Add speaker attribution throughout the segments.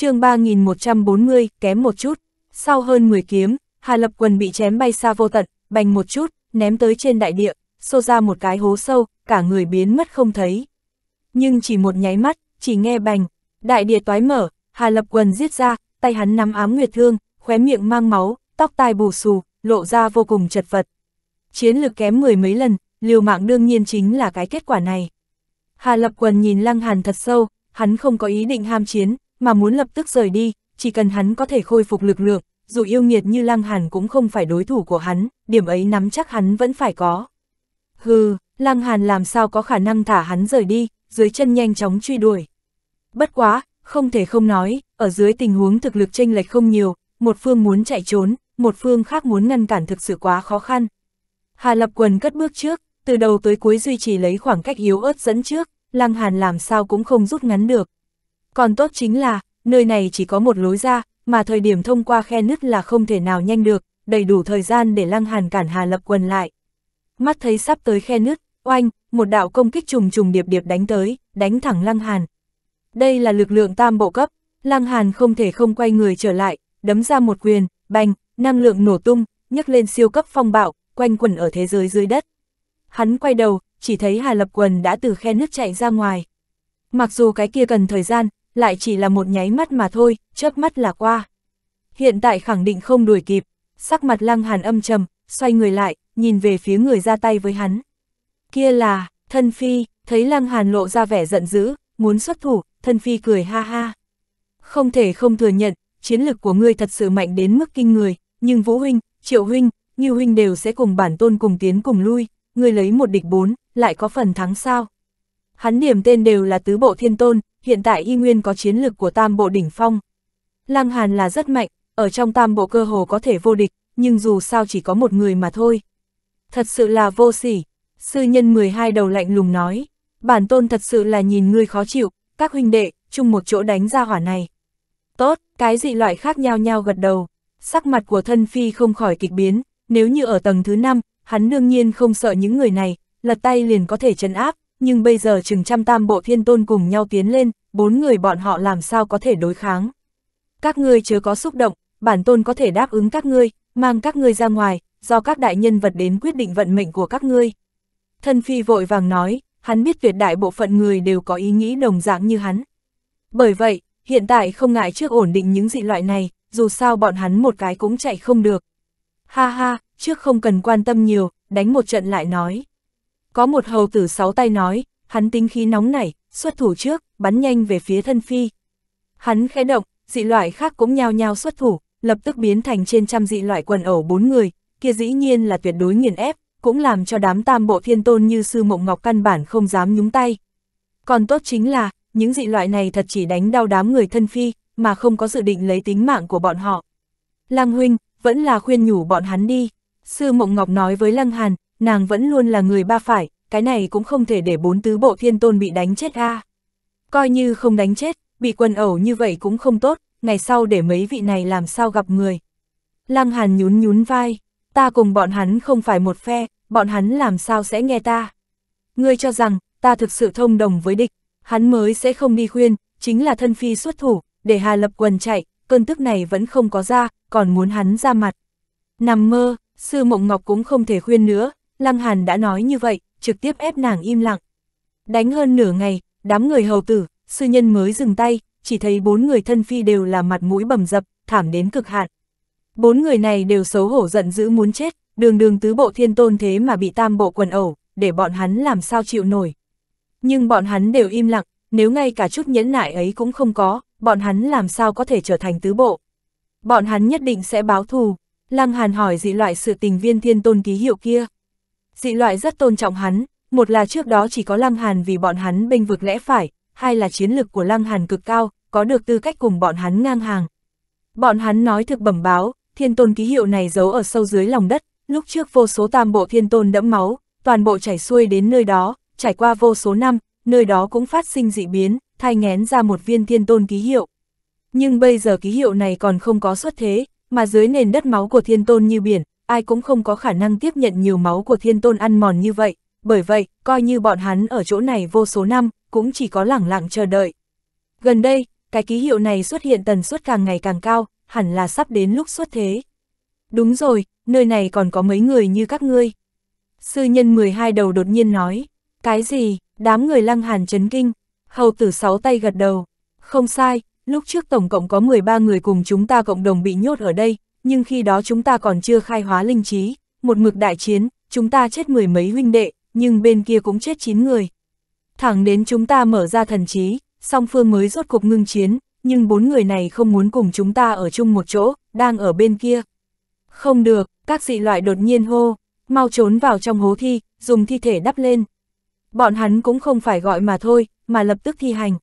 Speaker 1: chương 3140, kém một chút. Sau hơn 10 kiếm, Hà Lập Quần bị chém bay xa vô tận, bành một chút, ném tới trên đại địa, xô ra một cái hố sâu, cả người biến mất không thấy. Nhưng chỉ một nháy mắt, chỉ nghe bành, đại địa toái mở, Hà Lập Quần giết ra, tay hắn nắm ám nguyệt thương, khóe miệng mang máu, tóc tai bù xù, lộ ra vô cùng chật vật. Chiến lực kém mười mấy lần, liều mạng đương nhiên chính là cái kết quả này. Hà Lập Quần nhìn Lăng Hàn thật sâu, hắn không có ý định ham chiến, mà muốn lập tức rời đi, chỉ cần hắn có thể khôi phục lực lượng, dù yêu nghiệt như Lăng Hàn cũng không phải đối thủ của hắn, điểm ấy nắm chắc hắn vẫn phải có. Hừ, Lăng Hàn làm sao có khả năng thả hắn rời đi, dưới chân nhanh chóng truy đuổi. Bất quá, không thể không nói, ở dưới tình huống thực lực chênh lệch không nhiều, một phương muốn chạy trốn, một phương khác muốn ngăn cản thực sự quá khó khăn. Hà Lập Quần cất bước trước, từ đầu tới cuối duy trì lấy khoảng cách yếu ớt dẫn trước, Lăng Hàn làm sao cũng không rút ngắn được. Còn tốt chính là, nơi này chỉ có một lối ra, mà thời điểm thông qua khe nứt là không thể nào nhanh được, đầy đủ thời gian để Lăng Hàn cản Hà Lập quần lại. Mắt thấy sắp tới khe nứt, oanh, một đạo công kích trùng trùng điệp điệp đánh tới, đánh thẳng Lăng Hàn. Đây là lực lượng tam bộ cấp, Lăng Hàn không thể không quay người trở lại, đấm ra một quyền, bành, năng lượng nổ tung, nhấc lên siêu cấp phong bạo, quanh quẩn ở thế giới dưới đất. Hắn quay đầu, chỉ thấy Hà Lập Quần đã từ khe nứt chạy ra ngoài. Mặc dù cái kia cần thời gian, lại chỉ là một nháy mắt mà thôi, chớp mắt là qua. Hiện tại khẳng định không đuổi kịp, sắc mặt lăng hàn âm trầm, xoay người lại, nhìn về phía người ra tay với hắn. Kia là, thân phi, thấy lăng hàn lộ ra vẻ giận dữ, muốn xuất thủ, thân phi cười ha ha. Không thể không thừa nhận, chiến lực của ngươi thật sự mạnh đến mức kinh người, nhưng Vũ Huynh, Triệu Huynh, Như Huynh đều sẽ cùng bản tôn cùng tiến cùng lui, ngươi lấy một địch bốn, lại có phần thắng sao. Hắn điểm tên đều là tứ bộ thiên tôn, hiện tại y nguyên có chiến lực của tam bộ đỉnh phong. Lăng Hàn là rất mạnh, ở trong tam bộ cơ hồ có thể vô địch, nhưng dù sao chỉ có một người mà thôi. Thật sự là vô sỉ, sư nhân 12 đầu lạnh lùng nói, bản tôn thật sự là nhìn ngươi khó chịu, các huynh đệ, chung một chỗ đánh ra hỏa này. Tốt, cái dị loại khác nhau nhau gật đầu, sắc mặt của thân phi không khỏi kịch biến, nếu như ở tầng thứ 5, hắn đương nhiên không sợ những người này, lật tay liền có thể chấn áp, nhưng bây giờ chừng trăm tam bộ thiên tôn cùng nhau tiến lên, bốn người bọn họ làm sao có thể đối kháng. Các ngươi chớ có xúc động, bản tôn có thể đáp ứng các ngươi, mang các ngươi ra ngoài, do các đại nhân vật đến quyết định vận mệnh của các ngươi. Thân phi vội vàng nói, hắn biết tuyệt đại bộ phận người đều có ý nghĩ đồng dạng như hắn. Bởi vậy, hiện tại không ngại trước ổn định những dị loại này, dù sao bọn hắn một cái cũng chạy không được. Ha ha, trước không cần quan tâm nhiều, đánh một trận lại nói. Có một hầu tử sáu tay nói, hắn tính khí nóng nảy, xuất thủ trước, bắn nhanh về phía thân phi. Hắn khẽ động, dị loại khác cũng nhao nhao xuất thủ, lập tức biến thành trên trăm dị loại quần ẩu bốn người, kia dĩ nhiên là tuyệt đối nghiền ép, cũng làm cho đám tam bộ thiên tôn như sư mộng ngọc căn bản không dám nhúng tay. Còn tốt chính là, những dị loại này thật chỉ đánh đau đám người thân phi, mà không có dự định lấy tính mạng của bọn họ. Lăng huynh, vẫn là khuyên nhủ bọn hắn đi. Sư Mộng Ngọc nói với Lăng Hàn, nàng vẫn luôn là người ba phải, cái này cũng không thể để bốn tứ bộ thiên tôn bị đánh chết a. Coi như không đánh chết, bị quần ẩu như vậy cũng không tốt, ngày sau để mấy vị này làm sao gặp người. Lăng Hàn nhún nhún vai, ta cùng bọn hắn không phải một phe, bọn hắn làm sao sẽ nghe ta. Ngươi cho rằng, ta thực sự thông đồng với địch, hắn mới sẽ không đi khuyên, chính là thân phi xuất thủ, để Hà Lập Quần chạy, cơn tức này vẫn không có ra, còn muốn hắn ra mặt. Nằm mơ, sư mộng ngọc cũng không thể khuyên nữa, Lăng Hàn đã nói như vậy, trực tiếp ép nàng im lặng. Đánh hơn nửa ngày, đám người hầu tử, sư nhân mới dừng tay, chỉ thấy bốn người thân phi đều là mặt mũi bầm dập, thảm đến cực hạn. Bốn người này đều xấu hổ giận dữ muốn chết, đường đường tứ bộ thiên tôn thế mà bị tam bộ quần ẩu, để bọn hắn làm sao chịu nổi. Nhưng bọn hắn đều im lặng, nếu ngay cả chút nhẫn nại ấy cũng không có, bọn hắn làm sao có thể trở thành tứ bộ. Bọn hắn nhất định sẽ báo thù. Lăng Hàn hỏi dị loại sự tình viên thiên tôn ký hiệu kia dị loại rất tôn trọng hắn, một là trước đó chỉ có Lăng Hàn vì bọn hắn bênh vực lẽ phải, hai là chiến lực của Lăng Hàn cực cao, có được tư cách cùng bọn hắn ngang hàng. Bọn hắn nói thực bẩm báo, thiên tôn ký hiệu này giấu ở sâu dưới lòng đất, lúc trước vô số tam bộ thiên tôn đẫm máu, toàn bộ chảy xuôi đến nơi đó, trải qua vô số năm, nơi đó cũng phát sinh dị biến, thay ngén ra một viên thiên tôn ký hiệu. Nhưng bây giờ ký hiệu này còn không có xuất thế, mà dưới nền đất máu của thiên tôn như biển, ai cũng không có khả năng tiếp nhận nhiều máu của thiên tôn ăn mòn như vậy, bởi vậy, coi như bọn hắn ở chỗ này vô số năm, cũng chỉ có lẳng lặng chờ đợi. Gần đây, cái ký hiệu này xuất hiện tần suất càng ngày càng cao, hẳn là sắp đến lúc xuất thế. Đúng rồi, nơi này còn có mấy người như các ngươi. Sư nhân 12 đầu đột nhiên nói, cái gì, đám người lăng hàn chấn kinh, hầu tử sáu tay gật đầu. Không sai, lúc trước tổng cộng có 13 người cùng chúng ta cộng đồng bị nhốt ở đây, nhưng khi đó chúng ta còn chưa khai hóa linh trí, một mực đại chiến, chúng ta chết mười mấy huynh đệ, nhưng bên kia cũng chết chín người. Thẳng đến chúng ta mở ra thần trí, song phương mới rốt cuộc ngưng chiến, nhưng bốn người này không muốn cùng chúng ta ở chung một chỗ, đang ở bên kia. Không được, các dị loại đột nhiên hô, mau trốn vào trong hố thi, dùng thi thể đắp lên. Bọn hắn cũng không phải gọi mà thôi, mà lập tức thi hành.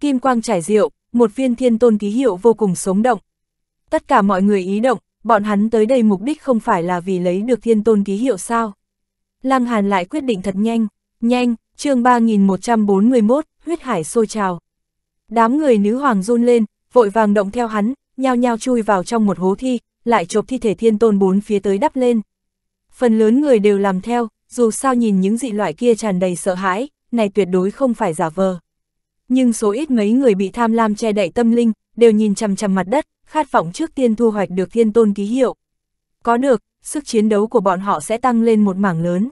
Speaker 1: Kim quang trải rượu, một viên thiên tôn ký hiệu vô cùng sống động, Tất cả mọi người ý động, bọn hắn tới đây mục đích không phải là vì lấy được thiên tôn ký hiệu sao. Lăng Hàn lại quyết định thật nhanh, nhanh, chương 3141, huyết hải sôi trào. Đám người nữ hoàng run lên, vội vàng động theo hắn, nhao nhao chui vào trong một hố thi, lại chộp thi thể thiên tôn bốn phía tới đắp lên. Phần lớn người đều làm theo, dù sao nhìn những dị loại kia tràn đầy sợ hãi, này tuyệt đối không phải giả vờ. Nhưng số ít mấy người bị tham lam che đậy tâm linh, đều nhìn chằm chằm mặt đất, khát vọng trước tiên thu hoạch được thiên tôn ký hiệu. Có được, sức chiến đấu của bọn họ sẽ tăng lên một mảng lớn.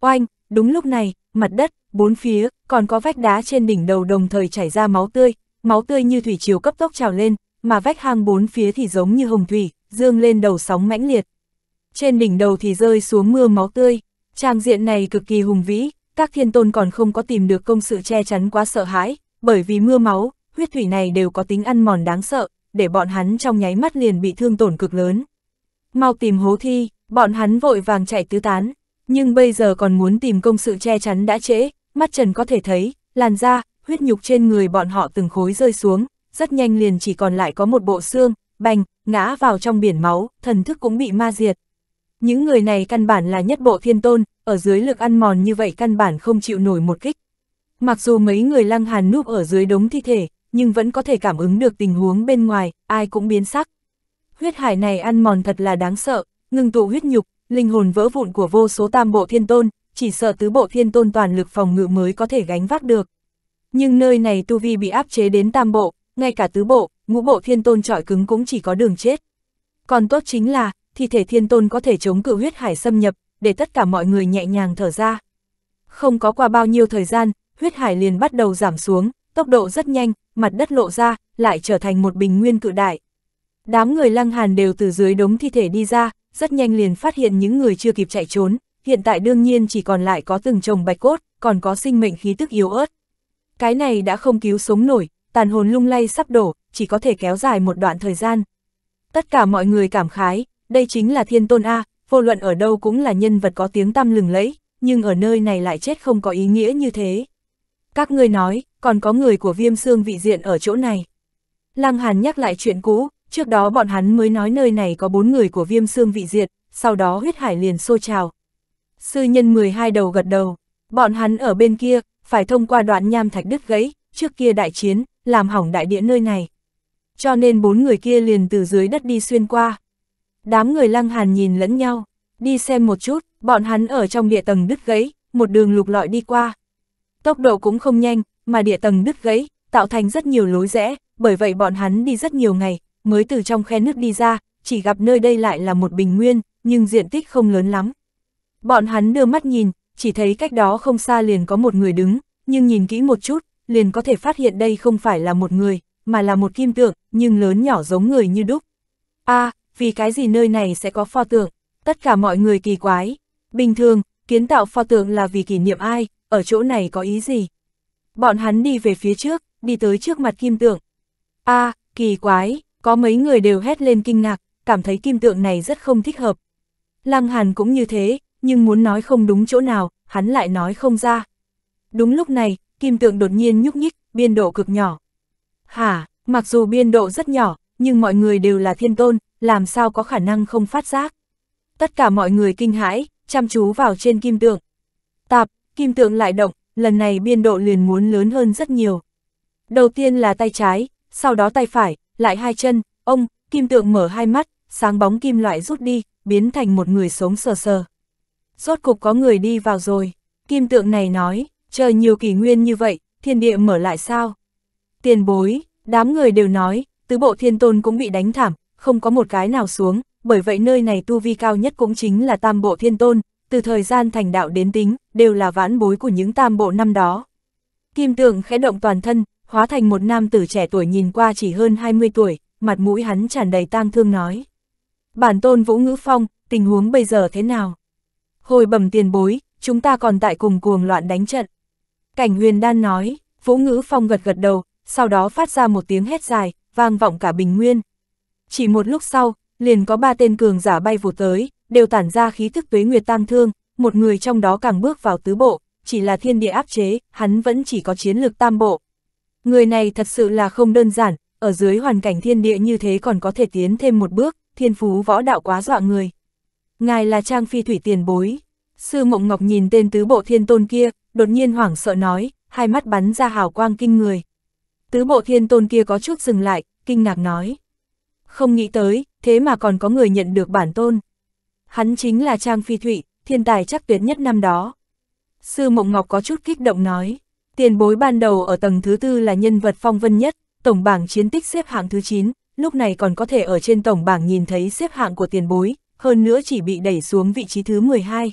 Speaker 1: Oanh, đúng lúc này, mặt đất, bốn phía, còn có vách đá trên đỉnh đầu đồng thời chảy ra máu tươi, máu tươi như thủy chiều cấp tốc trào lên, mà vách hang bốn phía thì giống như hồng thủy, dương lên đầu sóng mãnh liệt. Trên đỉnh đầu thì rơi xuống mưa máu tươi, trang diện này cực kỳ hùng vĩ, các thiên tôn còn không có tìm được công sự che chắn quá sợ hãi, bởi vì mưa máu, huyết thủy này đều có tính ăn mòn đáng sợ, để bọn hắn trong nháy mắt liền bị thương tổn cực lớn. Mau tìm hố thi, bọn hắn vội vàng chạy tứ tán, nhưng bây giờ còn muốn tìm công sự che chắn đã trễ, mắt trần có thể thấy, làn da, huyết nhục trên người bọn họ từng khối rơi xuống, rất nhanh liền chỉ còn lại có một bộ xương, bành, ngã vào trong biển máu, thần thức cũng bị ma diệt. Những người này căn bản là nhất bộ thiên tôn, ở dưới lực ăn mòn như vậy căn bản không chịu nổi một kích. Mặc dù mấy người lăng hàn núp ở dưới đống thi thể, nhưng vẫn có thể cảm ứng được tình huống bên ngoài, ai cũng biến sắc. Huyết hải này ăn mòn thật là đáng sợ, ngừng tụ huyết nhục, linh hồn vỡ vụn của vô số tam bộ thiên tôn, chỉ sợ tứ bộ thiên tôn toàn lực phòng ngự mới có thể gánh vác được. Nhưng nơi này tu vi bị áp chế đến tam bộ, ngay cả tứ bộ, ngũ bộ thiên tôn trọi cứng cũng chỉ có đường chết. Còn tốt chính là, thi thể thiên tôn có thể chống cự huyết hải xâm nhập, để tất cả mọi người nhẹ nhàng thở ra. Không có qua bao nhiêu thời gian, huyết hải liền bắt đầu giảm xuống, tốc độ rất nhanh, mặt đất lộ ra, lại trở thành một bình nguyên cự đại. Đám người lăng hàn đều từ dưới đống thi thể đi ra, rất nhanh liền phát hiện những người chưa kịp chạy trốn, hiện tại đương nhiên chỉ còn lại có từng chồng bạch cốt, còn có sinh mệnh khí tức yếu ớt. Cái này đã không cứu sống nổi, tàn hồn lung lay sắp đổ, chỉ có thể kéo dài một đoạn thời gian. Tất cả mọi người cảm khái, đây chính là thiên tôn A, vô luận ở đâu cũng là nhân vật có tiếng tăm lừng lẫy, nhưng ở nơi này lại chết không có ý nghĩa như thế. Các ngươi nói, còn có người của viêm xương vị diện ở chỗ này. Lăng Hàn nhắc lại chuyện cũ, trước đó bọn hắn mới nói nơi này có bốn người của viêm xương vị diện, sau đó huyết hải liền xô trào. Sư nhân 12 đầu gật đầu, bọn hắn ở bên kia, phải thông qua đoạn nham thạch đứt gãy, trước kia đại chiến, làm hỏng đại địa nơi này. Cho nên bốn người kia liền từ dưới đất đi xuyên qua. Đám người lăng hàn nhìn lẫn nhau, đi xem một chút, bọn hắn ở trong địa tầng đứt gãy, một đường lục lọi đi qua. Tốc độ cũng không nhanh, mà địa tầng đứt gãy, tạo thành rất nhiều lối rẽ, bởi vậy bọn hắn đi rất nhiều ngày, mới từ trong khe nước đi ra, chỉ gặp nơi đây lại là một bình nguyên, nhưng diện tích không lớn lắm. Bọn hắn đưa mắt nhìn, chỉ thấy cách đó không xa liền có một người đứng, nhưng nhìn kỹ một chút, liền có thể phát hiện đây không phải là một người, mà là một kim tượng, nhưng lớn nhỏ giống người như đúc. a vì cái gì nơi này sẽ có pho tượng, tất cả mọi người kỳ quái. Bình thường, kiến tạo pho tượng là vì kỷ niệm ai, ở chỗ này có ý gì? Bọn hắn đi về phía trước, đi tới trước mặt kim tượng. a à, kỳ quái, có mấy người đều hét lên kinh ngạc, cảm thấy kim tượng này rất không thích hợp. Lăng Hàn cũng như thế, nhưng muốn nói không đúng chỗ nào, hắn lại nói không ra. Đúng lúc này, kim tượng đột nhiên nhúc nhích, biên độ cực nhỏ. Hả, mặc dù biên độ rất nhỏ, nhưng mọi người đều là thiên tôn, làm sao có khả năng không phát giác. Tất cả mọi người kinh hãi, chăm chú vào trên kim tượng. Tạp, kim tượng lại động, lần này biên độ liền muốn lớn hơn rất nhiều. Đầu tiên là tay trái, sau đó tay phải, lại hai chân, ông, kim tượng mở hai mắt, sáng bóng kim loại rút đi, biến thành một người sống sờ sờ. Rốt cục có người đi vào rồi, kim tượng này nói, chờ nhiều kỷ nguyên như vậy, thiên địa mở lại sao? Tiền bối, đám người đều nói, tứ bộ thiên tôn cũng bị đánh thảm, không có một cái nào xuống, bởi vậy nơi này tu vi cao nhất cũng chính là tam bộ thiên tôn, từ thời gian thành đạo đến tính, đều là vãn bối của những tam bộ năm đó. Kim tượng khẽ động toàn thân, hóa thành một nam tử trẻ tuổi nhìn qua chỉ hơn 20 tuổi, mặt mũi hắn tràn đầy tang thương nói. Bản tôn Vũ Ngữ Phong, tình huống bây giờ thế nào? Hồi bẩm tiền bối, chúng ta còn tại cùng cuồng loạn đánh trận. Cảnh huyền đan nói, Vũ Ngữ Phong gật gật đầu, sau đó phát ra một tiếng hét dài, vang vọng cả bình nguyên. Chỉ một lúc sau, liền có ba tên cường giả bay vụt tới, đều tản ra khí thức tuế nguyệt tang thương, một người trong đó càng bước vào tứ bộ, chỉ là thiên địa áp chế, hắn vẫn chỉ có chiến lược tam bộ. Người này thật sự là không đơn giản, ở dưới hoàn cảnh thiên địa như thế còn có thể tiến thêm một bước, thiên phú võ đạo quá dọa người. Ngài là Trang Phi Thủy tiền bối. Sư Mộng Ngọc nhìn tên tứ bộ thiên tôn kia, đột nhiên hoảng sợ nói, hai mắt bắn ra hào quang kinh người. Tứ bộ thiên tôn kia có chút dừng lại, kinh ngạc nói. Không nghĩ tới, thế mà còn có người nhận được bản tôn. Hắn chính là Trang Phi Thụy, thiên tài chắc tuyệt nhất năm đó. Sư Mộng Ngọc có chút kích động nói, tiền bối ban đầu ở tầng thứ tư là nhân vật phong vân nhất, tổng bảng chiến tích xếp hạng thứ 9, lúc này còn có thể ở trên tổng bảng nhìn thấy xếp hạng của tiền bối, hơn nữa chỉ bị đẩy xuống vị trí thứ 12.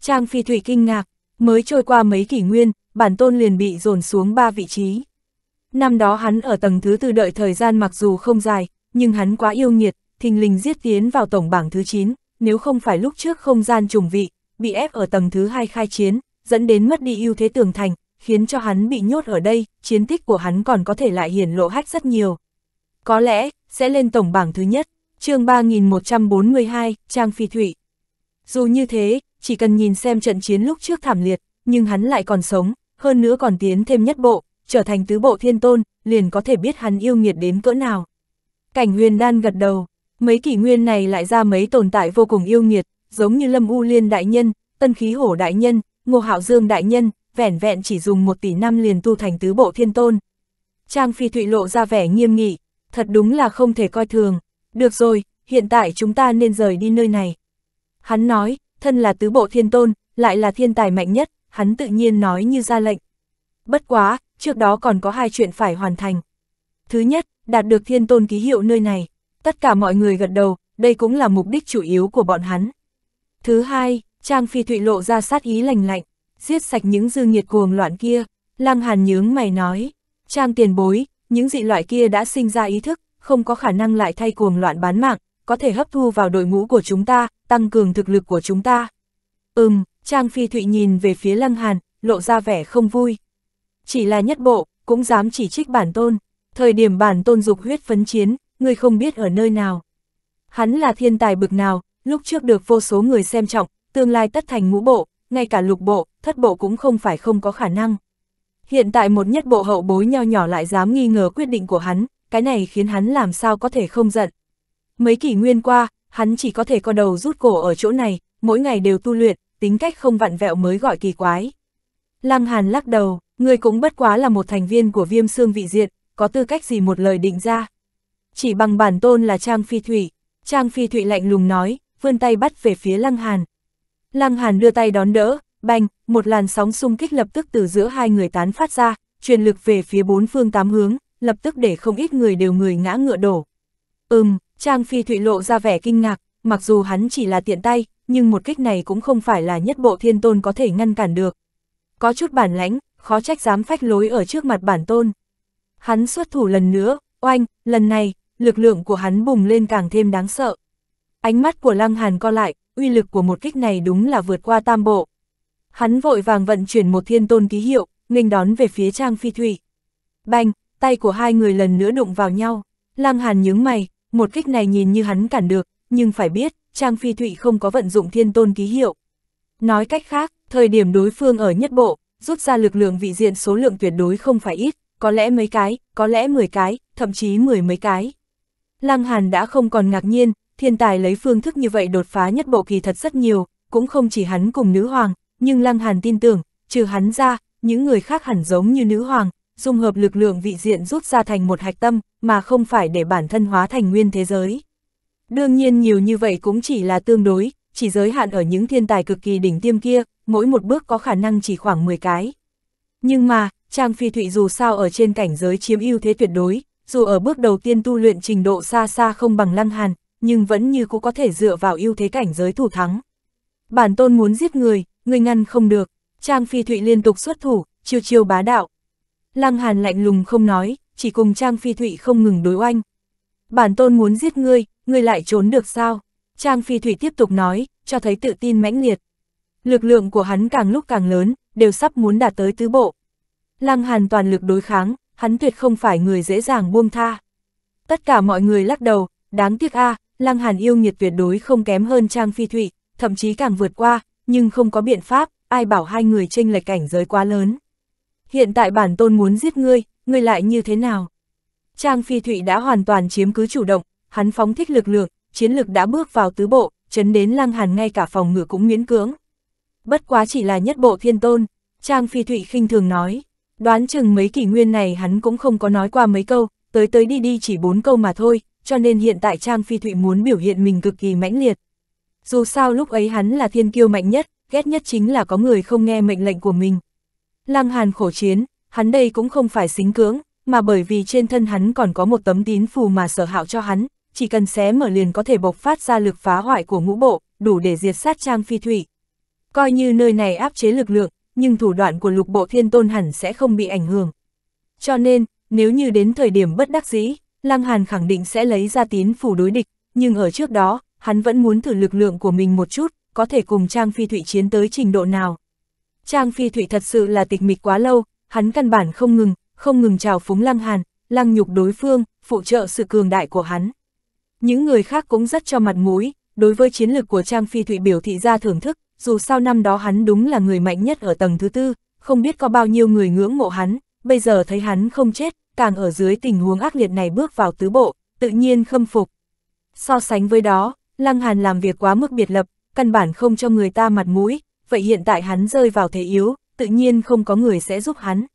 Speaker 1: Trang Phi Thụy kinh ngạc, mới trôi qua mấy kỷ nguyên, bản tôn liền bị dồn xuống 3 vị trí. Năm đó hắn ở tầng thứ tư đợi thời gian mặc dù không dài, nhưng hắn quá yêu nghiệt, thình lình giết tiến vào tổng bảng thứ 9, nếu không phải lúc trước không gian trùng vị, bị ép ở tầng thứ hai khai chiến, dẫn đến mất đi ưu thế tường thành, khiến cho hắn bị nhốt ở đây, chiến tích của hắn còn có thể lại hiển lộ hách rất nhiều. Có lẽ, sẽ lên tổng bảng thứ nhất, chương 3142, Trang Phi Thụy. Dù như thế, chỉ cần nhìn xem trận chiến lúc trước thảm liệt, nhưng hắn lại còn sống, hơn nữa còn tiến thêm nhất bộ, trở thành tứ bộ thiên tôn, liền có thể biết hắn yêu nghiệt đến cỡ nào. Cảnh huyền đan gật đầu, Mấy kỷ nguyên này lại ra mấy tồn tại vô cùng yêu nghiệt, giống như Lâm U Liên Đại Nhân, Tân Khí Hổ Đại Nhân, Ngô Hạo Dương Đại Nhân, vẻn vẹn chỉ dùng một tỷ năm liền tu thành tứ bộ thiên tôn. Trang Phi Thụy lộ ra vẻ nghiêm nghị, thật đúng là không thể coi thường. Được rồi, hiện tại chúng ta nên rời đi nơi này. Hắn nói, thân là tứ bộ thiên tôn, lại là thiên tài mạnh nhất, hắn tự nhiên nói như ra lệnh. Bất quá, trước đó còn có hai chuyện phải hoàn thành. Thứ nhất, đạt được thiên tôn ký hiệu nơi này. Tất cả mọi người gật đầu, đây cũng là mục đích chủ yếu của bọn hắn. Thứ hai, Trang Phi Thụy lộ ra sát ý lành lạnh, giết sạch những dư nghiệt cuồng loạn kia. Lăng Hàn nhướng mày nói, Trang tiền bối, những dị loại kia đã sinh ra ý thức, không có khả năng lại thay cuồng loạn bán mạng, có thể hấp thu vào đội ngũ của chúng ta, tăng cường thực lực của chúng ta. Ừm, Trang Phi Thụy nhìn về phía Lăng Hàn, lộ ra vẻ không vui. Chỉ là nhất bộ, cũng dám chỉ trích bản tôn. Thời điểm bản tôn dục huyết phấn chiến, ngươi không biết ở nơi nào. Hắn là thiên tài bực nào, lúc trước được vô số người xem trọng, tương lai tất thành ngũ bộ, ngay cả lục bộ, thất bộ cũng không phải không có khả năng. Hiện tại một nhất bộ hậu bối nho nhỏ lại dám nghi ngờ quyết định của hắn, cái này khiến hắn làm sao có thể không giận. Mấy kỷ nguyên qua, hắn chỉ có thể co đầu rút cổ ở chỗ này, mỗi ngày đều tu luyện, tính cách không vặn vẹo mới gọi kỳ quái. Lăng Hàn lắc đầu, người cũng bất quá là một thành viên của viêm xương vị diện, có tư cách gì một lời định ra chỉ bằng bản tôn là Trang Phi Thụy. Trang Phi Thụy lạnh lùng nói, vươn tay bắt về phía Lăng Hàn. Lăng Hàn đưa tay đón đỡ, bành, một làn sóng xung kích lập tức từ giữa hai người tán phát ra, truyền lực về phía bốn phương tám hướng, lập tức để không ít người đều người ngã ngựa đổ. Ừm, Trang Phi Thụy lộ ra vẻ kinh ngạc, mặc dù hắn chỉ là tiện tay, nhưng một kích này cũng không phải là nhất bộ thiên tôn có thể ngăn cản được. Có chút bản lãnh, khó trách dám phách lối ở trước mặt bản tôn. Hắn xuất thủ lần nữa, oanh, lần này, lực lượng của hắn bùng lên càng thêm đáng sợ. Ánh mắt của Lăng Hàn co lại, uy lực của một kích này đúng là vượt qua tam bộ. Hắn vội vàng vận chuyển một thiên tôn ký hiệu, nghênh đón về phía Trang Phi Thủy. Bành, tay của hai người lần nữa đụng vào nhau. Lăng Hàn nhướng mày, một kích này nhìn như hắn cản được, nhưng phải biết, Trang Phi Thủy không có vận dụng thiên tôn ký hiệu. Nói cách khác, thời điểm đối phương ở nhất bộ, rút ra lực lượng vị diện số lượng tuyệt đối không phải ít, có lẽ mấy cái, có lẽ mười cái, thậm chí mười mấy cái. Lăng Hàn đã không còn ngạc nhiên, thiên tài lấy phương thức như vậy đột phá nhất bộ kỳ thật rất nhiều, cũng không chỉ hắn cùng nữ hoàng, nhưng Lăng Hàn tin tưởng, trừ hắn ra, những người khác hẳn giống như nữ hoàng, dung hợp lực lượng vị diện rút ra thành một hạch tâm, mà không phải để bản thân hóa thành nguyên thế giới. Đương nhiên nhiều như vậy cũng chỉ là tương đối, chỉ giới hạn ở những thiên tài cực kỳ đỉnh tiêm kia, mỗi một bước có khả năng chỉ khoảng 10 cái. Nhưng mà, Trang Phi Thụy dù sao ở trên cảnh giới chiếm ưu thế tuyệt đối, dù ở bước đầu tiên tu luyện trình độ xa xa không bằng Lăng Hàn, nhưng vẫn như cũng có thể dựa vào ưu thế cảnh giới thủ thắng. Bản tôn muốn giết người, người ngăn không được, Trang Phi Thụy liên tục xuất thủ, chiêu chiêu bá đạo. Lăng Hàn lạnh lùng không nói, chỉ cùng Trang Phi Thụy không ngừng đối oanh. Bản tôn muốn giết ngươi, ngươi lại trốn được sao? Trang Phi Thụy tiếp tục nói, cho thấy tự tin mãnh liệt. Lực lượng của hắn càng lúc càng lớn, đều sắp muốn đạt tới tứ bộ. Lăng Hàn toàn lực đối kháng, hắn tuyệt không phải người dễ dàng buông tha. Tất cả mọi người lắc đầu, đáng tiếc a, à, Lăng Hàn yêu nghiệt tuyệt đối không kém hơn Trang Phi Thụy, thậm chí càng vượt qua, nhưng không có biện pháp, ai bảo hai người tranh lệch cảnh giới quá lớn. Hiện tại bản tôn muốn giết ngươi, ngươi lại như thế nào? Trang Phi Thụy đã hoàn toàn chiếm cứ chủ động, hắn phóng thích lực lượng, chiến lực đã bước vào tứ bộ, chấn đến Lăng Hàn ngay cả phòng ngự cũng miễn cưỡng. Bất quá chỉ là nhất bộ thiên tôn, Trang Phi Thụy khinh thường nói. Đoán chừng mấy kỷ nguyên này hắn cũng không có nói qua mấy câu, tới tới đi đi chỉ bốn câu mà thôi, cho nên hiện tại Trang Phi Thụy muốn biểu hiện mình cực kỳ mãnh liệt. Dù sao lúc ấy hắn là thiên kiêu mạnh nhất, ghét nhất chính là có người không nghe mệnh lệnh của mình. Lăng Hàn khổ chiến, hắn đây cũng không phải xính cưỡng, mà bởi vì trên thân hắn còn có một tấm tín phù mà sở hạo cho hắn, chỉ cần xé mở liền có thể bộc phát ra lực phá hoại của ngũ bộ, đủ để diệt sát Trang Phi Thụy. Coi như nơi này áp chế lực lượng, nhưng thủ đoạn của lục bộ thiên tôn hẳn sẽ không bị ảnh hưởng. Cho nên, nếu như đến thời điểm bất đắc dĩ, Lăng Hàn khẳng định sẽ lấy ra tín phủ đối địch, nhưng ở trước đó, hắn vẫn muốn thử lực lượng của mình một chút, có thể cùng Trang Phi Thụy chiến tới trình độ nào. Trang Phi Thụy thật sự là tịch mịch quá lâu, hắn căn bản không ngừng, không ngừng trào phúng Lăng Hàn, lăng nhục đối phương, phụ trợ sự cường đại của hắn. Những người khác cũng rất cho mặt mũi, đối với chiến lược của Trang Phi Thụy biểu thị ra thưởng thức, dù sao năm đó hắn đúng là người mạnh nhất ở tầng thứ tư, không biết có bao nhiêu người ngưỡng mộ hắn, bây giờ thấy hắn không chết, càng ở dưới tình huống ác liệt này bước vào tứ bộ, tự nhiên khâm phục. So sánh với đó, Lăng Hàn làm việc quá mức biệt lập, căn bản không cho người ta mặt mũi, vậy hiện tại hắn rơi vào thế yếu, tự nhiên không có người sẽ giúp hắn.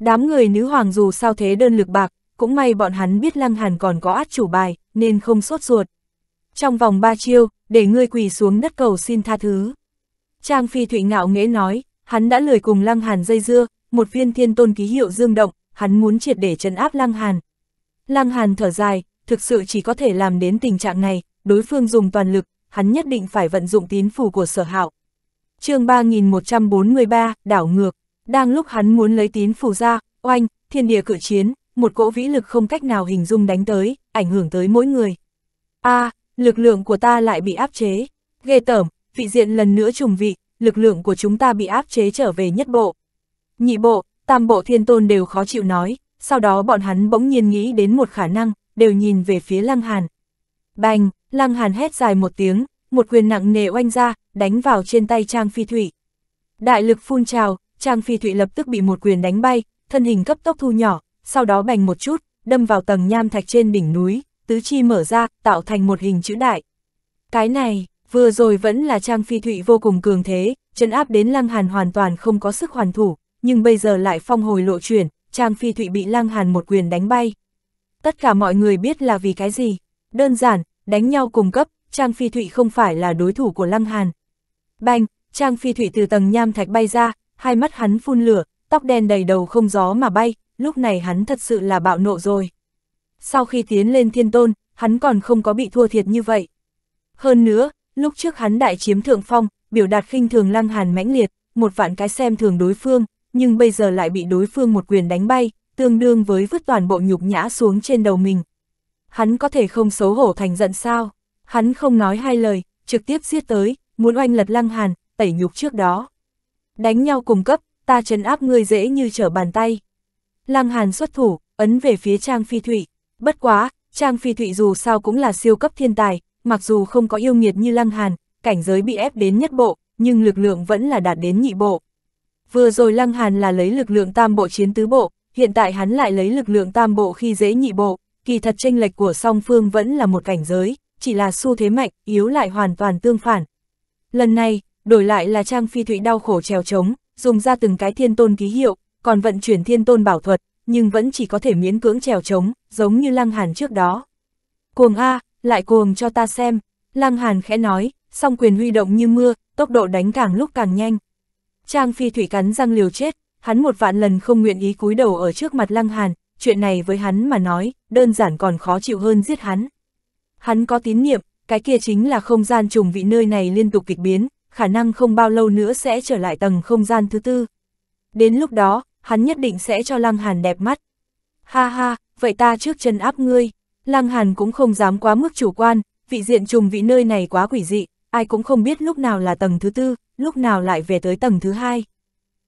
Speaker 1: Đám người nữ hoàng dù sao thế đơn lực bạc, cũng may bọn hắn biết Lăng Hàn còn có át chủ bài, nên không sốt ruột. Trong vòng ba chiêu, để ngươi quỳ xuống đất cầu xin tha thứ. Trang Phi Thụy ngạo nghễ nói, hắn đã lời cùng Lăng Hàn dây dưa, một viên thiên tôn ký hiệu dương động, hắn muốn triệt để trấn áp Lăng Hàn. Lăng Hàn thở dài, thực sự chỉ có thể làm đến tình trạng này, đối phương dùng toàn lực, hắn nhất định phải vận dụng tín phù của sở hạo. chương 3143, đảo ngược, đang lúc hắn muốn lấy tín phù ra, oanh, thiên địa cự chiến, một cỗ vĩ lực không cách nào hình dung đánh tới, ảnh hưởng tới mỗi người. a à, lực lượng của ta lại bị áp chế, ghê tởm, vị diện lần nữa trùng vị, lực lượng của chúng ta bị áp chế trở về nhất bộ. Nhị bộ, tam bộ thiên tôn đều khó chịu nói, sau đó bọn hắn bỗng nhiên nghĩ đến một khả năng, đều nhìn về phía Lăng Hàn. Bành, Lăng Hàn hét dài một tiếng, một quyền nặng nề oanh ra, đánh vào trên tay Trang Phi Thụy. Đại lực phun trào, Trang Phi Thụy lập tức bị một quyền đánh bay, thân hình cấp tốc thu nhỏ, sau đó bành một chút, đâm vào tầng nham thạch trên đỉnh núi, tứ chi mở ra, tạo thành một hình chữ đại. Cái này, Vừa rồi vẫn là Trang Phi Thụy vô cùng cường thế, chân áp đến Lăng Hàn hoàn toàn không có sức hoàn thủ, nhưng bây giờ lại phong hồi lộ chuyển, Trang Phi Thụy bị Lăng Hàn một quyền đánh bay. Tất cả mọi người biết là vì cái gì. Đơn giản, đánh nhau cùng cấp, Trang Phi Thụy không phải là đối thủ của Lăng Hàn. Banh, Trang Phi Thụy từ tầng nham thạch bay ra, hai mắt hắn phun lửa, tóc đen đầy đầu không gió mà bay, lúc này hắn thật sự là bạo nộ rồi. Sau khi tiến lên thiên tôn, hắn còn không có bị thua thiệt như vậy. Hơn nữa, Lúc trước hắn đại chiếm thượng phong, biểu đạt khinh thường lăng hàn mãnh liệt, một vạn cái xem thường đối phương, nhưng bây giờ lại bị đối phương một quyền đánh bay, tương đương với vứt toàn bộ nhục nhã xuống trên đầu mình. Hắn có thể không xấu hổ thành giận sao? Hắn không nói hai lời, trực tiếp giết tới, muốn oanh lật lăng hàn, tẩy nhục trước đó. Đánh nhau cùng cấp, ta trấn áp ngươi dễ như trở bàn tay. Lăng hàn xuất thủ, ấn về phía Trang Phi Thụy. Bất quá, Trang Phi Thụy dù sao cũng là siêu cấp thiên tài, mặc dù không có yêu nghiệt như Lăng Hàn, cảnh giới bị ép đến nhất bộ, nhưng lực lượng vẫn là đạt đến nhị bộ. Vừa rồi Lăng Hàn là lấy lực lượng tam bộ chiến tứ bộ, hiện tại hắn lại lấy lực lượng tam bộ khi dễ nhị bộ, kỳ thật tranh lệch của song phương vẫn là một cảnh giới, chỉ là xu thế mạnh, yếu lại hoàn toàn tương phản. Lần này, đổi lại là Trang Phi Thụy đau khổ trèo trống, dùng ra từng cái thiên tôn ký hiệu, còn vận chuyển thiên tôn bảo thuật, nhưng vẫn chỉ có thể miễn cưỡng trèo trống, giống như Lăng Hàn trước đó. Cuồng A, lại cuồng cho ta xem, Lăng Hàn khẽ nói, song quyền huy động như mưa, tốc độ đánh càng lúc càng nhanh. Trang phi thủy cắn răng liều chết, hắn một vạn lần không nguyện ý cúi đầu ở trước mặt Lăng Hàn, chuyện này với hắn mà nói, đơn giản còn khó chịu hơn giết hắn. Hắn có tín niệm, cái kia chính là không gian trùng vị nơi này liên tục kịch biến, khả năng không bao lâu nữa sẽ trở lại tầng không gian thứ tư. Đến lúc đó, hắn nhất định sẽ cho Lăng Hàn đẹp mắt. Ha ha, vậy ta trước chân áp ngươi. Lăng Hàn cũng không dám quá mức chủ quan, vị diện trùng vị nơi này quá quỷ dị, ai cũng không biết lúc nào là tầng thứ tư, lúc nào lại về tới tầng thứ hai.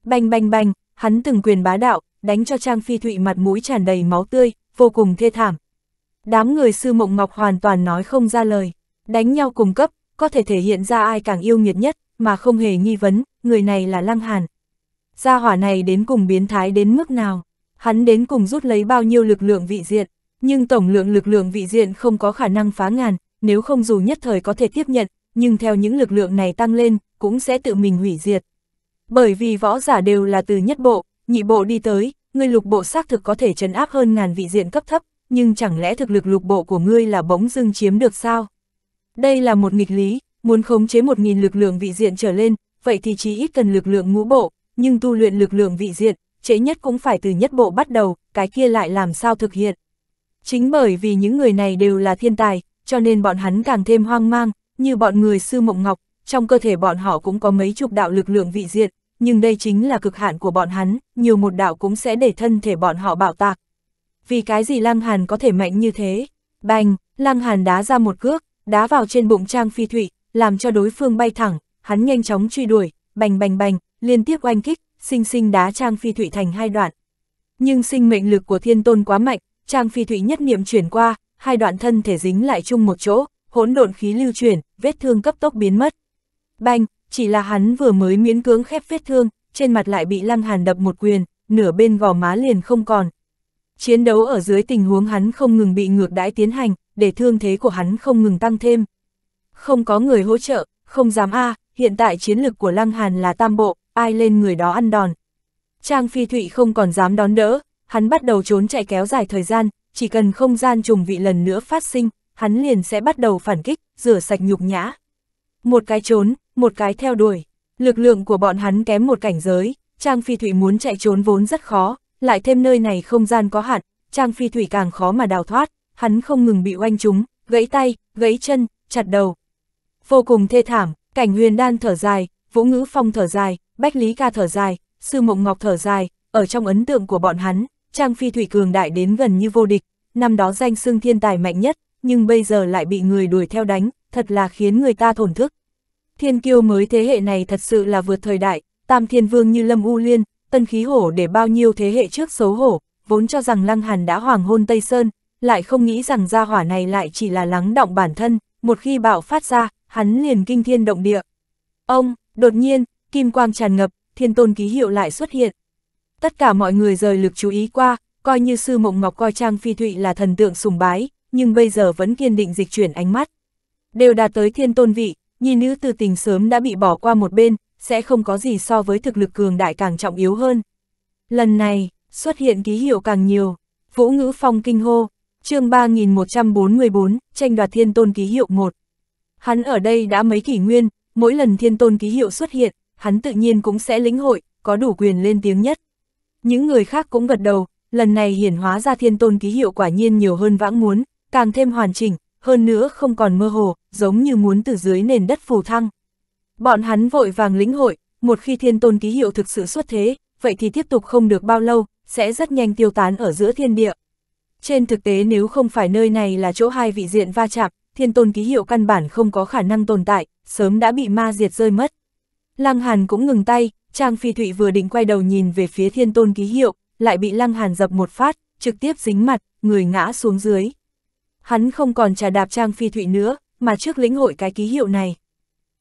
Speaker 1: Bành bành bành, hắn từng quyền bá đạo, đánh cho Trang Phi Thụy mặt mũi tràn đầy máu tươi, vô cùng thê thảm. Đám người sư mộng ngọc hoàn toàn nói không ra lời, đánh nhau cùng cấp, có thể thể hiện ra ai càng yêu nghiệt nhất, mà không hề nghi vấn, người này là Lăng Hàn. Gia hỏa này đến cùng biến thái đến mức nào, hắn đến cùng rút lấy bao nhiêu lực lượng vị diện. Nhưng tổng lượng lực lượng vị diện không có khả năng phá ngàn, nếu không dù nhất thời có thể tiếp nhận, nhưng theo những lực lượng này tăng lên, cũng sẽ tự mình hủy diệt. Bởi vì võ giả đều là từ nhất bộ, nhị bộ đi tới, ngươi lục bộ xác thực có thể trấn áp hơn ngàn vị diện cấp thấp, nhưng chẳng lẽ thực lực lục bộ của ngươi là bỗng dưng chiếm được sao? Đây là một nghịch lý, muốn khống chế một nghìn lực lượng vị diện trở lên, vậy thì chỉ ít cần lực lượng ngũ bộ, nhưng tu luyện lực lượng vị diện, chế nhất cũng phải từ nhất bộ bắt đầu, cái kia lại làm sao thực hiện. Chính bởi vì những người này đều là thiên tài, cho nên bọn hắn càng thêm hoang mang, như bọn người sư mộng ngọc, trong cơ thể bọn họ cũng có mấy chục đạo lực lượng vị diện, nhưng đây chính là cực hạn của bọn hắn, nhiều một đạo cũng sẽ để thân thể bọn họ bảo tạc. Vì cái gì Lăng Hàn có thể mạnh như thế? Bành, Lăng Hàn đá ra một cước, đá vào trên bụng Trang Phi thủy, làm cho đối phương bay thẳng, hắn nhanh chóng truy đuổi, bành bành bành, liên tiếp oanh kích, sinh sinh đá Trang Phi thủy thành hai đoạn. Nhưng sinh mệnh lực của Thiên Tôn quá mạnh, Trang Phi Thụy nhất niệm chuyển qua, hai đoạn thân thể dính lại chung một chỗ, hỗn độn khí lưu chuyển, vết thương cấp tốc biến mất. Banh, chỉ là hắn vừa mới miễn cưỡng khép vết thương, trên mặt lại bị Lăng Hàn đập một quyền, nửa bên gò má liền không còn. Chiến đấu ở dưới tình huống hắn không ngừng bị ngược đãi tiến hành, để thương thế của hắn không ngừng tăng thêm. Không có người hỗ trợ, không dám a, hiện tại chiến lực của Lăng Hàn là tam bộ, ai lên người đó ăn đòn. Trang Phi Thụy không còn dám đón đỡ, hắn bắt đầu trốn chạy kéo dài thời gian, chỉ cần không gian trùng vị lần nữa phát sinh, hắn liền sẽ bắt đầu phản kích, rửa sạch nhục nhã. Một cái trốn, một cái theo đuổi, lực lượng của bọn hắn kém một cảnh giới, Trang Phi Thủy muốn chạy trốn vốn rất khó, lại thêm nơi này không gian có hạn, Trang Phi Thủy càng khó mà đào thoát, hắn không ngừng bị oanh chúng gãy tay, gãy chân, chặt đầu. Vô cùng thê thảm, cảnh huyền đan thở dài, vũ ngữ phong thở dài, bách lý ca thở dài, sư mộng ngọc thở dài, ở trong ấn tượng của bọn hắn, Trang Phi Thủy cường đại đến gần như vô địch, năm đó danh xưng thiên tài mạnh nhất, nhưng bây giờ lại bị người đuổi theo đánh, thật là khiến người ta thổn thức. Thiên kiêu mới thế hệ này thật sự là vượt thời đại, tam thiên vương như Lâm U Liên, tân khí hổ để bao nhiêu thế hệ trước xấu hổ, vốn cho rằng Lăng Hàn đã hoàng hôn Tây Sơn, lại không nghĩ rằng gia hỏa này lại chỉ là lắng động bản thân, một khi bạo phát ra, hắn liền kinh thiên động địa. Ông, đột nhiên, kim quang tràn ngập, thiên tôn ký hiệu lại xuất hiện, tất cả mọi người rời lực chú ý qua, coi như sư mộng ngọc coi Trang Phi Thụy là thần tượng sùng bái, nhưng bây giờ vẫn kiên định dịch chuyển ánh mắt. Đều đạt tới thiên tôn vị, nhìn nữ từ tình sớm đã bị bỏ qua một bên, sẽ không có gì so với thực lực cường đại càng trọng yếu hơn. Lần này, xuất hiện ký hiệu càng nhiều, vũ ngữ phong kinh hô, chương 3144, tranh đoạt thiên tôn ký hiệu 1. Hắn ở đây đã mấy kỷ nguyên, mỗi lần thiên tôn ký hiệu xuất hiện, hắn tự nhiên cũng sẽ lĩnh hội, có đủ quyền lên tiếng nhất những người khác cũng gật đầu, lần này hiển hóa ra thiên tôn ký hiệu quả nhiên nhiều hơn vãng muốn, càng thêm hoàn chỉnh, hơn nữa không còn mơ hồ, giống như muốn từ dưới nền đất phù thăng. Bọn hắn vội vàng lĩnh hội, một khi thiên tôn ký hiệu thực sự xuất thế, vậy thì tiếp tục không được bao lâu, sẽ rất nhanh tiêu tán ở giữa thiên địa. Trên thực tế nếu không phải nơi này là chỗ hai vị diện va chạm, thiên tôn ký hiệu căn bản không có khả năng tồn tại, sớm đã bị ma diệt rơi mất. Lăng Hàn cũng ngừng tay, Trang Phi Thụy vừa định quay đầu nhìn về phía thiên tôn ký hiệu, lại bị Lăng Hàn dập một phát, trực tiếp dính mặt, người ngã xuống dưới. Hắn không còn trà đạp Trang Phi Thụy nữa, mà trước lĩnh hội cái ký hiệu này.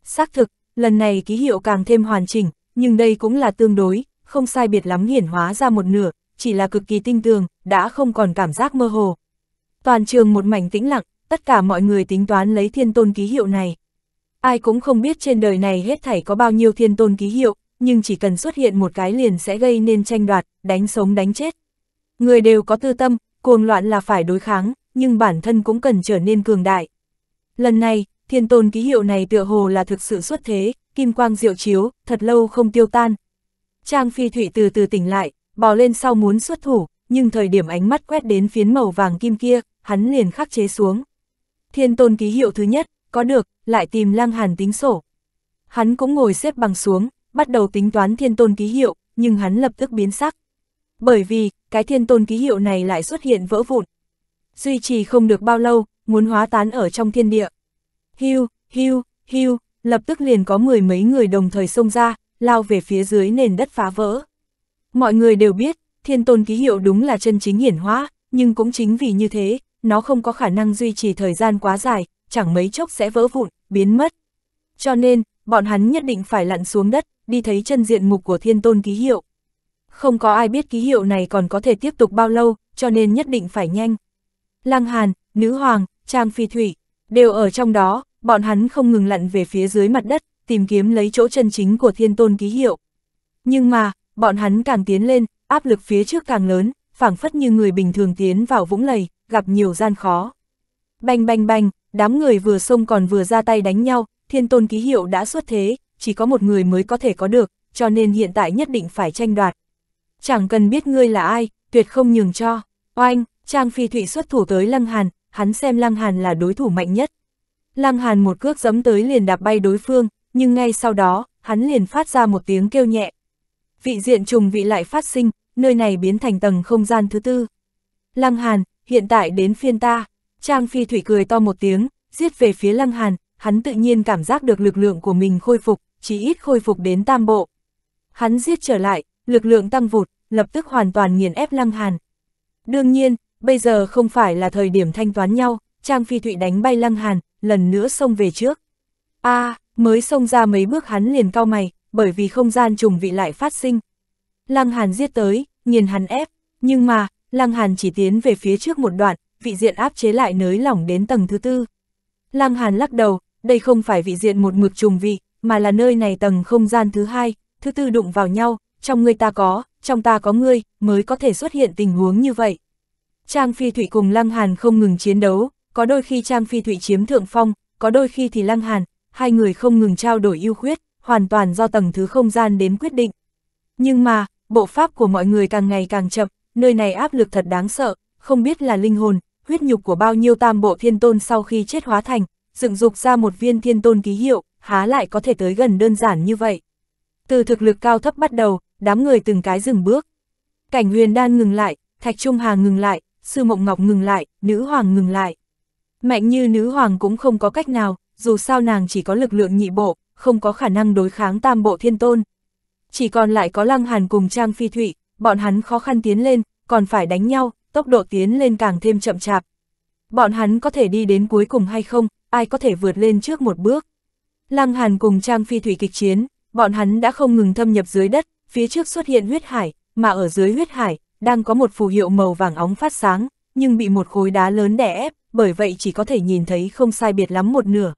Speaker 1: Xác thực, lần này ký hiệu càng thêm hoàn chỉnh, nhưng đây cũng là tương đối, không sai biệt lắm hiển hóa ra một nửa, chỉ là cực kỳ tinh tường, đã không còn cảm giác mơ hồ. Toàn trường một mảnh tĩnh lặng, tất cả mọi người tính toán lấy thiên tôn ký hiệu này. Ai cũng không biết trên đời này hết thảy có bao nhiêu thiên tôn ký hiệu, nhưng chỉ cần xuất hiện một cái liền sẽ gây nên tranh đoạt, đánh sống đánh chết. Người đều có tư tâm, cuồng loạn là phải đối kháng, nhưng bản thân cũng cần trở nên cường đại. Lần này, thiên tôn ký hiệu này tựa hồ là thực sự xuất thế, kim quang diệu chiếu, thật lâu không tiêu tan. Trang phi thủy từ từ tỉnh lại, bò lên sau muốn xuất thủ, nhưng thời điểm ánh mắt quét đến phiến màu vàng kim kia, hắn liền khắc chế xuống. Thiên tôn ký hiệu thứ nhất, có được, lại tìm Lăng Hàn tính sổ. Hắn cũng ngồi xếp bằng xuống, bắt đầu tính toán thiên tôn ký hiệu, nhưng hắn lập tức biến sắc. Bởi vì, cái thiên tôn ký hiệu này lại xuất hiện vỡ vụn. Duy trì không được bao lâu, muốn hóa tán ở trong thiên địa. Hiu hiu hiu, lập tức liền có mười mấy người đồng thời xông ra, lao về phía dưới nền đất phá vỡ. Mọi người đều biết, thiên tôn ký hiệu đúng là chân chính hiển hóa, nhưng cũng chính vì như thế, nó không có khả năng duy trì thời gian quá dài, chẳng mấy chốc sẽ vỡ vụn, biến mất. Cho nên, bọn hắn nhất định phải lặn xuống đất, đi thấy chân diện mục của thiên tôn ký hiệu. Không có ai biết ký hiệu này còn có thể tiếp tục bao lâu, cho nên nhất định phải nhanh. Lăng Hàn, Nữ Hoàng, Trang Phi Thủy, đều ở trong đó, bọn hắn không ngừng lặn về phía dưới mặt đất, tìm kiếm lấy chỗ chân chính của thiên tôn ký hiệu. Nhưng mà, bọn hắn càng tiến lên, áp lực phía trước càng lớn, phảng phất như người bình thường tiến vào vũng lầy, gặp nhiều gian khó. Bành bành bành, Đám người vừa xông còn vừa ra tay đánh nhau, thiên tôn ký hiệu đã xuất thế, chỉ có một người mới có thể có được, cho nên hiện tại nhất định phải tranh đoạt. Chẳng cần biết ngươi là ai, tuyệt không nhường cho. Oanh, Trang Phi Thụy xuất thủ tới Lăng Hàn, hắn xem Lăng Hàn là đối thủ mạnh nhất. Lăng Hàn một cước giẫm tới liền đạp bay đối phương, nhưng ngay sau đó, hắn liền phát ra một tiếng kêu nhẹ. Vị diện trùng vị lại phát sinh, nơi này biến thành tầng không gian thứ tư. Lăng Hàn, hiện tại đến phiên ta, Trang Phi Thủy cười to một tiếng, giết về phía Lăng Hàn, hắn tự nhiên cảm giác được lực lượng của mình khôi phục, chỉ ít khôi phục đến tam bộ. Hắn giết trở lại, lực lượng tăng vụt, lập tức hoàn toàn nghiền ép Lăng Hàn. Đương nhiên, bây giờ không phải là thời điểm thanh toán nhau, Trang Phi Thụy đánh bay Lăng Hàn, lần nữa xông về trước. a à, mới xông ra mấy bước hắn liền cao mày, bởi vì không gian trùng vị lại phát sinh. Lăng Hàn giết tới, nghiền hắn ép, nhưng mà, Lăng Hàn chỉ tiến về phía trước một đoạn, vị diện áp chế lại nới lỏng đến tầng thứ tư. Lăng Hàn lắc đầu, đây không phải vị diện một mực trùng vị, mà là nơi này tầng không gian thứ hai, thứ tư đụng vào nhau, trong người ta có, trong ta có ngươi, mới có thể xuất hiện tình huống như vậy. Trang Phi Thụy cùng Lăng Hàn không ngừng chiến đấu, có đôi khi Trang Phi Thụy chiếm thượng phong, có đôi khi thì Lăng Hàn, hai người không ngừng trao đổi ưu khuyết, hoàn toàn do tầng thứ không gian đến quyết định. Nhưng mà, bộ pháp của mọi người càng ngày càng chậm, nơi này áp lực thật đáng sợ, không biết là linh hồn, huyết nhục của bao nhiêu tam bộ thiên tôn sau khi chết hóa thành, dựng dục ra một viên thiên tôn ký hiệu, há lại có thể tới gần đơn giản như vậy. Từ thực lực cao thấp bắt đầu, đám người từng cái dừng bước. Cảnh huyền đan ngừng lại, thạch trung hà ngừng lại, sư mộng ngọc ngừng lại, nữ hoàng ngừng lại. Mạnh như nữ hoàng cũng không có cách nào, dù sao nàng chỉ có lực lượng nhị bộ, không có khả năng đối kháng tam bộ thiên tôn. Chỉ còn lại có lăng hàn cùng trang phi thụy, bọn hắn khó khăn tiến lên, còn phải đánh nhau, tốc độ tiến lên càng thêm chậm chạp. Bọn hắn có thể đi đến cuối cùng hay không, ai có thể vượt lên trước một bước. Lăng Hàn cùng Trang Phi Thủy kịch chiến, bọn hắn đã không ngừng thâm nhập dưới đất, phía trước xuất hiện huyết hải, mà ở dưới huyết hải, đang có một phù hiệu màu vàng óng phát sáng, nhưng bị một khối đá lớn đè ép, bởi vậy chỉ có thể nhìn thấy không sai biệt lắm một nửa.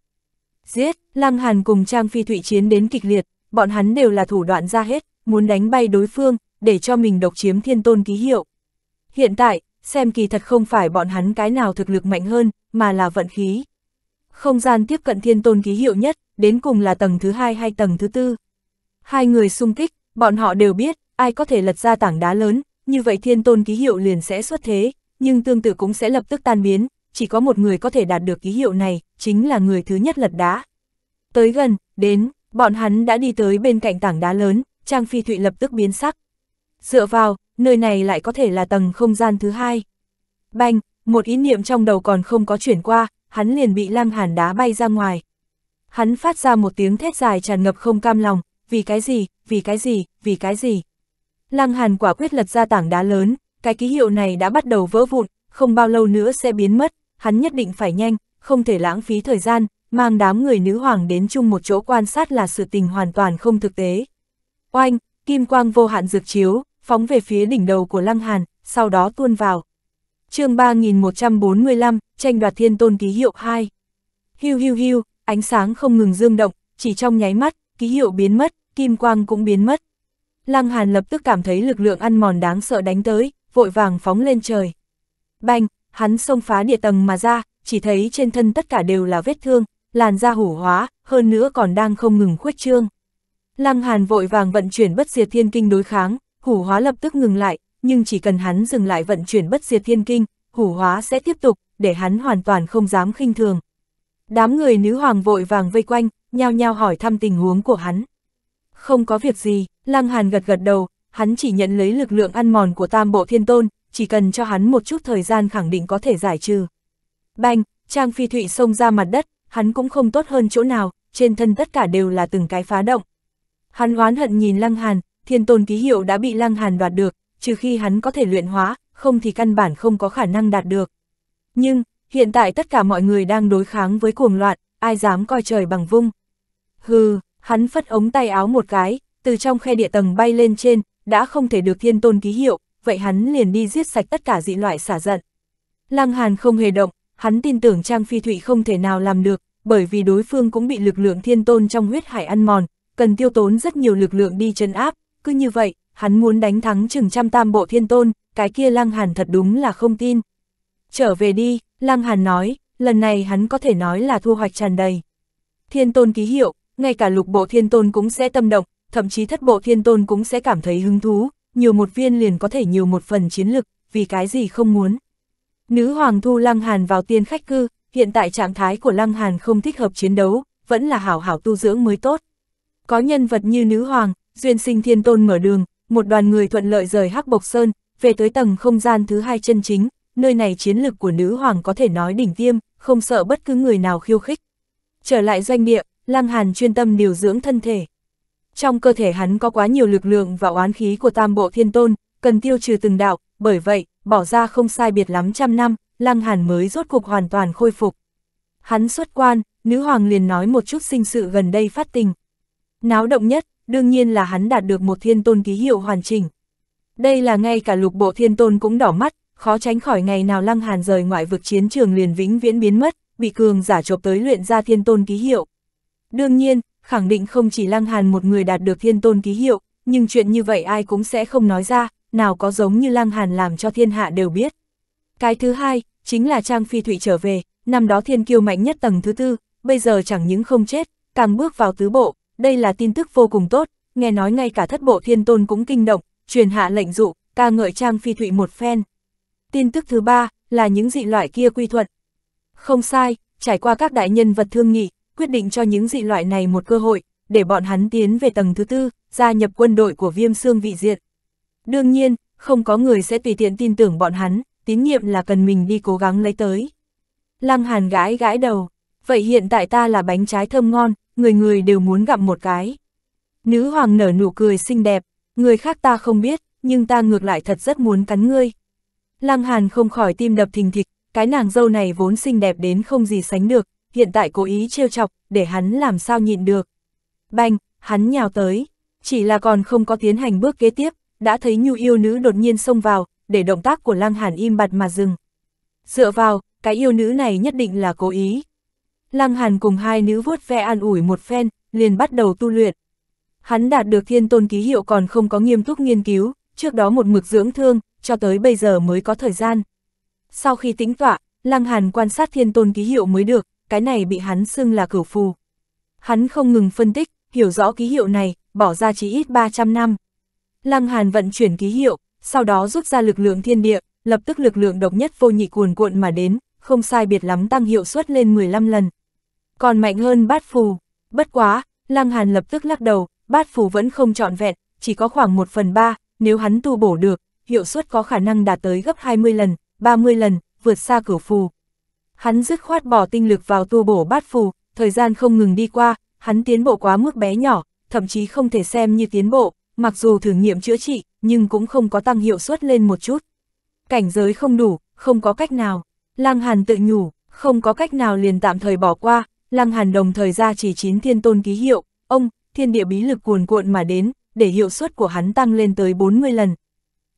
Speaker 1: Giết, Lăng Hàn cùng Trang Phi Thủy chiến đến kịch liệt, bọn hắn đều là thủ đoạn ra hết, muốn đánh bay đối phương, để cho mình độc chiếm thiên tôn ký hiệu. Hiện tại, xem kỳ thật không phải bọn hắn cái nào thực lực mạnh hơn, mà là vận khí. Không gian tiếp cận thiên tôn ký hiệu nhất, đến cùng là tầng thứ hai hay tầng thứ tư. Hai người xung kích, bọn họ đều biết, ai có thể lật ra tảng đá lớn, như vậy thiên tôn ký hiệu liền sẽ xuất thế, nhưng tương tự cũng sẽ lập tức tan biến, chỉ có một người có thể đạt được ký hiệu này, chính là người thứ nhất lật đá. Tới gần, đến, bọn hắn đã đi tới bên cạnh tảng đá lớn, Trang Phi Thụy lập tức biến sắc. Dựa vào, nơi này lại có thể là tầng không gian thứ hai. Banh, một ý niệm trong đầu còn không có chuyển qua, hắn liền bị Lăng Hàn đá bay ra ngoài. Hắn phát ra một tiếng thét dài tràn ngập không cam lòng, vì cái gì, vì cái gì, vì cái gì. Lăng Hàn quả quyết lật ra tảng đá lớn, cái ký hiệu này đã bắt đầu vỡ vụn, không bao lâu nữa sẽ biến mất, hắn nhất định phải nhanh, không thể lãng phí thời gian, mang đám người nữ hoàng đến chung một chỗ quan sát là sự tình hoàn toàn không thực tế. Oanh, kim quang vô hạn dược chiếu, phóng về phía đỉnh đầu của Lăng Hàn, sau đó tuôn vào. chương 3145, tranh đoạt thiên tôn ký hiệu 2. Hiu hiu hiu, ánh sáng không ngừng dương động, chỉ trong nháy mắt, ký hiệu biến mất, kim quang cũng biến mất. Lăng Hàn lập tức cảm thấy lực lượng ăn mòn đáng sợ đánh tới, vội vàng phóng lên trời. Banh, hắn xông phá địa tầng mà ra, chỉ thấy trên thân tất cả đều là vết thương, làn da hủ hóa, hơn nữa còn đang không ngừng khuếch trương. Lăng Hàn vội vàng vận chuyển bất diệt thiên kinh đối kháng, hủ hóa lập tức ngừng lại, nhưng chỉ cần hắn dừng lại vận chuyển bất diệt thiên kinh, hủ hóa sẽ tiếp tục, để hắn hoàn toàn không dám khinh thường. Đám người nữ hoàng vội vàng vây quanh, nhao nhao hỏi thăm tình huống của hắn. Không có việc gì, Lăng Hàn gật gật đầu, hắn chỉ nhận lấy lực lượng ăn mòn của tam bộ thiên tôn, chỉ cần cho hắn một chút thời gian khẳng định có thể giải trừ. Bang, Trang Phi Thụy xông ra mặt đất, hắn cũng không tốt hơn chỗ nào, trên thân tất cả đều là từng cái phá động. Hắn oán hận nhìn Lăng Hàn, thiên tôn ký hiệu đã bị Lăng Hàn đoạt được, trừ khi hắn có thể luyện hóa, không thì căn bản không có khả năng đạt được. Nhưng, hiện tại tất cả mọi người đang đối kháng với cuồng loạn, ai dám coi trời bằng vung. Hừ, hắn phất ống tay áo một cái, từ trong khe địa tầng bay lên trên, đã không thể được thiên tôn ký hiệu, vậy hắn liền đi giết sạch tất cả dị loại xả giận. Lăng Hàn không hề động, hắn tin tưởng Trang Phi Thụy không thể nào làm được, bởi vì đối phương cũng bị lực lượng thiên tôn trong huyết hải ăn mòn, cần tiêu tốn rất nhiều lực lượng đi chân áp, cứ như vậy, hắn muốn đánh thắng chừng trăm tam bộ thiên tôn, cái kia Lăng Hàn thật đúng là không tin. Trở về đi, Lăng Hàn nói, lần này hắn có thể nói là thu hoạch tràn đầy. Thiên tôn ký hiệu, ngay cả lục bộ thiên tôn cũng sẽ tâm động, thậm chí thất bộ thiên tôn cũng sẽ cảm thấy hứng thú, nhiều một viên liền có thể nhiều một phần chiến lực, vì cái gì không muốn. Nữ hoàng thu Lăng Hàn vào tiên khách cư, hiện tại trạng thái của Lăng Hàn không thích hợp chiến đấu, vẫn là hảo hảo tu dưỡng mới tốt. Có nhân vật như nữ hoàng, duyên sinh thiên tôn mở đường, một đoàn người thuận lợi rời Hắc Bộc Sơn, về tới tầng không gian thứ hai chân chính, nơi này chiến lực của nữ hoàng có thể nói đỉnh tiêm, không sợ bất cứ người nào khiêu khích. Trở lại doanh địa, Lăng Hàn chuyên tâm điều dưỡng thân thể. Trong cơ thể hắn có quá nhiều lực lượng và oán khí của tam bộ thiên tôn, cần tiêu trừ từng đạo, bởi vậy, bỏ ra không sai biệt lắm trăm năm, Lăng Hàn mới rốt cuộc hoàn toàn khôi phục. Hắn xuất quan, nữ hoàng liền nói một chút sinh sự gần đây phát tình. Náo động nhất, đương nhiên là hắn đạt được một thiên tôn ký hiệu hoàn chỉnh. Đây là ngay cả lục bộ thiên tôn cũng đỏ mắt, khó tránh khỏi ngày nào lăng hàn rời ngoại vực chiến trường liền vĩnh viễn biến mất, bị cường giả chộp tới luyện ra thiên tôn ký hiệu. Đương nhiên, khẳng định không chỉ lăng hàn một người đạt được thiên tôn ký hiệu, nhưng chuyện như vậy ai cũng sẽ không nói ra, nào có giống như lăng hàn làm cho thiên hạ đều biết. Cái thứ hai, chính là Trang Phi Thụy trở về, năm đó thiên kiêu mạnh nhất tầng thứ tư, bây giờ chẳng những không chết, càng bước vào tứ bộ, đây là tin tức vô cùng tốt, nghe nói ngay cả thất bộ thiên tôn cũng kinh động, truyền hạ lệnh dụ, ca ngợi Trang Phi Thụy một phen. Tin tức thứ ba, là những dị loại kia quy thuận. Không sai, trải qua các đại nhân vật thương nghị, quyết định cho những dị loại này một cơ hội, để bọn hắn tiến về tầng thứ tư, gia nhập quân đội của viêm xương vị diện. Đương nhiên, không có người sẽ tùy tiện tin tưởng bọn hắn, tín nhiệm là cần mình đi cố gắng lấy tới. Lăng Hàn gái gãi đầu, vậy hiện tại ta là bánh trái thơm ngon, người người đều muốn gặp một cái. Nữ hoàng nở nụ cười xinh đẹp, người khác ta không biết, nhưng ta ngược lại thật rất muốn cắn ngươi. Lăng Hàn không khỏi tim đập thình thịch, cái nàng dâu này vốn xinh đẹp đến không gì sánh được, hiện tại cố ý trêu chọc, để hắn làm sao nhịn được. Banh, hắn nhào tới, chỉ là còn không có tiến hành bước kế tiếp, đã thấy nhu yêu nữ đột nhiên xông vào, để động tác của Lăng Hàn im bặt mà dừng. Dựa vào, cái yêu nữ này nhất định là cố ý, Lăng Hàn cùng hai nữ vuốt ve an ủi một phen, liền bắt đầu tu luyện. Hắn đạt được thiên tôn ký hiệu còn không có nghiêm túc nghiên cứu, trước đó một mực dưỡng thương, cho tới bây giờ mới có thời gian. Sau khi tính tọa, Lăng Hàn quan sát thiên tôn ký hiệu mới được, cái này bị hắn xưng là cửu phù. Hắn không ngừng phân tích, hiểu rõ ký hiệu này, bỏ ra chỉ ít 300 năm. Lăng Hàn vận chuyển ký hiệu, sau đó rút ra lực lượng thiên địa, lập tức lực lượng độc nhất vô nhị cuồn cuộn mà đến, không sai biệt lắm tăng hiệu suất lên 15 lần còn mạnh hơn bát phù. Bất quá, Lăng Hàn lập tức lắc đầu, bát phù vẫn không trọn vẹn, chỉ có khoảng 1 phần 3, nếu hắn tu bổ được, hiệu suất có khả năng đạt tới gấp 20 lần, 30 lần, vượt xa cửu phù. Hắn dứt khoát bỏ tinh lực vào tu bổ bát phù, thời gian không ngừng đi qua, hắn tiến bộ quá mức bé nhỏ, thậm chí không thể xem như tiến bộ, mặc dù thử nghiệm chữa trị, nhưng cũng không có tăng hiệu suất lên một chút. Cảnh giới không đủ, không có cách nào. Lăng Hàn tự nhủ, không có cách nào liền tạm thời bỏ qua, Lăng Hàn đồng thời ra chỉ chín thiên tôn ký hiệu, ông, thiên địa bí lực cuồn cuộn mà đến, để hiệu suất của hắn tăng lên tới 40 lần.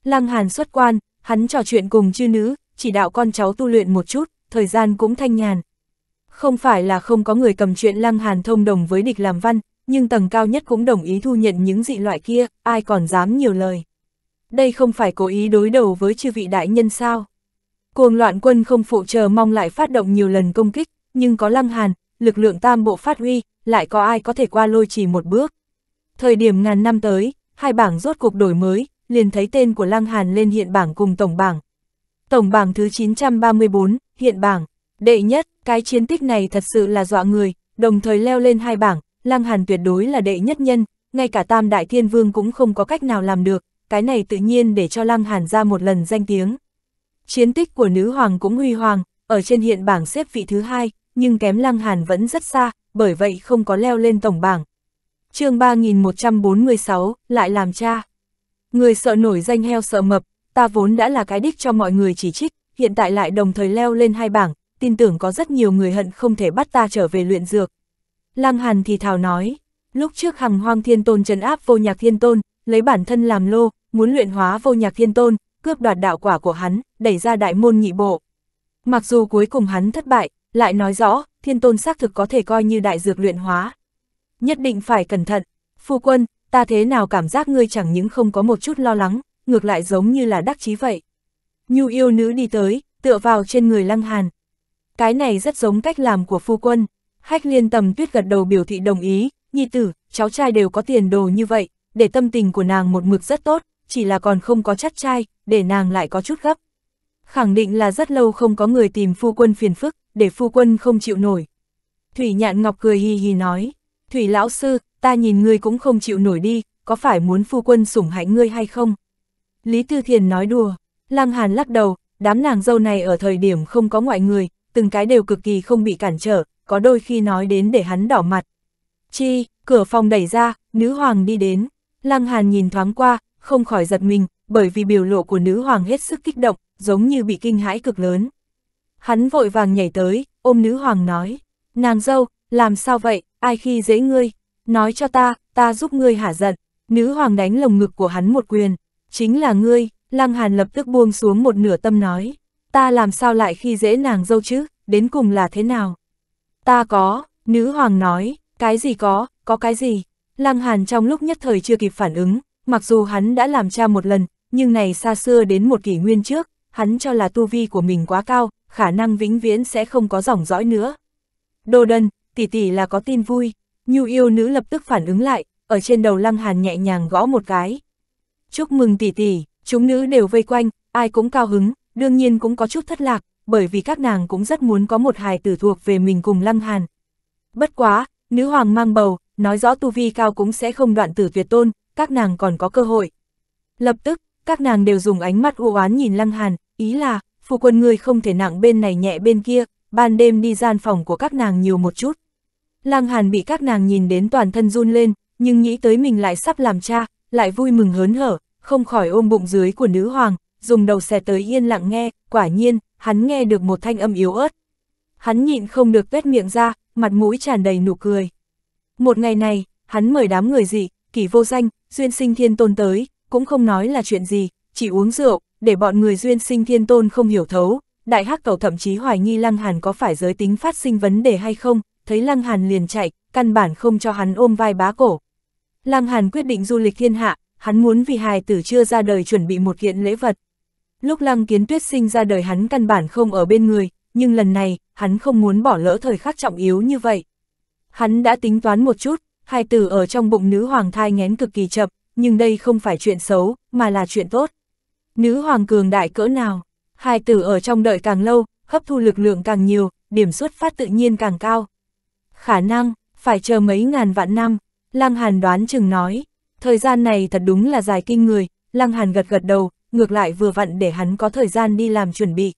Speaker 1: Lăng Hàn xuất quan, hắn trò chuyện cùng chư nữ, chỉ đạo con cháu tu luyện một chút, thời gian cũng thanh nhàn. Không phải là không có người cầm chuyện Lăng Hàn thông đồng với địch làm văn, nhưng tầng cao nhất cũng đồng ý thu nhận những dị loại kia, ai còn dám nhiều lời. Đây không phải cố ý đối đầu với chư vị đại nhân sao. Cuồng loạn quân không phụ chờ mong lại phát động nhiều lần công kích, nhưng có Lăng Hàn, lực lượng tam bộ phát huy, lại có ai có thể qua lôi trì một bước. Thời điểm ngàn năm tới, hai bảng rốt cuộc đổi mới, liền thấy tên của Lăng Hàn lên hiện bảng cùng tổng bảng. Tổng bảng thứ 934, hiện bảng, đệ nhất, cái chiến tích này thật sự là dọa người, đồng thời leo lên hai bảng, Lăng Hàn tuyệt đối là đệ nhất nhân, ngay cả Tam Đại Thiên Vương cũng không có cách nào làm được, cái này tự nhiên để cho Lăng Hàn ra một lần danh tiếng. Chiến tích của nữ hoàng cũng huy hoàng, ở trên hiện bảng xếp vị thứ hai, nhưng kém Lăng Hàn vẫn rất xa, bởi vậy không có leo lên tổng bảng. chương 3146, lại làm cha. Người sợ nổi danh heo sợ mập, ta vốn đã là cái đích cho mọi người chỉ trích, hiện tại lại đồng thời leo lên hai bảng, tin tưởng có rất nhiều người hận không thể bắt ta trở về luyện dược. Lăng Hàn thì thào nói, lúc trước hằng hoang thiên tôn trấn áp vô nhạc thiên tôn, lấy bản thân làm lô, muốn luyện hóa vô nhạc thiên tôn, cướp đoạt đạo quả của hắn, đẩy ra đại môn nhị bộ. Mặc dù cuối cùng hắn thất bại, lại nói rõ, thiên tôn xác thực có thể coi như đại dược luyện hóa. Nhất định phải cẩn thận. Phu quân, ta thế nào cảm giác ngươi chẳng những không có một chút lo lắng, ngược lại giống như là đắc chí vậy. Nhu yêu nữ đi tới, tựa vào trên người lăng hàn. Cái này rất giống cách làm của phu quân. Hách liên tầm tuyết gật đầu biểu thị đồng ý, nhi tử, cháu trai đều có tiền đồ như vậy, để tâm tình của nàng một mực rất tốt, chỉ là còn không có chắc trai, để nàng lại có chút gấp. Khẳng định là rất lâu không có người tìm phu quân phiền phức để phu quân không chịu nổi. Thủy nhạn ngọc cười hì hì nói, Thủy lão sư, ta nhìn ngươi cũng không chịu nổi đi, có phải muốn phu quân sủng hạnh ngươi hay không? Lý Tư Thiền nói đùa, Lăng Hàn lắc đầu, đám nàng dâu này ở thời điểm không có ngoại người, từng cái đều cực kỳ không bị cản trở, có đôi khi nói đến để hắn đỏ mặt. Chi, cửa phòng đẩy ra, nữ hoàng đi đến, Lăng Hàn nhìn thoáng qua, không khỏi giật mình, bởi vì biểu lộ của nữ hoàng hết sức kích động, giống như bị kinh hãi cực lớn. Hắn vội vàng nhảy tới, ôm nữ hoàng nói, nàng dâu, làm sao vậy, ai khi dễ ngươi, nói cho ta, ta giúp ngươi hả giận. Nữ hoàng đánh lồng ngực của hắn một quyền, chính là ngươi, Lăng Hàn lập tức buông xuống một nửa tâm nói, ta làm sao lại khi dễ nàng dâu chứ, đến cùng là thế nào? Ta có, nữ hoàng nói, cái gì có, có cái gì? Lăng Hàn trong lúc nhất thời chưa kịp phản ứng, mặc dù hắn đã làm cha một lần, nhưng này xa xưa đến một kỷ nguyên trước, hắn cho là tu vi của mình quá cao, khả năng vĩnh viễn sẽ không có dòng dõi nữa. Đô đần, tỷ tỷ là có tin vui, nhu yêu nữ lập tức phản ứng lại, ở trên đầu lăng hàn nhẹ nhàng gõ một cái. Chúc mừng tỷ tỷ, chúng nữ đều vây quanh, ai cũng cao hứng, đương nhiên cũng có chút thất lạc, bởi vì các nàng cũng rất muốn có một hài tử thuộc về mình cùng lăng hàn. Bất quá, nữ hoàng mang bầu, nói rõ tu vi cao cũng sẽ không đoạn tử tuyệt tôn, các nàng còn có cơ hội. Lập tức, các nàng đều dùng ánh mắt u oán nhìn lăng hàn, ý là, phu quân người không thể nặng bên này nhẹ bên kia, ban đêm đi gian phòng của các nàng nhiều một chút. Lăng Hàn bị các nàng nhìn đến toàn thân run lên, nhưng nghĩ tới mình lại sắp làm cha, lại vui mừng hớn hở, không khỏi ôm bụng dưới của nữ hoàng, dùng đầu xe tới yên lặng nghe, quả nhiên, hắn nghe được một thanh âm yếu ớt. Hắn nhịn không được vết miệng ra, mặt mũi tràn đầy nụ cười. Một ngày này, hắn mời đám người dị, kỷ vô danh, duyên sinh thiên tôn tới, cũng không nói là chuyện gì, chỉ uống rượu, để bọn người duyên sinh thiên tôn không hiểu thấu, đại hắc cầu thậm chí hoài nghi Lăng Hàn có phải giới tính phát sinh vấn đề hay không, thấy Lăng Hàn liền chạy, căn bản không cho hắn ôm vai bá cổ. Lăng Hàn quyết định du lịch thiên hạ, hắn muốn vì hài tử chưa ra đời chuẩn bị một kiện lễ vật. Lúc Lăng Kiến Tuyết sinh ra đời hắn căn bản không ở bên người, nhưng lần này, hắn không muốn bỏ lỡ thời khắc trọng yếu như vậy. Hắn đã tính toán một chút, hài tử ở trong bụng nữ hoàng thai ngén cực kỳ chậm, nhưng đây không phải chuyện xấu, mà là chuyện tốt. Nữ hoàng cường đại cỡ nào, hai tử ở trong đợi càng lâu, hấp thu lực lượng càng nhiều, điểm xuất phát tự nhiên càng cao. Khả năng, phải chờ mấy ngàn vạn năm, Lăng Hàn đoán chừng nói, thời gian này thật đúng là dài kinh người, Lăng Hàn gật gật đầu, ngược lại vừa vặn để hắn có thời gian đi làm chuẩn bị.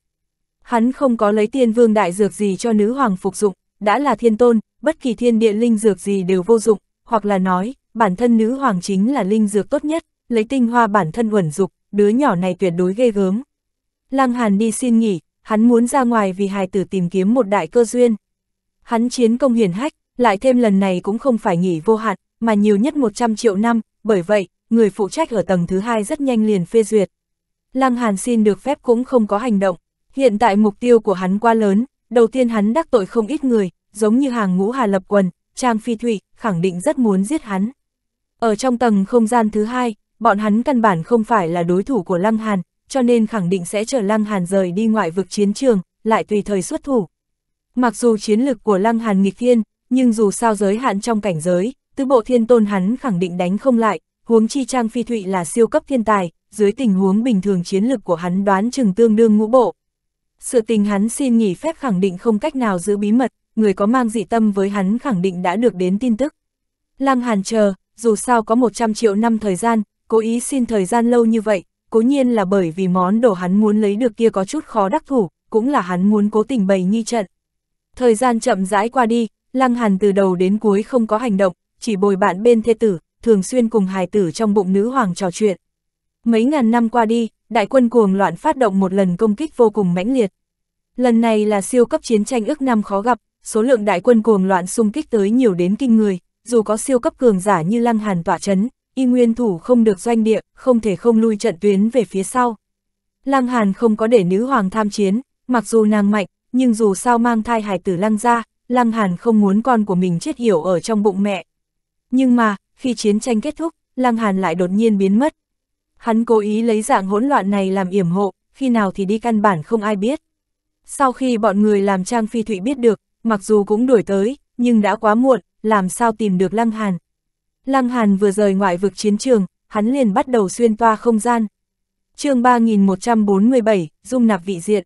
Speaker 1: Hắn không có lấy tiên vương đại dược gì cho nữ hoàng phục dụng, đã là thiên tôn, bất kỳ thiên địa linh dược gì đều vô dụng, hoặc là nói, bản thân nữ hoàng chính là linh dược tốt nhất, lấy tinh hoa bản thân uẩn dục, đứa nhỏ này tuyệt đối ghê gớm. Lăng Hàn đi xin nghỉ, hắn muốn ra ngoài vì hài tử tìm kiếm một đại cơ duyên. Hắn chiến công hiển hách, lại thêm lần này cũng không phải nghỉ vô hạn, mà nhiều nhất 100 triệu năm, bởi vậy, người phụ trách ở tầng thứ hai rất nhanh liền phê duyệt. Lăng Hàn xin được phép cũng không có hành động, hiện tại mục tiêu của hắn quá lớn, đầu tiên hắn đắc tội không ít người, giống như hàng ngũ Hà Lập Quần, Trang Phi Thụy, khẳng định rất muốn giết hắn. Ở trong tầng không gian thứ hai, bọn hắn căn bản không phải là đối thủ của Lăng Hàn, cho nên khẳng định sẽ chờ Lăng Hàn rời đi ngoại vực chiến trường, lại tùy thời xuất thủ. Mặc dù chiến lực của Lăng Hàn nghịch thiên, nhưng dù sao giới hạn trong cảnh giới, tứ bộ thiên tôn hắn khẳng định đánh không lại, huống chi Trang Phi Thụy là siêu cấp thiên tài, dưới tình huống bình thường chiến lực của hắn đoán chừng tương đương ngũ bộ. Sự tình hắn xin nghỉ phép khẳng định không cách nào giữ bí mật, người có mang dị tâm với hắn khẳng định đã được đến tin tức. Lăng Hàn chờ, dù sao có 100 triệu năm thời gian, cố ý xin thời gian lâu như vậy, cố nhiên là bởi vì món đồ hắn muốn lấy được kia có chút khó đắc thủ, cũng là hắn muốn cố tình bày nghi trận. Thời gian chậm rãi qua đi, Lăng Hàn từ đầu đến cuối không có hành động, chỉ bồi bạn bên thê tử, thường xuyên cùng hài tử trong bụng nữ hoàng trò chuyện. Mấy ngàn năm qua đi, đại quân cuồng loạn phát động một lần công kích vô cùng mãnh liệt. Lần này là siêu cấp chiến tranh ước năm khó gặp, số lượng đại quân cuồng loạn xung kích tới nhiều đến kinh người, dù có siêu cấp cường giả như Lăng Hàn tỏa chấn, y nguyên thủ không được doanh địa, không thể không lui trận tuyến về phía sau. Lăng Hàn không có để nữ hoàng tham chiến, mặc dù nàng mạnh, nhưng dù sao mang thai hải tử lăng ra, Lăng Hàn không muốn con của mình chết hiểu ở trong bụng mẹ. Nhưng mà, khi chiến tranh kết thúc, Lăng Hàn lại đột nhiên biến mất. Hắn cố ý lấy dạng hỗn loạn này làm yểm hộ, khi nào thì đi căn bản không ai biết. Sau khi bọn người làm trang phi thụy biết được, mặc dù cũng đuổi tới, nhưng đã quá muộn, làm sao tìm được Lăng Hàn. Lăng Hàn vừa rời ngoại vực chiến trường, hắn liền bắt đầu xuyên toa không gian. chương 3147, dung nạp vị diện.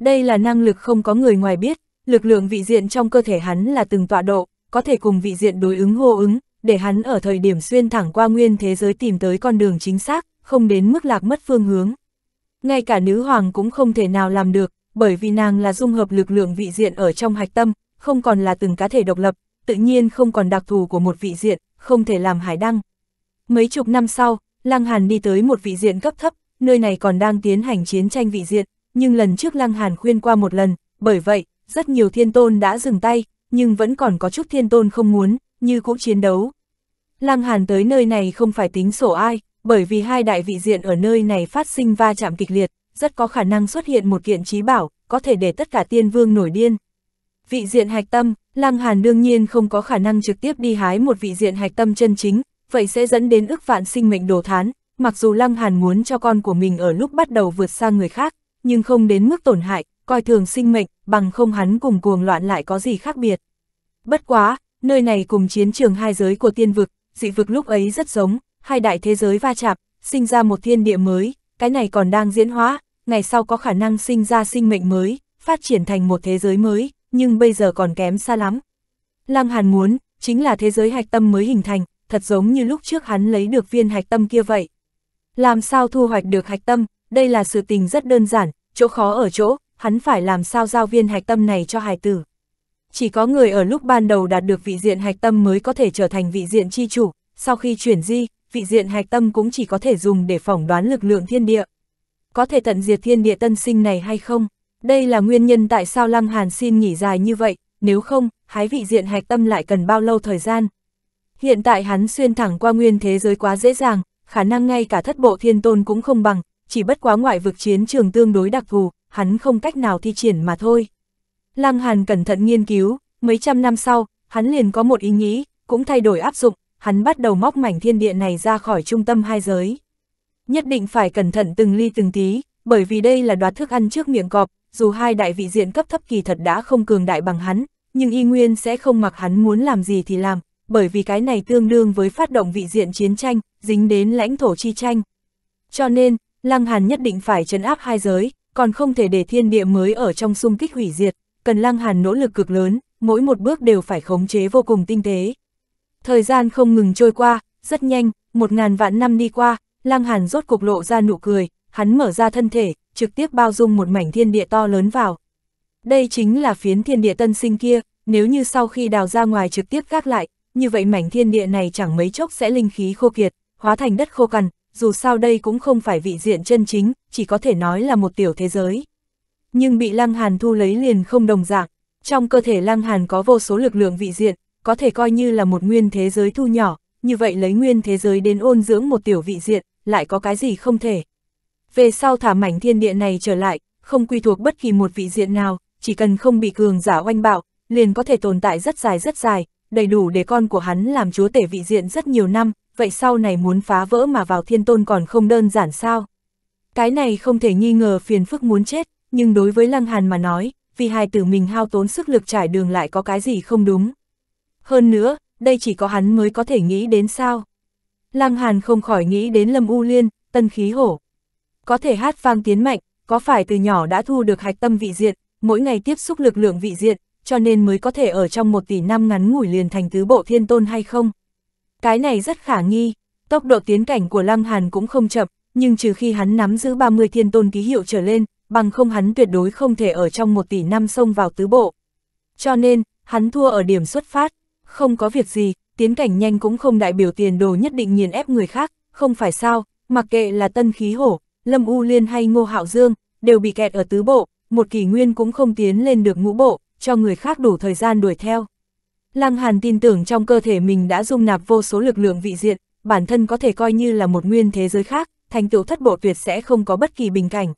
Speaker 1: Đây là năng lực không có người ngoài biết, lực lượng vị diện trong cơ thể hắn là từng tọa độ, có thể cùng vị diện đối ứng hô ứng, để hắn ở thời điểm xuyên thẳng qua nguyên thế giới tìm tới con đường chính xác, không đến mức lạc mất phương hướng. Ngay cả nữ hoàng cũng không thể nào làm được, bởi vì nàng là dung hợp lực lượng vị diện ở trong hạch tâm, không còn là từng cá thể độc lập, tự nhiên không còn đặc thù của một vị diện, không thể làm hải đăng. Mấy chục năm sau, Lăng Hàn đi tới một vị diện cấp thấp, nơi này còn đang tiến hành chiến tranh vị diện, nhưng lần trước Lăng Hàn khuyên qua một lần, bởi vậy, rất nhiều thiên tôn đã dừng tay, nhưng vẫn còn có chút thiên tôn không muốn, như cũng chiến đấu. Lăng Hàn tới nơi này không phải tính sổ ai, bởi vì hai đại vị diện ở nơi này phát sinh va chạm kịch liệt, rất có khả năng xuất hiện một kiện trí bảo, có thể để tất cả tiên vương nổi điên vị diện hạch tâm, Lăng Hàn đương nhiên không có khả năng trực tiếp đi hái một vị diện hạch tâm chân chính, vậy sẽ dẫn đến ức vạn sinh mệnh đổ thán, mặc dù Lăng Hàn muốn cho con của mình ở lúc bắt đầu vượt xa người khác, nhưng không đến mức tổn hại, coi thường sinh mệnh, bằng không hắn cùng cuồng loạn lại có gì khác biệt. Bất quá, nơi này cùng chiến trường hai giới của tiên vực, dị vực lúc ấy rất giống, hai đại thế giới va chạm, sinh ra một thiên địa mới, cái này còn đang diễn hóa, ngày sau có khả năng sinh ra sinh mệnh mới, phát triển thành một thế giới mới nhưng bây giờ còn kém xa lắm. Lăng Hàn muốn, chính là thế giới hạch tâm mới hình thành, thật giống như lúc trước hắn lấy được viên hạch tâm kia vậy. Làm sao thu hoạch được hạch tâm, đây là sự tình rất đơn giản, chỗ khó ở chỗ, hắn phải làm sao giao viên hạch tâm này cho hài tử. Chỉ có người ở lúc ban đầu đạt được vị diện hạch tâm mới có thể trở thành vị diện chi chủ, sau khi chuyển di, vị diện hạch tâm cũng chỉ có thể dùng để phỏng đoán lực lượng thiên địa. Có thể tận diệt thiên địa tân sinh này hay không? Đây là nguyên nhân tại sao Lăng Hàn xin nghỉ dài như vậy, nếu không, hái vị diện hạch tâm lại cần bao lâu thời gian. Hiện tại hắn xuyên thẳng qua nguyên thế giới quá dễ dàng, khả năng ngay cả thất bộ thiên tôn cũng không bằng, chỉ bất quá ngoại vực chiến trường tương đối đặc thù, hắn không cách nào thi triển mà thôi. Lăng Hàn cẩn thận nghiên cứu, mấy trăm năm sau, hắn liền có một ý nghĩ, cũng thay đổi áp dụng, hắn bắt đầu móc mảnh thiên địa này ra khỏi trung tâm hai giới. Nhất định phải cẩn thận từng ly từng tí, bởi vì đây là đoạt thức ăn trước miệng cọp, dù hai đại vị diện cấp thấp kỳ thật đã không cường đại bằng hắn, nhưng y nguyên sẽ không mặc hắn muốn làm gì thì làm, bởi vì cái này tương đương với phát động vị diện chiến tranh, dính đến lãnh thổ chi tranh. Cho nên, Lăng Hàn nhất định phải chấn áp hai giới, còn không thể để thiên địa mới ở trong xung kích hủy diệt, cần Lăng Hàn nỗ lực cực lớn, mỗi một bước đều phải khống chế vô cùng tinh tế. Thời gian không ngừng trôi qua, rất nhanh, một ngàn vạn năm đi qua, Lăng Hàn rốt cục lộ ra nụ cười, hắn mở ra thân thể, trực tiếp bao dung một mảnh thiên địa to lớn vào. Đây chính là phiến thiên địa tân sinh kia, nếu như sau khi đào ra ngoài trực tiếp gác lại, như vậy mảnh thiên địa này chẳng mấy chốc sẽ linh khí khô kiệt, hóa thành đất khô cằn, dù sao đây cũng không phải vị diện chân chính, chỉ có thể nói là một tiểu thế giới. Nhưng bị Lăng Hàn thu lấy liền không đồng dạng, trong cơ thể Lăng Hàn có vô số lực lượng vị diện, có thể coi như là một nguyên thế giới thu nhỏ, như vậy lấy nguyên thế giới đến ôn dưỡng một tiểu vị diện, lại có cái gì không thể về sau thả mảnh thiên địa này trở lại, không quy thuộc bất kỳ một vị diện nào, chỉ cần không bị cường giả oanh bạo, liền có thể tồn tại rất dài rất dài, đầy đủ để con của hắn làm chúa tể vị diện rất nhiều năm, vậy sau này muốn phá vỡ mà vào thiên tôn còn không đơn giản sao. Cái này không thể nghi ngờ phiền phức muốn chết, nhưng đối với Lăng Hàn mà nói, vì hai tử mình hao tốn sức lực trải đường lại có cái gì không đúng. Hơn nữa, đây chỉ có hắn mới có thể nghĩ đến sao. Lăng Hàn không khỏi nghĩ đến Lâm U Liên, Tân Khí Hổ có thể hát vang tiến mạnh, có phải từ nhỏ đã thu được hạch tâm vị diện, mỗi ngày tiếp xúc lực lượng vị diện, cho nên mới có thể ở trong một tỷ năm ngắn ngủi liền thành tứ bộ thiên tôn hay không? Cái này rất khả nghi, tốc độ tiến cảnh của Lăng Hàn cũng không chậm, nhưng trừ khi hắn nắm giữ 30 thiên tôn ký hiệu trở lên, bằng không hắn tuyệt đối không thể ở trong một tỷ năm xông vào tứ bộ. Cho nên, hắn thua ở điểm xuất phát, không có việc gì, tiến cảnh nhanh cũng không đại biểu tiền đồ nhất định nhìn ép người khác, không phải sao, mặc kệ là tân khí hổ, Lâm U Liên hay Ngô Hạo Dương, đều bị kẹt ở tứ bộ, một kỷ nguyên cũng không tiến lên được ngũ bộ, cho người khác đủ thời gian đuổi theo. Lăng Hàn tin tưởng trong cơ thể mình đã dung nạp vô số lực lượng vị diện, bản thân có thể coi như là một nguyên thế giới khác, thành tựu thất bộ tuyệt sẽ không có bất kỳ bình cảnh.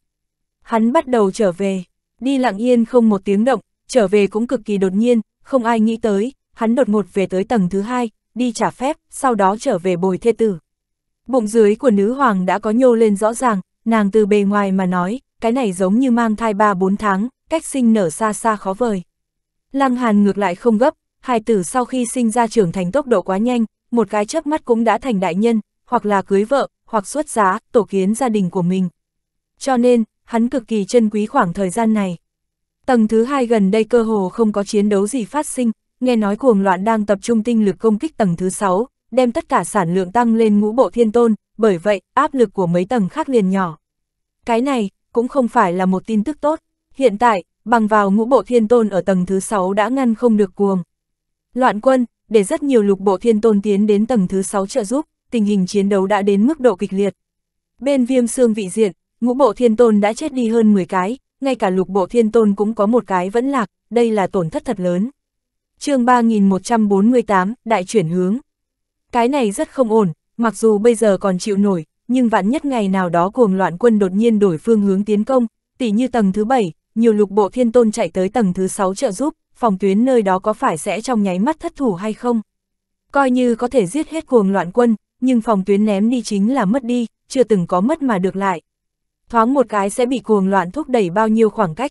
Speaker 1: Hắn bắt đầu trở về, đi lặng yên không một tiếng động, trở về cũng cực kỳ đột nhiên, không ai nghĩ tới, hắn đột ngột về tới tầng thứ hai, đi trả phép, sau đó trở về bồi thê tử. Bụng dưới của nữ hoàng đã có nhô lên rõ ràng, Nàng từ bề ngoài mà nói, cái này giống như mang thai 3-4 tháng, cách sinh nở xa xa khó vời. Lăng Hàn ngược lại không gấp, hài tử sau khi sinh ra trưởng thành tốc độ quá nhanh, một cái chớp mắt cũng đã thành đại nhân, hoặc là cưới vợ, hoặc xuất giá, tổ kiến gia đình của mình. Cho nên, hắn cực kỳ trân quý khoảng thời gian này. Tầng thứ hai gần đây cơ hồ không có chiến đấu gì phát sinh, nghe nói cuồng loạn đang tập trung tinh lực công kích tầng thứ sáu đem tất cả sản lượng tăng lên ngũ bộ thiên tôn, bởi vậy áp lực của mấy tầng khác liền nhỏ. Cái này cũng không phải là một tin tức tốt, hiện tại, bằng vào ngũ bộ thiên tôn ở tầng thứ 6 đã ngăn không được cuồng. Loạn quân, để rất nhiều lục bộ thiên tôn tiến đến tầng thứ 6 trợ giúp, tình hình chiến đấu đã đến mức độ kịch liệt. Bên viêm xương vị diện, ngũ bộ thiên tôn đã chết đi hơn 10 cái, ngay cả lục bộ thiên tôn cũng có một cái vẫn lạc, đây là tổn thất thật lớn. chương 3148, đại chuyển hướng. Cái này rất không ổn, mặc dù bây giờ còn chịu nổi, nhưng vạn nhất ngày nào đó cuồng loạn quân đột nhiên đổi phương hướng tiến công, tỉ như tầng thứ 7, nhiều lục bộ thiên tôn chạy tới tầng thứ 6 trợ giúp, phòng tuyến nơi đó có phải sẽ trong nháy mắt thất thủ hay không? Coi như có thể giết hết cuồng loạn quân, nhưng phòng tuyến ném đi chính là mất đi, chưa từng có mất mà được lại. Thoáng một cái sẽ bị cuồng loạn thúc đẩy bao nhiêu khoảng cách.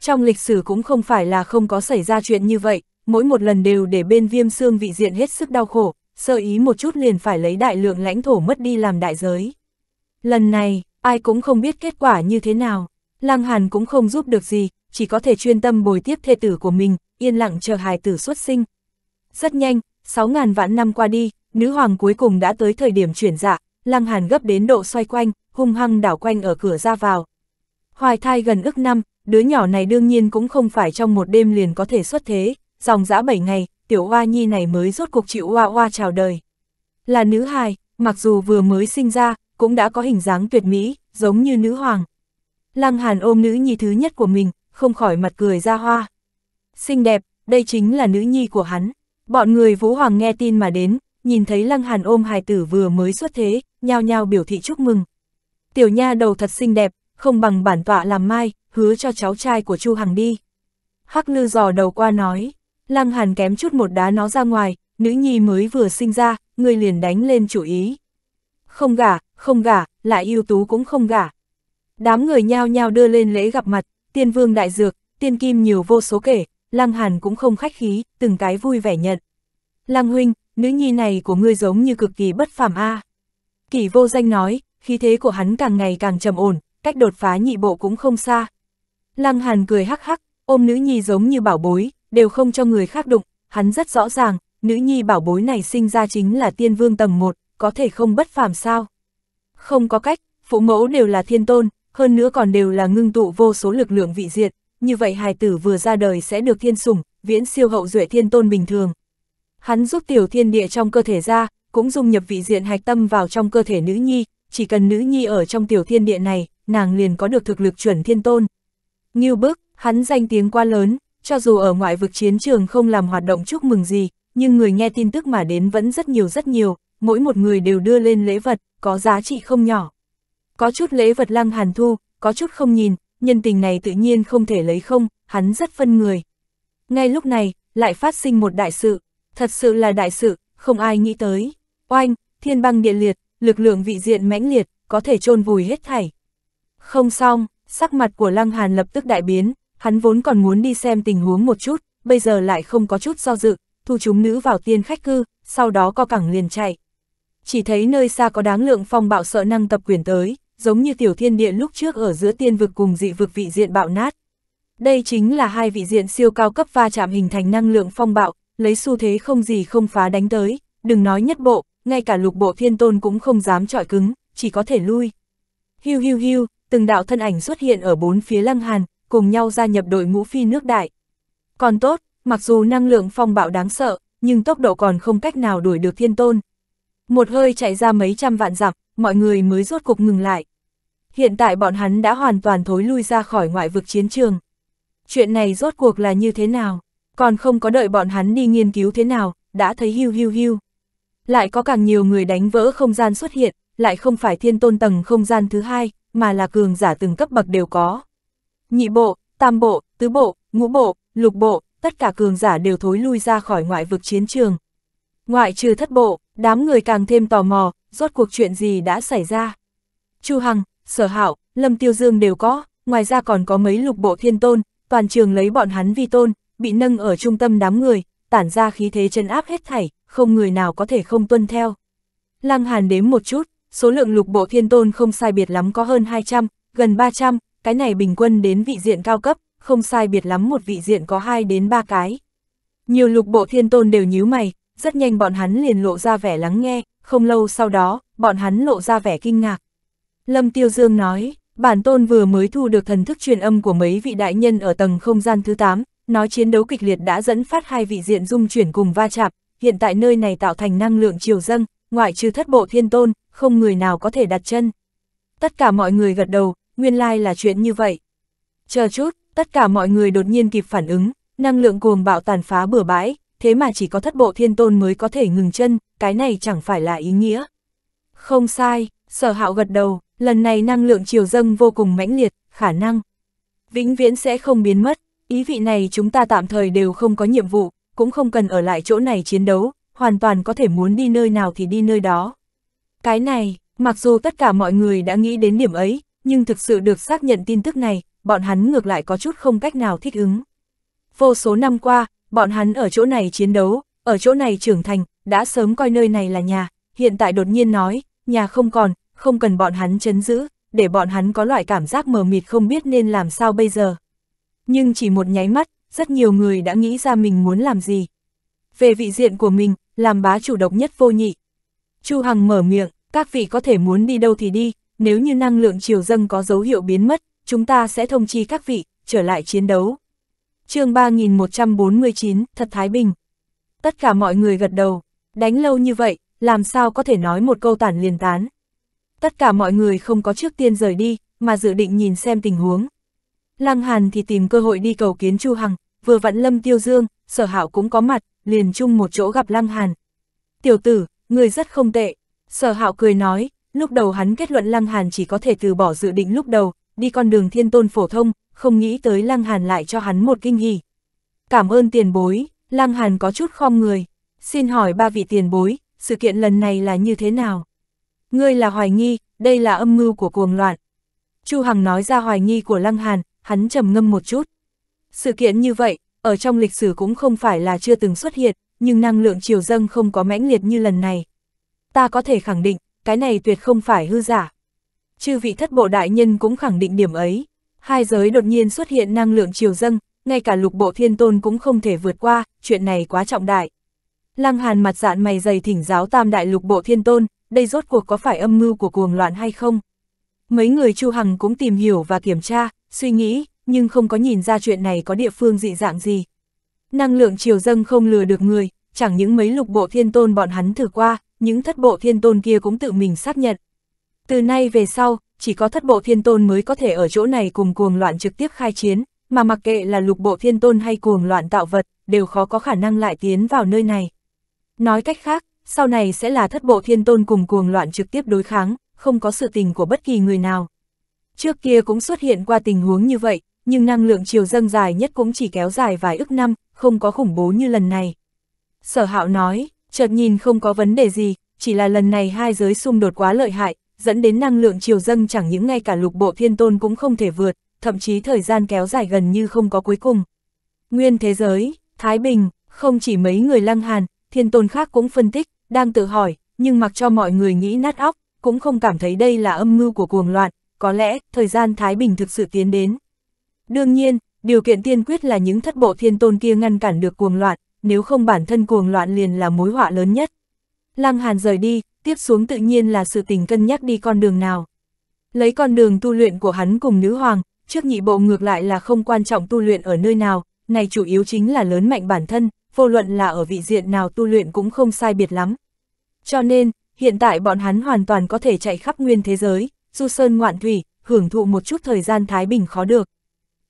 Speaker 1: Trong lịch sử cũng không phải là không có xảy ra chuyện như vậy, mỗi một lần đều để bên viêm xương vị diện hết sức đau khổ, sơ ý một chút liền phải lấy đại lượng lãnh thổ mất đi làm đại giới. Lần này, ai cũng không biết kết quả như thế nào, Lăng Hàn cũng không giúp được gì, chỉ có thể chuyên tâm bồi tiếp thê tử của mình, yên lặng chờ hài tử xuất sinh. Rất nhanh, 6.000 vạn năm qua đi, nữ hoàng cuối cùng đã tới thời điểm chuyển dạ, Lăng Hàn gấp đến độ xoay quanh, hung hăng đảo quanh ở cửa ra vào. Hoài thai gần ức năm, đứa nhỏ này đương nhiên cũng không phải trong một đêm liền có thể xuất thế, dòng dã 7 ngày, tiểu hoa nhi này mới rốt cuộc chịu hoa hoa chào đời. Là nữ hài, mặc dù vừa mới sinh ra, cũng đã có hình dáng tuyệt mỹ, giống như nữ hoàng. Lăng Hàn ôm nữ nhi thứ nhất của mình, không khỏi mặt cười ra hoa. Xinh đẹp, đây chính là nữ nhi của hắn. Bọn người Vũ Hoàng nghe tin mà đến, nhìn thấy Lăng Hàn ôm hài tử vừa mới xuất thế, nhao nhao biểu thị chúc mừng. Tiểu nha đầu thật xinh đẹp, không bằng bản tọa làm mai, hứa cho cháu trai của Chu Hằng đi. Hắc Lư dò đầu qua nói. Lăng Hàn kém chút một đá nó ra ngoài, nữ nhi mới vừa sinh ra, người liền đánh lên chủ ý. Không gả, không gả, lại yêu tú cũng không gả. Đám người nhao nhao đưa lên lễ gặp mặt, tiên vương đại dược, tiên kim nhiều vô số kể, Lăng Hàn cũng không khách khí, từng cái vui vẻ nhận. Lăng huynh, nữ nhi này của ngươi giống như cực kỳ bất phàm a. Kỷ vô danh nói, khí thế của hắn càng ngày càng trầm ổn, cách đột phá nhị bộ cũng không xa. Lăng Hàn cười hắc hắc, ôm nữ nhi giống như bảo bối, đều không cho người khác đụng, hắn rất rõ ràng, nữ nhi bảo bối này sinh ra chính là tiên vương tầng 1, có thể không bất phàm sao. Không có cách, phụ mẫu đều là thiên tôn, hơn nữa còn đều là ngưng tụ vô số lực lượng vị diệt, như vậy hài tử vừa ra đời sẽ được thiên sủng, viễn siêu hậu duệ thiên tôn bình thường. Hắn giúp tiểu thiên địa trong cơ thể ra, cũng dung nhập vị diện hạch tâm vào trong cơ thể nữ nhi, chỉ cần nữ nhi ở trong tiểu thiên địa này, nàng liền có được thực lực chuẩn thiên tôn. Như bước, hắn danh tiếng quá lớn, cho dù ở ngoại vực chiến trường không làm hoạt động chúc mừng gì, nhưng người nghe tin tức mà đến vẫn rất nhiều rất nhiều, mỗi một người đều đưa lên lễ vật, có giá trị không nhỏ. Có chút lễ vật lăng hàn thu, có chút không nhìn, nhân tình này tự nhiên không thể lấy không, hắn rất phân người. Ngay lúc này, lại phát sinh một đại sự, thật sự là đại sự, không ai nghĩ tới. Oanh, thiên băng địa liệt, lực lượng vị diện mãnh liệt, có thể trôn vùi hết thảy. Không xong, sắc mặt của Lăng Hàn lập tức đại biến, hắn vốn còn muốn đi xem tình huống một chút, bây giờ lại không có chút do dự, thu chúng nữ vào tiên khách cư, sau đó co cẳng liền chạy. Chỉ thấy nơi xa có đáng lượng phong bạo sợ năng tập quyền tới, giống như tiểu thiên địa lúc trước ở giữa tiên vực cùng dị vực vị diện bạo nát. Đây chính là hai vị diện siêu cao cấp va chạm hình thành năng lượng phong bạo, lấy xu thế không gì không phá đánh tới, đừng nói nhất bộ, ngay cả lục bộ thiên tôn cũng không dám trọi cứng, chỉ có thể lui. Hiu hiu hiu, từng đạo thân ảnh xuất hiện ở bốn phía lăng hàn, cùng nhau gia nhập đội ngũ phi nước đại. Còn tốt, mặc dù năng lượng phong bạo đáng sợ, nhưng tốc độ còn không cách nào đuổi được thiên tôn. Một hơi chạy ra mấy trăm vạn dặm, mọi người mới rốt cục ngừng lại. Hiện tại bọn hắn đã hoàn toàn thối lui ra khỏi ngoại vực chiến trường. Chuyện này rốt cuộc là như thế nào? Còn không có đợi bọn hắn đi nghiên cứu thế nào, đã thấy hiu hiu hiu. Lại có càng nhiều người đánh vỡ không gian xuất hiện, lại không phải thiên tôn tầng không gian thứ hai, mà là cường giả từng cấp bậc đều có nhị bộ, tam bộ, tứ bộ, ngũ bộ, lục bộ, tất cả cường giả đều thối lui ra khỏi ngoại vực chiến trường. Ngoại trừ thất bộ, đám người càng thêm tò mò, rốt cuộc chuyện gì đã xảy ra. Chu Hằng, Sở Hạo, Lâm Tiêu Dương đều có, ngoài ra còn có mấy lục bộ thiên tôn, toàn trường lấy bọn hắn vi tôn, bị nâng ở trung tâm đám người, tản ra khí thế chân áp hết thảy, không người nào có thể không tuân theo. Lăng Hàn đếm một chút, số lượng lục bộ thiên tôn không sai biệt lắm có hơn 200, gần 300, cái này bình quân đến vị diện cao cấp, không sai biệt lắm một vị diện có 2 đến 3 cái. Nhiều lục bộ thiên tôn đều nhíu mày, rất nhanh bọn hắn liền lộ ra vẻ lắng nghe, không lâu sau đó, bọn hắn lộ ra vẻ kinh ngạc. Lâm Tiêu Dương nói, bản tôn vừa mới thu được thần thức truyền âm của mấy vị đại nhân ở tầng không gian thứ 8, nói chiến đấu kịch liệt đã dẫn phát hai vị diện dung chuyển cùng va chạm, hiện tại nơi này tạo thành năng lượng chiều dâng, ngoại trừ thất bộ thiên tôn, không người nào có thể đặt chân. Tất cả mọi người gật đầu, nguyên lai là chuyện như vậy. Chờ chút, tất cả mọi người đột nhiên kịp phản ứng, năng lượng cuồng bạo tàn phá bừa bãi, thế mà chỉ có thất bộ thiên tôn mới có thể ngừng chân, cái này chẳng phải là ý nghĩa. Không sai, sở hạo gật đầu, lần này năng lượng chiều dâng vô cùng mãnh liệt, khả năng. Vĩnh viễn sẽ không biến mất, ý vị này chúng ta tạm thời đều không có nhiệm vụ, cũng không cần ở lại chỗ này chiến đấu, hoàn toàn có thể muốn đi nơi nào thì đi nơi đó. Cái này, mặc dù tất cả mọi người đã nghĩ đến điểm ấy, nhưng thực sự được xác nhận tin tức này, bọn hắn ngược lại có chút không cách nào thích ứng. Vô số năm qua, bọn hắn ở chỗ này chiến đấu, ở chỗ này trưởng thành, đã sớm coi nơi này là nhà, hiện tại đột nhiên nói, nhà không còn, không cần bọn hắn chấn giữ, để bọn hắn có loại cảm giác mờ mịt không biết nên làm sao bây giờ. Nhưng chỉ một nháy mắt, rất nhiều người đã nghĩ ra mình muốn làm gì. Về vị diện của mình, làm bá chủ độc nhất vô nhị. Chu Hằng mở miệng, các vị có thể muốn đi đâu thì đi, nếu như năng lượng chiều dâng có dấu hiệu biến mất, chúng ta sẽ thông chi các vị, trở lại chiến đấu. chương 3149, Thật Thái Bình. Tất cả mọi người gật đầu, đánh lâu như vậy, làm sao có thể nói một câu tản liền tán. Tất cả mọi người không có trước tiên rời đi, mà dự định nhìn xem tình huống. Lăng Hàn thì tìm cơ hội đi cầu kiến Chu Hằng, vừa vặn Lâm Tiêu Dương, Sở Hạo cũng có mặt, liền chung một chỗ gặp Lăng Hàn. "Tiểu tử, người rất không tệ." Sở Hạo cười nói, Lúc đầu hắn kết luận Lăng Hàn chỉ có thể từ bỏ dự định lúc đầu, đi con đường thiên tôn phổ thông, không nghĩ tới Lăng Hàn lại cho hắn một kinh hỉ. Cảm ơn tiền bối, Lăng Hàn có chút khom người. Xin hỏi ba vị tiền bối, sự kiện lần này là như thế nào? Ngươi là hoài nghi, đây là âm mưu của cuồng loạn. Chu Hằng nói ra hoài nghi của Lăng Hàn, hắn trầm ngâm một chút. Sự kiện như vậy, ở trong lịch sử cũng không phải là chưa từng xuất hiện, nhưng năng lượng chiều dâng không có mãnh liệt như lần này. Ta có thể khẳng định, cái này tuyệt không phải hư giả. Chư vị thất bộ đại nhân cũng khẳng định điểm ấy. Hai giới đột nhiên xuất hiện năng lượng chiều dâng, ngay cả lục bộ thiên tôn cũng không thể vượt qua, chuyện này quá trọng đại. Lăng hàn mặt dạn mày dày thỉnh giáo tam đại lục bộ thiên tôn, đây rốt cuộc có phải âm mưu của cuồng loạn hay không? Mấy người Chu Hằng cũng tìm hiểu và kiểm tra, suy nghĩ, nhưng không có nhìn ra chuyện này có địa phương dị dạng gì. Năng lượng chiều dâng không lừa được người, chẳng những mấy lục bộ thiên tôn bọn hắn thử qua, những thất bộ thiên tôn kia cũng tự mình xác nhận. Từ nay về sau, chỉ có thất bộ thiên tôn mới có thể ở chỗ này cùng cuồng loạn trực tiếp khai chiến, mà mặc kệ là lục bộ thiên tôn hay cuồng loạn tạo vật, đều khó có khả năng lại tiến vào nơi này. Nói cách khác, sau này sẽ là thất bộ thiên tôn cùng cuồng loạn trực tiếp đối kháng, không có sự tình của bất kỳ người nào. Trước kia cũng xuất hiện qua tình huống như vậy, nhưng năng lượng chiều dâng dài nhất cũng chỉ kéo dài vài ức năm, không có khủng bố như lần này. Sở hạo nói, chợt nhìn không có vấn đề gì, chỉ là lần này hai giới xung đột quá lợi hại, dẫn đến năng lượng chiều dâng chẳng những ngay cả lục bộ thiên tôn cũng không thể vượt, thậm chí thời gian kéo dài gần như không có cuối cùng. Nguyên thế giới, Thái Bình, không chỉ mấy người lăng hàn, thiên tôn khác cũng phân tích, đang tự hỏi, nhưng mặc cho mọi người nghĩ nát óc, cũng không cảm thấy đây là âm mưu của cuồng loạn, có lẽ thời gian Thái Bình thực sự tiến đến. Đương nhiên, điều kiện tiên quyết là những thất bộ thiên tôn kia ngăn cản được cuồng loạn, nếu không bản thân cuồng loạn liền là mối họa lớn nhất. Lăng Hàn rời đi, tiếp xuống tự nhiên là sự tình cân nhắc đi con đường nào. Lấy con đường tu luyện của hắn cùng nữ hoàng, trước nhị bộ ngược lại là không quan trọng tu luyện ở nơi nào, này chủ yếu chính là lớn mạnh bản thân, vô luận là ở vị diện nào tu luyện cũng không sai biệt lắm. Cho nên, hiện tại bọn hắn hoàn toàn có thể chạy khắp nguyên thế giới, du sơn ngoạn thủy, hưởng thụ một chút thời gian thái bình khó được.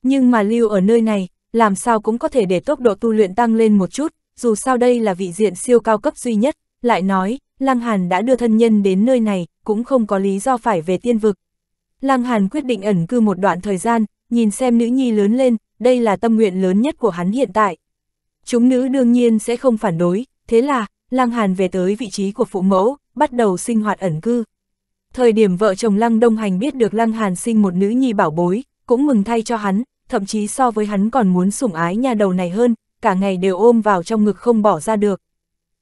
Speaker 1: Nhưng mà lưu ở nơi này, làm sao cũng có thể để tốc độ tu luyện tăng lên một chút, dù sao đây là vị diện siêu cao cấp duy nhất, lại nói, Lăng Hàn đã đưa thân nhân đến nơi này, cũng không có lý do phải về tiên vực. Lăng Hàn quyết định ẩn cư một đoạn thời gian, nhìn xem nữ nhi lớn lên, đây là tâm nguyện lớn nhất của hắn hiện tại. Chúng nữ đương nhiên sẽ không phản đối, thế là, Lăng Hàn về tới vị trí của phụ mẫu, bắt đầu sinh hoạt ẩn cư. Thời điểm vợ chồng Lăng Đông Hành biết được Lăng Hàn sinh một nữ nhi bảo bối, cũng mừng thay cho hắn, thậm chí so với hắn còn muốn sủng ái nhà đầu này hơn, cả ngày đều ôm vào trong ngực không bỏ ra được.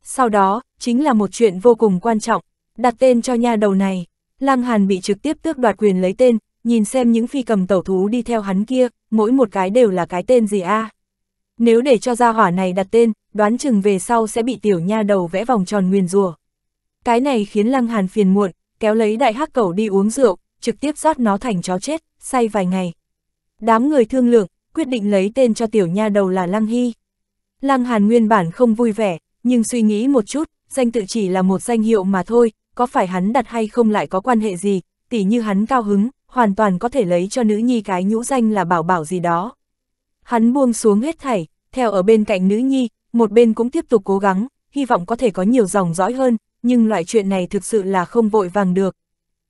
Speaker 1: Sau đó, chính là một chuyện vô cùng quan trọng, đặt tên cho nhà đầu này. Lăng Hàn bị trực tiếp tước đoạt quyền lấy tên, nhìn xem những phi cầm tẩu thú đi theo hắn kia, mỗi một cái đều là cái tên gì a? À? Nếu để cho gia hỏa này đặt tên, đoán chừng về sau sẽ bị tiểu nha đầu vẽ vòng tròn nguyền rủa. Cái này khiến Lăng Hàn phiền muộn, kéo lấy đại hắc cẩu đi uống rượu, trực tiếp rót nó thành chó chết, say vài ngày, Đám người thương lượng, quyết định lấy tên cho tiểu nha đầu là Lăng Hy. Lăng Hàn nguyên bản không vui vẻ, nhưng suy nghĩ một chút, danh tự chỉ là một danh hiệu mà thôi, có phải hắn đặt hay không lại có quan hệ gì, tỉ như hắn cao hứng, hoàn toàn có thể lấy cho nữ nhi cái nhũ danh là bảo bảo gì đó. Hắn buông xuống hết thảy, theo ở bên cạnh nữ nhi, một bên cũng tiếp tục cố gắng, hy vọng có thể có nhiều dòng dõi hơn, nhưng loại chuyện này thực sự là không vội vàng được.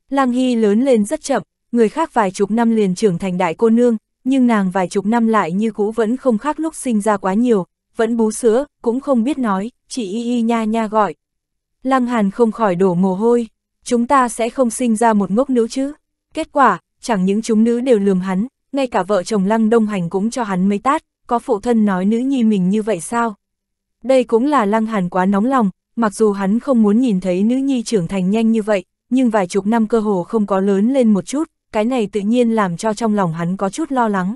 Speaker 1: Lang Hy lớn lên rất chậm, người khác vài chục năm liền trưởng thành đại cô nương, nhưng nàng vài chục năm lại như cũ vẫn không khác lúc sinh ra quá nhiều, vẫn bú sữa, cũng không biết nói, chỉ y y nha nha gọi. Lăng Hàn không khỏi đổ mồ hôi, chúng ta sẽ không sinh ra một ngốc nữ chứ. Kết quả, chẳng những chúng nữ đều lườm hắn, ngay cả vợ chồng Lăng Đông Hành cũng cho hắn mấy tát, có phụ thân nói nữ nhi mình như vậy sao? Đây cũng là Lăng Hàn quá nóng lòng, mặc dù hắn không muốn nhìn thấy nữ nhi trưởng thành nhanh như vậy, nhưng vài chục năm cơ hồ không có lớn lên một chút, cái này tự nhiên làm cho trong lòng hắn có chút lo lắng.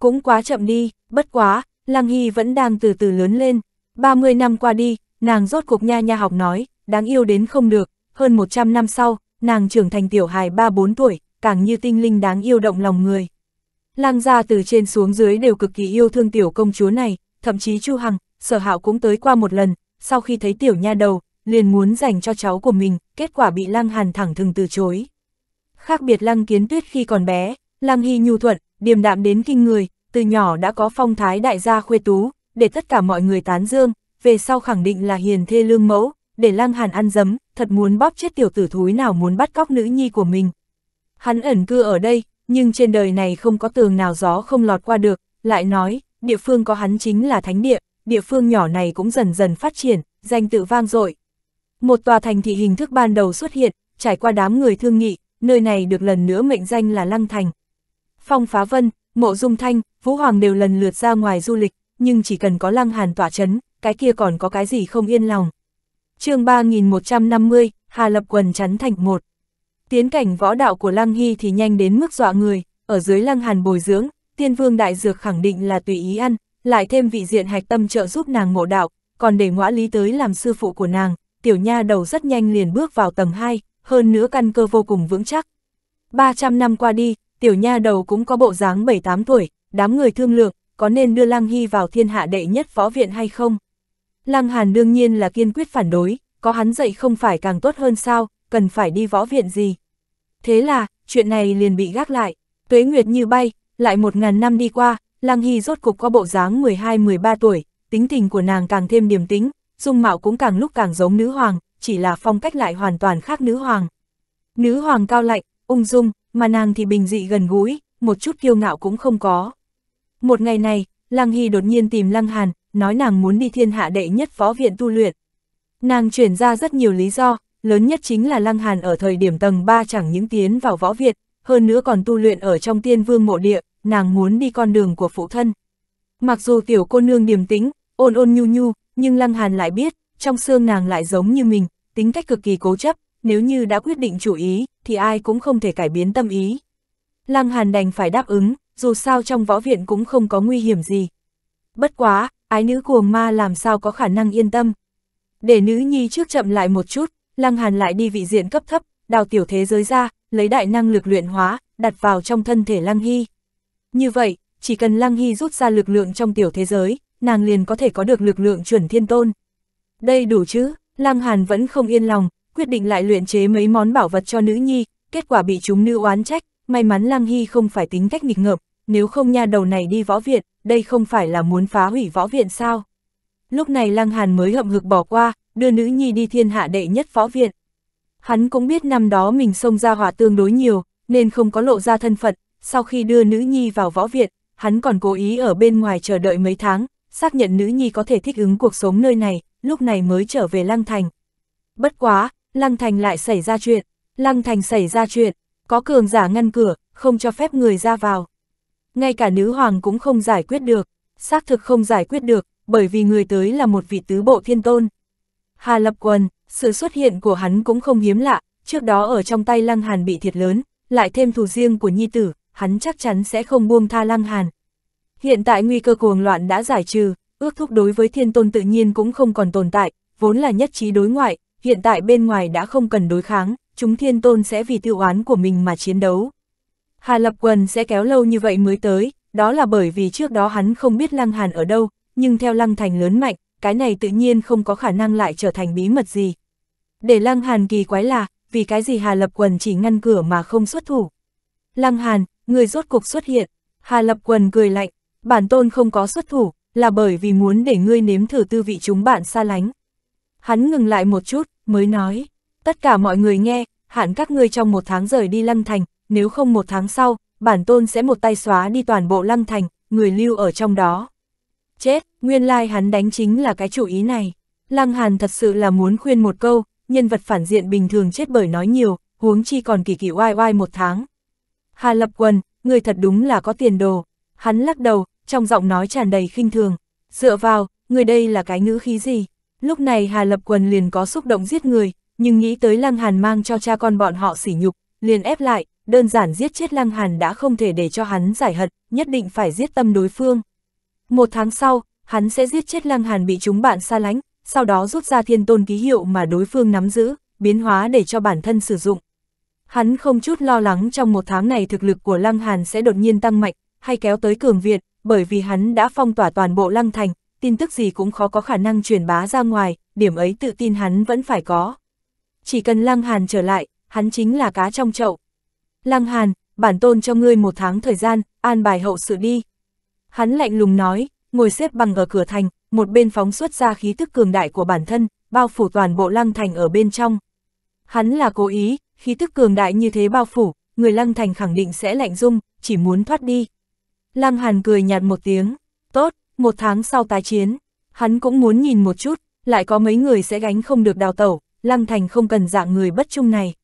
Speaker 1: Cũng quá chậm đi, bất quá, Lăng Hy vẫn đang từ từ lớn lên, 30 năm qua đi, nàng rốt cuộc nha nha học nói, đáng yêu đến không được, hơn 100 năm sau, nàng trưởng thành tiểu hài 3-4 tuổi, càng như tinh linh đáng yêu động lòng người. Lăng gia từ trên xuống dưới đều cực kỳ yêu thương tiểu công chúa này, thậm chí Chu Hằng, sở hạo cũng tới qua một lần, sau khi thấy tiểu nha đầu, liền muốn dành cho cháu của mình, kết quả bị Lăng Hàn thẳng thừng từ chối khác biệt Lăng Kiến Tuyết khi còn bé, Lăng Hy nhu thuận, điềm đạm đến kinh người, từ nhỏ đã có phong thái đại gia khuê tú, để tất cả mọi người tán dương, về sau khẳng định là hiền thê lương mẫu, để Lăng Hàn ăn dấm, thật muốn bóp chết tiểu tử thúi nào muốn bắt cóc nữ nhi của mình. Hắn ẩn cư ở đây, nhưng trên đời này không có tường nào gió không lọt qua được, lại nói, địa phương có hắn chính là thánh địa, địa phương nhỏ này cũng dần dần phát triển, danh tự vang dội. Một tòa thành thị hình thức ban đầu xuất hiện, trải qua đám người thương nghị, nơi này được lần nữa mệnh danh là Lăng Thành. Phong Phá Vân, Mộ Dung Thanh, Vũ Hoàng đều lần lượt ra ngoài du lịch, nhưng chỉ cần có Lăng Hàn tỏa chấn, cái kia còn có cái gì không yên lòng. chương 3150, Hà Lập Quần chắn thành một. Tiến cảnh võ đạo của Lăng Hy thì nhanh đến mức dọa người, ở dưới Lăng Hàn bồi dưỡng, tiên vương đại dược khẳng định là tùy ý ăn, lại thêm vị diện hạch tâm trợ giúp nàng ngộ đạo, còn để ngõa lý tới làm sư phụ của nàng, tiểu nha đầu rất nhanh liền bước vào tầng 2, hơn nữa căn cơ vô cùng vững chắc. 300 năm qua đi, tiểu nha đầu cũng có bộ dáng 7-8 tuổi, đám người thương lượng, có nên đưa Lăng Hy vào thiên hạ đệ nhất võ viện hay không? Lăng Hàn đương nhiên là kiên quyết phản đối, có hắn dạy không phải càng tốt hơn sao, cần phải đi võ viện gì. Thế là, chuyện này liền bị gác lại, tuế nguyệt như bay, lại một ngàn năm đi qua, Lăng Hy rốt cục có bộ dáng 12-13 tuổi, tính tình của nàng càng thêm điềm tĩnh, dung mạo cũng càng lúc càng giống nữ hoàng, chỉ là phong cách lại hoàn toàn khác nữ hoàng. Nữ hoàng cao lạnh, ung dung, mà nàng thì bình dị gần gũi, một chút kiêu ngạo cũng không có. Một ngày này, Lăng Hy đột nhiên tìm Lăng Hàn, nói nàng muốn đi thiên hạ đệ nhất phó viện tu luyện. Nàng chuyển ra rất nhiều lý do, lớn nhất chính là Lăng Hàn ở thời điểm tầng 3 chẳng những tiến vào võ viện, hơn nữa còn tu luyện ở trong tiên vương mộ địa, nàng muốn đi con đường của phụ thân. Mặc dù tiểu cô nương điềm tĩnh, ôn ôn nhu nhu, nhưng Lăng Hàn lại biết, trong xương nàng lại giống như mình, tính cách cực kỳ cố chấp, nếu như đã quyết định chủ ý, thì ai cũng không thể cải biến tâm ý. Lăng Hàn đành phải đáp ứng, dù sao trong võ viện cũng không có nguy hiểm gì. Bất quá, ái nữ cuồng ma làm sao có khả năng yên tâm. Để nữ nhi trước chậm lại một chút, Lăng Hàn lại đi vị diện cấp thấp, đào tiểu thế giới ra, lấy đại năng lực luyện hóa, đặt vào trong thân thể Lăng Hy. Như vậy, chỉ cần Lăng Hy rút ra lực lượng trong tiểu thế giới, nàng liền có thể có được lực lượng chuẩn thiên tôn. Đây đủ chứ? Lăng Hàn vẫn không yên lòng, quyết định lại luyện chế mấy món bảo vật cho nữ nhi, kết quả bị chúng nữ oán trách, may mắn Lăng Hy không phải tính cách nghịch ngợp, nếu không nha đầu này đi võ viện, đây không phải là muốn phá hủy võ viện sao. Lúc này Lăng Hàn mới hậm hực bỏ qua, đưa nữ nhi đi thiên hạ đệ nhất võ viện. Hắn cũng biết năm đó mình xông ra hỏa tương đối nhiều, nên không có lộ ra thân phận, sau khi đưa nữ nhi vào võ viện, hắn còn cố ý ở bên ngoài chờ đợi mấy tháng, xác nhận nữ nhi có thể thích ứng cuộc sống nơi này, lúc này mới trở về Lăng Thành. Bất quá, Lăng Thành lại xảy ra chuyện, Lăng Thành xảy ra chuyện, có cường giả ngăn cửa, không cho phép người ra vào. Ngay cả nữ hoàng cũng không giải quyết được, xác thực không giải quyết được, bởi vì người tới là một vị tứ bộ thiên tôn. Hà Lập Quần, sự xuất hiện của hắn cũng không hiếm lạ, trước đó ở trong tay Lăng Hàn bị thiệt lớn, lại thêm thù riêng của nhi tử, hắn chắc chắn sẽ không buông tha Lăng Hàn. Hiện tại nguy cơ cuồng loạn đã giải trừ, ước thúc đối với thiên tôn tự nhiên cũng không còn tồn tại, vốn là nhất trí đối ngoại, hiện tại bên ngoài đã không cần đối kháng, chúng thiên tôn sẽ vì tiêu oán của mình mà chiến đấu. Hà Lập Quần sẽ kéo lâu như vậy mới tới, đó là bởi vì trước đó hắn không biết Lăng Hàn ở đâu, nhưng theo Lăng Thành lớn mạnh, cái này tự nhiên không có khả năng lại trở thành bí mật gì. Để Lăng Hàn kỳ quái là, vì cái gì Hà Lập Quần chỉ ngăn cửa mà không xuất thủ. Lăng Hàn, người rốt cuộc xuất hiện, Hà Lập Quần cười lạnh, bản tôn không có xuất thủ, là bởi vì muốn để ngươi nếm thử tư vị chúng bạn xa lánh. Hắn ngừng lại một chút, mới nói, tất cả mọi người nghe, hạn các ngươi trong một tháng rời đi lăng Thành, nếu không một tháng sau, bản tôn sẽ một tay xóa đi toàn bộ lăng Thành, người lưu ở trong đó. Chết, nguyên lai hắn đánh chính là cái chủ ý này. Lăng Hàn thật sự là muốn khuyên một câu, nhân vật phản diện bình thường chết bởi nói nhiều, huống chi còn kỳ kỳ oai oai một tháng. Hà Lập Quần, người thật đúng là có tiền đồ. Hắn lắc đầu, trong giọng nói tràn đầy khinh thường. Dựa vào, người đây là cái ngữ khí gì? Lúc này Hà Lập Quần liền có xúc động giết người, nhưng nghĩ tới Lăng Hàn mang cho cha con bọn họ sỉ nhục, liền ép lại, đơn giản giết chết Lăng Hàn đã không thể để cho hắn giải hận, nhất định phải giết tâm đối phương. Một tháng sau, hắn sẽ giết chết Lăng Hàn bị chúng bạn xa lánh, sau đó rút ra thiên tôn ký hiệu mà đối phương nắm giữ, biến hóa để cho bản thân sử dụng. Hắn không chút lo lắng trong một tháng này thực lực của Lăng Hàn sẽ đột nhiên tăng mạnh, hay kéo tới cường viện bởi vì hắn đã phong tỏa toàn bộ lăng thành, tin tức gì cũng khó có khả năng truyền bá ra ngoài, điểm ấy tự tin hắn vẫn phải có. Chỉ cần lăng hàn trở lại, hắn chính là cá trong chậu. Lăng hàn, bản tôn cho ngươi một tháng thời gian, an bài hậu sự đi. Hắn lạnh lùng nói, ngồi xếp bằng ở cửa thành, một bên phóng xuất ra khí tức cường đại của bản thân, bao phủ toàn bộ lăng thành ở bên trong. Hắn là cố ý, khí tức cường đại như thế bao phủ, người lăng thành khẳng định sẽ lạnh dung, chỉ muốn thoát đi, Lăng Hàn cười nhạt một tiếng, tốt, một tháng sau tái chiến, hắn cũng muốn nhìn một chút, lại có mấy người sẽ gánh không được đào tẩu, Lăng Thành không cần dạng người bất trung này.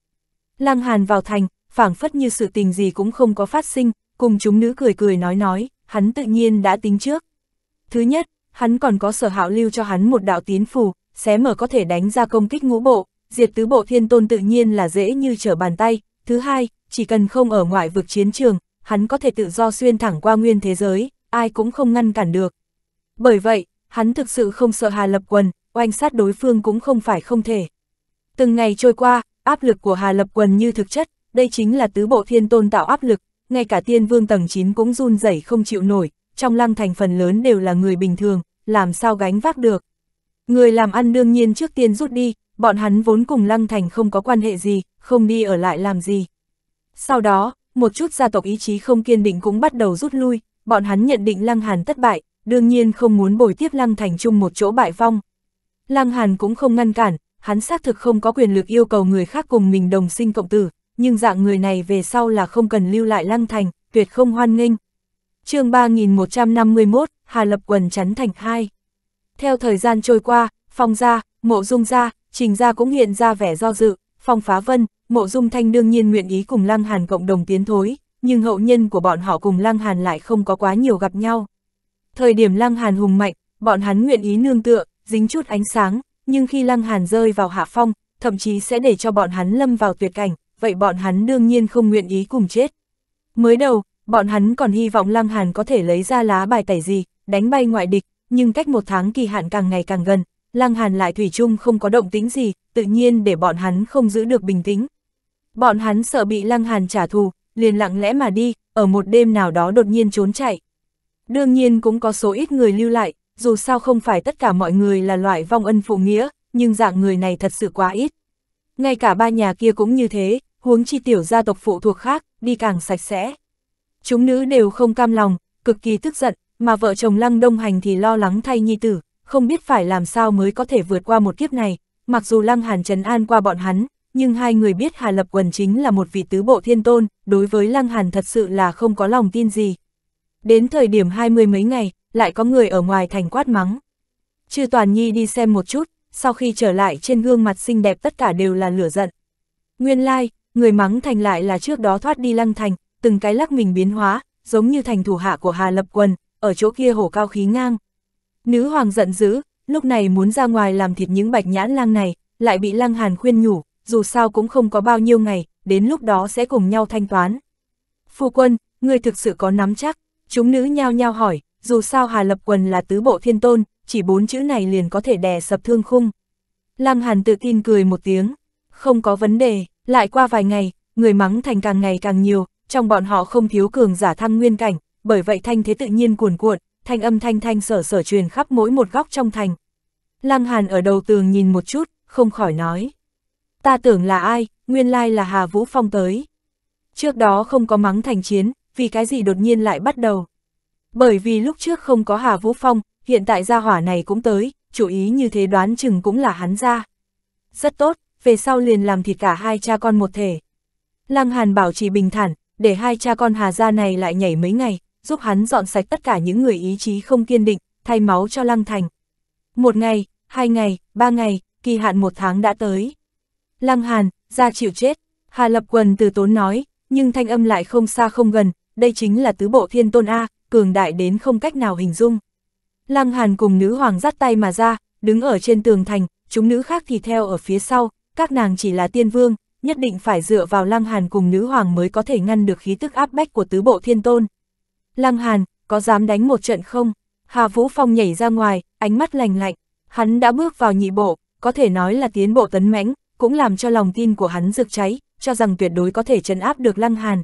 Speaker 1: Lăng Hàn vào thành, phảng phất như sự tình gì cũng không có phát sinh, cùng chúng nữ cười cười nói nói, hắn tự nhiên đã tính trước. Thứ nhất, hắn còn có sở hạo lưu cho hắn một đạo tiến phù, xé mở có thể đánh ra công kích ngũ bộ, diệt tứ bộ thiên tôn tự nhiên là dễ như trở bàn tay. Thứ hai, chỉ cần không ở ngoại vực chiến trường, hắn có thể tự do xuyên thẳng qua nguyên thế giới, ai cũng không ngăn cản được. Bởi vậy, hắn thực sự không sợ Hà Lập Quần, oanh sát đối phương cũng không phải không thể. Từng ngày trôi qua, áp lực của Hà Lập Quần như thực chất, đây chính là tứ bộ thiên tôn tạo áp lực, ngay cả tiên vương tầng 9 cũng run rẩy không chịu nổi, trong lăng thành phần lớn đều là người bình thường, làm sao gánh vác được. Người làm ăn đương nhiên trước tiên rút đi, bọn hắn vốn cùng lăng thành không có quan hệ gì, không đi ở lại làm gì. Sau đó, một chút gia tộc ý chí không kiên định cũng bắt đầu rút lui, bọn hắn nhận định Lăng Hàn thất bại, đương nhiên không muốn bồi tiếp Lăng Thành chung một chỗ bại vong. Lăng Hàn cũng không ngăn cản, hắn xác thực không có quyền lực yêu cầu người khác cùng mình đồng sinh cộng tử, nhưng dạng người này về sau là không cần lưu lại Lăng Thành, tuyệt không hoan nghênh. chương 3151, Hà Lập Quần Chắn Thành 2 Theo thời gian trôi qua, phong gia, mộ dung gia, trình gia cũng hiện ra vẻ do dự, phong phá vân, Mộ Dung Thanh đương nhiên nguyện ý cùng Lăng Hàn cộng đồng tiến thối, nhưng hậu nhân của bọn họ cùng Lăng Hàn lại không có quá nhiều gặp nhau. Thời điểm Lăng Hàn hùng mạnh, bọn hắn nguyện ý nương tựa, dính chút ánh sáng, nhưng khi Lăng Hàn rơi vào hạ phong, thậm chí sẽ để cho bọn hắn lâm vào tuyệt cảnh, vậy bọn hắn đương nhiên không nguyện ý cùng chết. Mới đầu, bọn hắn còn hy vọng Lăng Hàn có thể lấy ra lá bài tẩy gì, đánh bay ngoại địch, nhưng cách một tháng kỳ hạn càng ngày càng gần, Lăng Hàn lại thủy chung không có động tĩnh gì, tự nhiên để bọn hắn không giữ được bình tĩnh, Bọn hắn sợ bị Lăng Hàn trả thù, liền lặng lẽ mà đi, ở một đêm nào đó đột nhiên trốn chạy. Đương nhiên cũng có số ít người lưu lại, dù sao không phải tất cả mọi người là loại vong ân phụ nghĩa, nhưng dạng người này thật sự quá ít. Ngay cả ba nhà kia cũng như thế, huống chi tiểu gia tộc phụ thuộc khác, đi càng sạch sẽ. Chúng nữ đều không cam lòng, cực kỳ tức giận, mà vợ chồng Lăng Đông Hành thì lo lắng thay nhi tử, không biết phải làm sao mới có thể vượt qua một kiếp này, mặc dù Lăng Hàn trấn An qua bọn hắn, nhưng hai người biết Hà Lập Quần chính là một vị tứ bộ thiên tôn, đối với Lăng Hàn thật sự là không có lòng tin gì. Đến thời điểm hai mươi mấy ngày, lại có người ở ngoài thành quát mắng. Chư Toàn Nhi đi xem một chút, sau khi trở lại trên gương mặt xinh đẹp tất cả đều là lửa giận. Nguyên lai, like, người mắng thành lại là trước đó thoát đi lăng thành, từng cái lắc mình biến hóa, giống như thành thủ hạ của Hà Lập Quần, ở chỗ kia hổ cao khí ngang. Nữ hoàng giận dữ, lúc này muốn ra ngoài làm thịt những bạch nhãn lang này, lại bị lăng hàn khuyên nhủ, dù sao cũng không có bao nhiêu ngày, đến lúc đó sẽ cùng nhau thanh toán. Phu quân, ngươi thực sự có nắm chắc, chúng nữ nhao nhao hỏi, dù sao Hà Lập Quần là tứ bộ thiên tôn, chỉ bốn chữ này liền có thể đè sập thương khung. Lăng Hàn tự tin cười một tiếng, không có vấn đề, lại qua vài ngày, người mắng thành càng ngày càng nhiều, trong bọn họ không thiếu cường giả thăng nguyên cảnh, bởi vậy thanh thế tự nhiên cuồn cuộn, thanh âm thanh thanh sở sở truyền khắp mỗi một góc trong thành. Lăng Hàn ở đầu tường nhìn một chút, không khỏi nói ta tưởng là ai, nguyên lai là Hà Vũ Phong tới. Trước đó không có mắng thành chiến, vì cái gì đột nhiên lại bắt đầu. Bởi vì lúc trước không có Hà Vũ Phong, hiện tại gia hỏa này cũng tới, chủ ý như thế đoán chừng cũng là hắn ra. Rất tốt, về sau liền làm thịt cả hai cha con một thể. Lăng Hàn bảo trì bình thản, để hai cha con Hà gia này lại nhảy mấy ngày, giúp hắn dọn sạch tất cả những người ý chí không kiên định, thay máu cho Lăng Thành. Một ngày, hai ngày, ba ngày, kỳ hạn một tháng đã tới. Lăng Hàn, ra chịu chết. Hà Lập Quần từ tốn nói, nhưng thanh âm lại không xa không gần, đây chính là tứ bộ thiên tôn A, cường đại đến không cách nào hình dung. Lăng Hàn cùng nữ hoàng dắt tay mà ra, đứng ở trên tường thành, chúng nữ khác thì theo ở phía sau, các nàng chỉ là tiên vương, nhất định phải dựa vào Lăng Hàn cùng nữ hoàng mới có thể ngăn được khí tức áp bách của tứ bộ thiên tôn. Lăng Hàn, có dám đánh một trận không? Hà Vũ Phong nhảy ra ngoài, ánh mắt lành lạnh, hắn đã bước vào nhị bộ, có thể nói là tiến bộ tấn mãnh, cũng làm cho lòng tin của hắn rực cháy, cho rằng tuyệt đối có thể chấn áp được Lăng Hàn.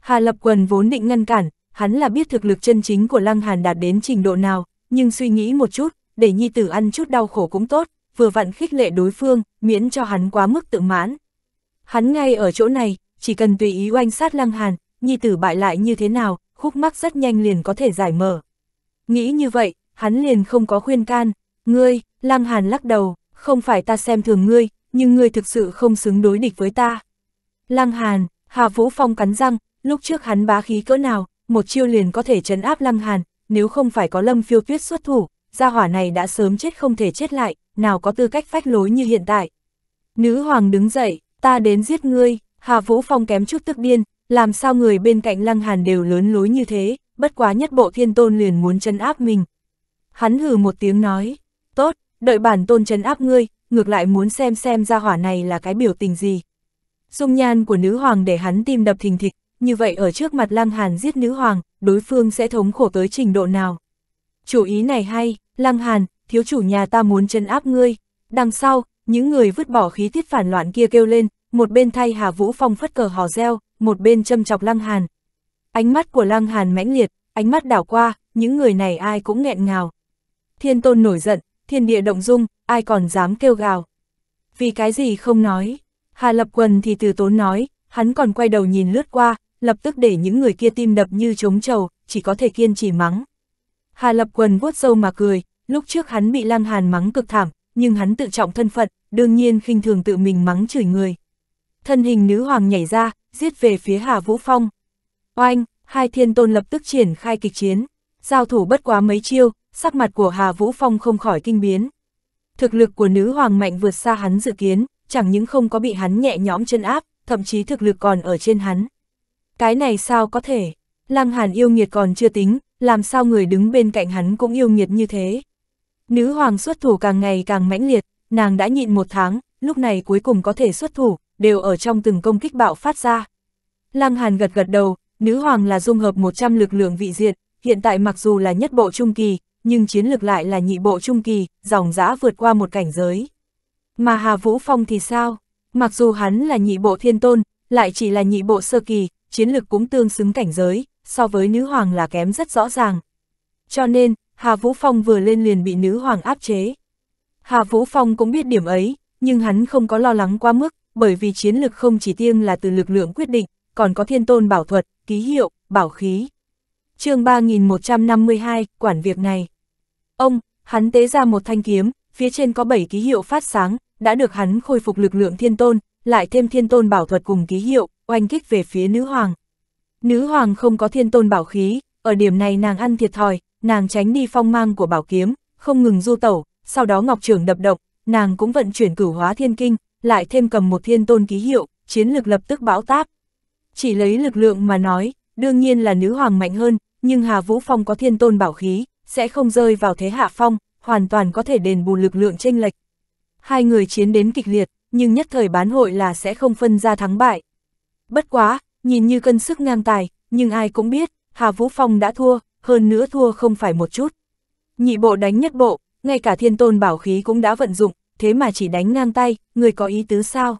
Speaker 1: Hà Lập Quần vốn định ngăn cản, hắn là biết thực lực chân chính của Lăng Hàn đạt đến trình độ nào, nhưng suy nghĩ một chút, để nhi tử ăn chút đau khổ cũng tốt, vừa vặn khích lệ đối phương, miễn cho hắn quá mức tự mãn. Hắn ngay ở chỗ này, chỉ cần tùy ý oanh sát Lăng Hàn, nhi tử bại lại như thế nào, khúc mắc rất nhanh liền có thể giải mở. Nghĩ như vậy, hắn liền không có khuyên can, ngươi, Lăng Hàn lắc đầu, không phải ta xem thường ngươi, nhưng ngươi thực sự không xứng đối địch với ta. Lăng Hàn, Hà Vũ Phong cắn răng, lúc trước hắn bá khí cỡ nào, một chiêu liền có thể chấn áp Lăng Hàn, nếu không phải có lâm phiêu tuyết xuất thủ, gia hỏa này đã sớm chết không thể chết lại, nào có tư cách phách lối như hiện tại. Nữ hoàng đứng dậy, ta đến giết ngươi, Hà Vũ Phong kém chút tức điên, làm sao người bên cạnh Lăng Hàn đều lớn lối như thế, bất quá nhất bộ thiên tôn liền muốn chấn áp mình. Hắn hừ một tiếng nói, tốt, đợi bản tôn chấn áp ngươi, ngược lại muốn xem xem ra hỏa này là cái biểu tình gì. Dung nhan của nữ hoàng để hắn tim đập thình thịch, như vậy ở trước mặt Lăng Hàn giết nữ hoàng, đối phương sẽ thống khổ tới trình độ nào. Chủ ý này hay, Lăng Hàn, thiếu chủ nhà ta muốn chân áp ngươi. Đằng sau, những người vứt bỏ khí tiết phản loạn kia kêu lên, một bên thay Hà Vũ Phong phất cờ hò reo, một bên châm chọc Lăng Hàn. Ánh mắt của Lăng Hàn mãnh liệt, ánh mắt đảo qua, những người này ai cũng nghẹn ngào. Thiên tôn nổi giận, thiên địa động dung, ai còn dám kêu gào. Vì cái gì không nói, Hà Lập Quần thì từ tốn nói, hắn còn quay đầu nhìn lướt qua, lập tức để những người kia tim đập như trống trầu, chỉ có thể kiên trì mắng. Hà Lập Quần vuốt sâu mà cười, lúc trước hắn bị Lăng Hàn mắng cực thảm, nhưng hắn tự trọng thân phận, đương nhiên khinh thường tự mình mắng chửi người. Thân hình nữ hoàng nhảy ra, giết về phía Hà Vũ Phong. Oanh, hai thiên tôn lập tức triển khai kịch chiến, giao thủ bất quá mấy chiêu, sắc mặt của Hà Vũ Phong không khỏi kinh biến. Thực lực của nữ hoàng mạnh vượt xa hắn dự kiến, chẳng những không có bị hắn nhẹ nhõm chân áp, thậm chí thực lực còn ở trên hắn. Cái này sao có thể? Lăng Hàn yêu nghiệt còn chưa tính, làm sao người đứng bên cạnh hắn cũng yêu nghiệt như thế? Nữ hoàng xuất thủ càng ngày càng mãnh liệt, nàng đã nhịn một tháng, lúc này cuối cùng có thể xuất thủ, đều ở trong từng công kích bạo phát ra. Lăng Hàn gật gật đầu, nữ hoàng là dung hợp 100 lực lượng vị diện, hiện tại mặc dù là nhất bộ trung kỳ, nhưng chiến lược lại là nhị bộ trung kỳ, dòng dã vượt qua một cảnh giới. Mà Hà Vũ Phong thì sao? Mặc dù hắn là nhị bộ thiên tôn, lại chỉ là nhị bộ sơ kỳ, chiến lược cũng tương xứng cảnh giới, so với nữ hoàng là kém rất rõ ràng. Cho nên, Hà Vũ Phong vừa lên liền bị nữ hoàng áp chế. Hà Vũ Phong cũng biết điểm ấy, nhưng hắn không có lo lắng quá mức, bởi vì chiến lược không chỉ tiêng là từ lực lượng quyết định, còn có thiên tôn bảo thuật, ký hiệu, bảo khí. chương 3152, quản việc này. Ông, hắn tế ra một thanh kiếm, phía trên có 7 ký hiệu phát sáng, đã được hắn khôi phục lực lượng thiên tôn, lại thêm thiên tôn bảo thuật cùng ký hiệu, oanh kích về phía nữ hoàng. Nữ hoàng không có thiên tôn bảo khí, ở điểm này nàng ăn thiệt thòi, nàng tránh đi phong mang của bảo kiếm, không ngừng du tẩu, sau đó ngọc trưởng đập động, nàng cũng vận chuyển cửu hóa thiên kinh, lại thêm cầm một thiên tôn ký hiệu, chiến lực lập tức bão táp. Chỉ lấy lực lượng mà nói, đương nhiên là nữ hoàng mạnh hơn, nhưng Hà Vũ Phong có thiên tôn bảo khí, sẽ không rơi vào thế hạ phong, hoàn toàn có thể đền bù lực lượng chênh lệch. Hai người chiến đến kịch liệt, nhưng nhất thời bán hội là sẽ không phân ra thắng bại. Bất quá, nhìn như cân sức ngang tài, nhưng ai cũng biết, Hà Vũ Phong đã thua, hơn nữa thua không phải một chút. Nhị bộ đánh nhất bộ, ngay cả thiên tôn bảo khí cũng đã vận dụng, thế mà chỉ đánh ngang tay, người có ý tứ sao?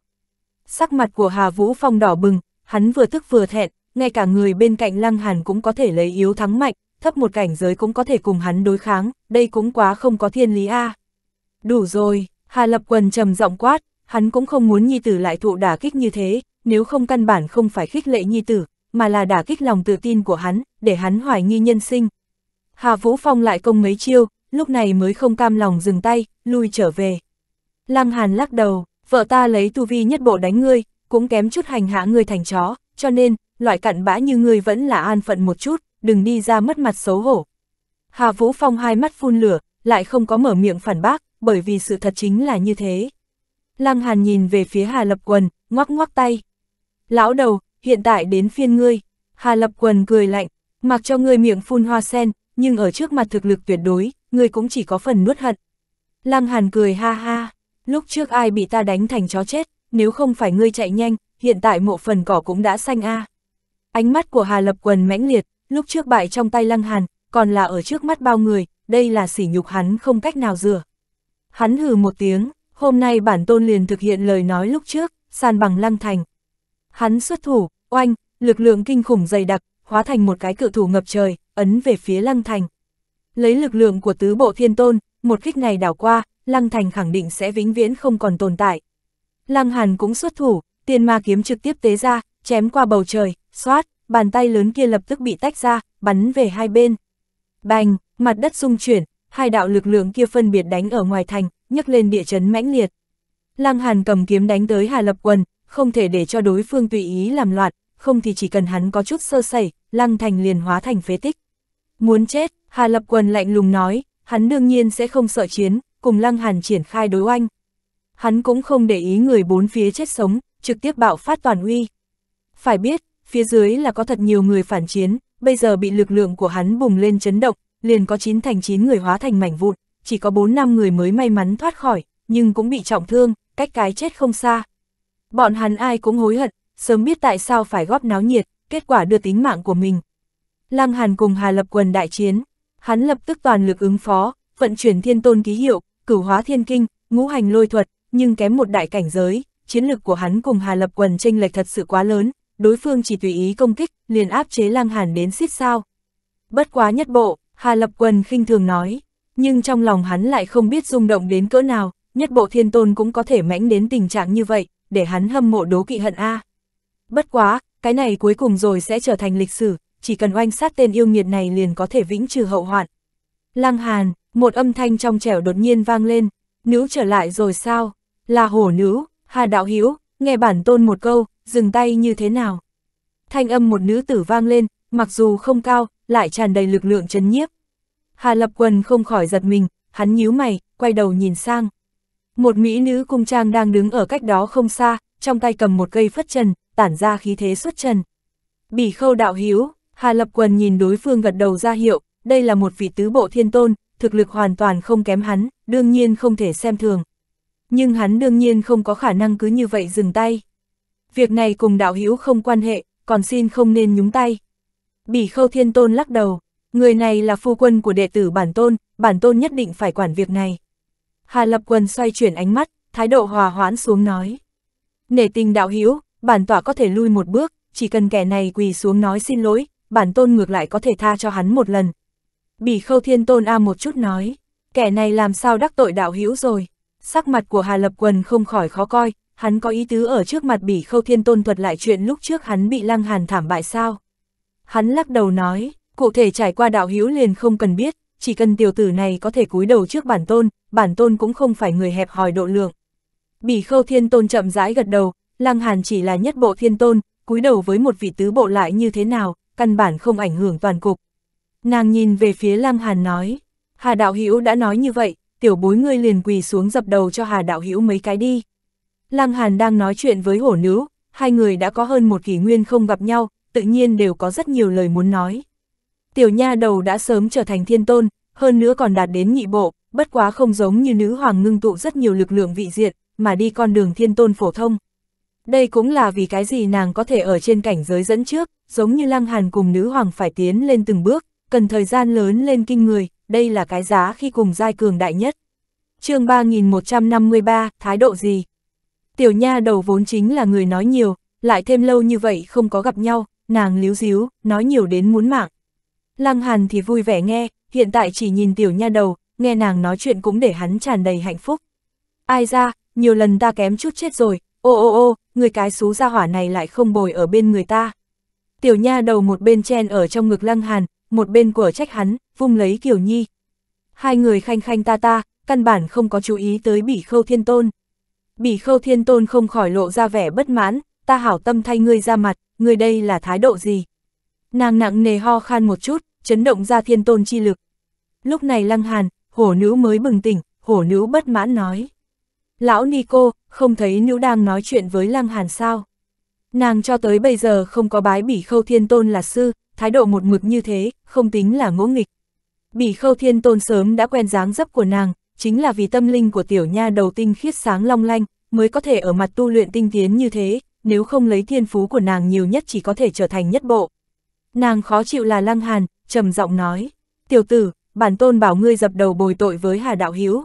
Speaker 1: Sắc mặt của Hà Vũ Phong đỏ bừng, hắn vừa tức vừa thẹn, ngay cả người bên cạnh Lăng Hàn cũng có thể lấy yếu thắng mạnh, thấp một cảnh giới cũng có thể cùng hắn đối kháng, đây cũng quá không có thiên lý a. Đủ rồi, Hà Lập Quần trầm giọng quát, hắn cũng không muốn nhi tử lại thụ đả kích như thế, nếu không căn bản không phải khích lệ nhi tử, mà là đả kích lòng tự tin của hắn, để hắn hoài nghi nhân sinh. Hà Vũ Phong lại công mấy chiêu, lúc này mới không cam lòng dừng tay, lui trở về. Lăng Hàn lắc đầu, vợ ta lấy tu vi nhất bộ đánh ngươi, cũng kém chút hành hạ ngươi thành chó, cho nên, loại cặn bã như ngươi vẫn là an phận một chút, đừng đi ra mất mặt xấu hổ. Hà Vũ Phong hai mắt phun lửa, lại không có mở miệng phản bác, bởi vì sự thật chính là như thế. Lăng Hàn nhìn về phía Hà Lập Quần, ngoắc ngoắc tay. Lão đầu, hiện tại đến phiên ngươi. Hà Lập Quần cười lạnh, mặc cho ngươi miệng phun hoa sen, nhưng ở trước mặt thực lực tuyệt đối, ngươi cũng chỉ có phần nuốt hận. Lăng Hàn cười ha ha, lúc trước ai bị ta đánh thành chó chết, nếu không phải ngươi chạy nhanh, hiện tại mộ phần cỏ cũng đã xanh a. À. Ánh mắt của Hà Lập Quần mãnh liệt, lúc trước bại trong tay Lăng Hàn, còn là ở trước mắt bao người, đây là sỉ nhục hắn không cách nào rửa. Hắn hừ một tiếng, hôm nay bản tôn liền thực hiện lời nói lúc trước, sàn bằng Lăng Thành. Hắn xuất thủ, oanh, lực lượng kinh khủng dày đặc, hóa thành một cái cự thủ ngập trời, ấn về phía Lăng Thành. Lấy lực lượng của tứ bộ thiên tôn, một kích này đảo qua, Lăng Thành khẳng định sẽ vĩnh viễn không còn tồn tại. Lăng Hàn cũng xuất thủ, tiên ma kiếm trực tiếp tế ra, chém qua bầu trời, xoát bàn tay lớn kia lập tức bị tách ra, bắn về hai bên. Bành, mặt đất rung chuyển, hai đạo lực lượng kia phân biệt đánh ở ngoài thành, nhấc lên địa chấn mãnh liệt. Lăng Hàn cầm kiếm đánh tới Hà Lập quân, không thể để cho đối phương tùy ý làm loạn, không thì chỉ cần hắn có chút sơ sẩy, Lăng Thành liền hóa thành phế tích. Muốn chết, Hà Lập quân lạnh lùng nói, hắn đương nhiên sẽ không sợ chiến, cùng Lăng Hàn triển khai đối oanh. Hắn cũng không để ý người bốn phía chết sống, trực tiếp bạo phát toàn uy. Phải biết, phía dưới là có thật nhiều người phản chiến, bây giờ bị lực lượng của hắn bùng lên chấn động, liền có 9 thành 9 người hóa thành mảnh vụn, chỉ có 4 năm người mới may mắn thoát khỏi, nhưng cũng bị trọng thương, cách cái chết không xa. Bọn hắn ai cũng hối hận, sớm biết tại sao phải góp náo nhiệt, kết quả đưa tính mạng của mình. Lăng Hàn cùng Hà Lập Quần đại chiến, hắn lập tức toàn lực ứng phó, vận chuyển thiên tôn ký hiệu, cửu hóa thiên kinh, ngũ hành lôi thuật, nhưng kém một đại cảnh giới, chiến lực của hắn cùng Hà Lập Quần tranh lệch thật sự quá lớn, đối phương chỉ tùy ý công kích, liền áp chế Lang Hàn đến xít sao. Bất quá nhất bộ, Hà Lập Quân khinh thường nói, nhưng trong lòng hắn lại không biết rung động đến cỡ nào, nhất bộ thiên tôn cũng có thể mãnh đến tình trạng như vậy, để hắn hâm mộ đố kỵ hận A. Bất quá, cái này cuối cùng rồi sẽ trở thành lịch sử, chỉ cần oanh sát tên yêu nghiệt này liền có thể vĩnh trừ hậu hoạn. Lăng Hàn, một âm thanh trong trẻo đột nhiên vang lên, nữ trở lại rồi sao, là hổ nữ, Hà Đạo Hiếu, nghe bản tôn một câu, dừng tay như thế nào. Thanh âm một nữ tử vang lên, mặc dù không cao, lại tràn đầy lực lượng chấn nhiếp. Hà Lập Quần không khỏi giật mình, hắn nhíu mày, quay đầu nhìn sang. Một mỹ nữ cung trang đang đứng ở cách đó không xa, trong tay cầm một cây phất trần, tản ra khí thế xuất trần. Bỉ khâu đạo hiếu, Hà Lập Quần nhìn đối phương gật đầu ra hiệu, đây là một vị tứ bộ thiên tôn, thực lực hoàn toàn không kém hắn, đương nhiên không thể xem thường. Nhưng hắn đương nhiên không có khả năng cứ như vậy dừng tay việc này cùng đạo hữu không quan hệ, còn xin không nên nhúng tay. Bỉ khâu thiên tôn lắc đầu, người này là phu quân của đệ tử bản tôn, bản tôn nhất định phải quản việc này. Hà Lập quần xoay chuyển ánh mắt, thái độ hòa hoãn xuống nói. Nể tình đạo hữu bản tỏa có thể lui một bước, chỉ cần kẻ này quỳ xuống nói xin lỗi, bản tôn ngược lại có thể tha cho hắn một lần. Bỉ khâu thiên tôn a một chút nói, kẻ này làm sao đắc tội đạo hữu rồi. Sắc mặt của Hà Lập Quần không khỏi khó coi, hắn có ý tứ ở trước mặt bỉ khâu thiên tôn thuật lại chuyện lúc trước hắn bị lăng hàn thảm bại sao. Hắn lắc đầu nói, cụ thể trải qua đạo hữu liền không cần biết, chỉ cần tiểu tử này có thể cúi đầu trước bản tôn, bản tôn cũng không phải người hẹp hòi độ lượng. Bỉ khâu thiên tôn chậm rãi gật đầu, lăng hàn chỉ là nhất bộ thiên tôn, cúi đầu với một vị tứ bộ lại như thế nào, căn bản không ảnh hưởng toàn cục. Nàng nhìn về phía lăng hàn nói, hà đạo hữu đã nói như vậy, tiểu bối ngươi liền quỳ xuống dập đầu cho hà đạo hữu mấy cái đi. Lăng Hàn đang nói chuyện với hổ nữ, hai người đã có hơn một kỷ nguyên không gặp nhau, tự nhiên đều có rất nhiều lời muốn nói. Tiểu nha đầu đã sớm trở thành thiên tôn, hơn nữa còn đạt đến nhị bộ, bất quá không giống như nữ hoàng ngưng tụ rất nhiều lực lượng vị diện, mà đi con đường thiên tôn phổ thông. Đây cũng là vì cái gì nàng có thể ở trên cảnh giới dẫn trước, giống như lăng hàn cùng nữ hoàng phải tiến lên từng bước, cần thời gian lớn lên kinh người, đây là cái giá khi cùng giai cường đại nhất. chương 3153, thái độ gì? tiểu nha đầu vốn chính là người nói nhiều, lại thêm lâu như vậy không có gặp nhau, nàng líu díu, nói nhiều đến muốn mạng. Lăng Hàn thì vui vẻ nghe, hiện tại chỉ nhìn tiểu nha đầu, nghe nàng nói chuyện cũng để hắn tràn đầy hạnh phúc. Ai ra, nhiều lần ta kém chút chết rồi, ô ô ô, người cái xú ra hỏa này lại không bồi ở bên người ta. Tiểu nha đầu một bên chen ở trong ngực Lăng Hàn, một bên của trách hắn, vung lấy Kiều Nhi. Hai người khanh khanh ta ta, căn bản không có chú ý tới bỉ khâu thiên tôn. Bỉ khâu thiên tôn không khỏi lộ ra vẻ bất mãn, ta hảo tâm thay ngươi ra mặt, ngươi đây là thái độ gì? Nàng nặng nề ho khan một chút, chấn động ra thiên tôn chi lực. Lúc này lăng hàn, hổ nữ mới bừng tỉnh, hổ nữ bất mãn nói. Lão Nico, không thấy nữ đang nói chuyện với lăng hàn sao? Nàng cho tới bây giờ không có bái bỉ khâu thiên tôn là sư, thái độ một mực như thế, không tính là ngỗ nghịch. Bỉ khâu thiên tôn sớm đã quen dáng dấp của nàng, chính là vì tâm linh của tiểu nha đầu tinh khiết sáng long lanh, mới có thể ở mặt tu luyện tinh tiến như thế, nếu không lấy thiên phú của nàng nhiều nhất chỉ có thể trở thành nhất bộ. Nàng khó chịu là lăng hàn, trầm giọng nói, tiểu tử, bản tôn bảo ngươi dập đầu bồi tội với hà đạo hiếu.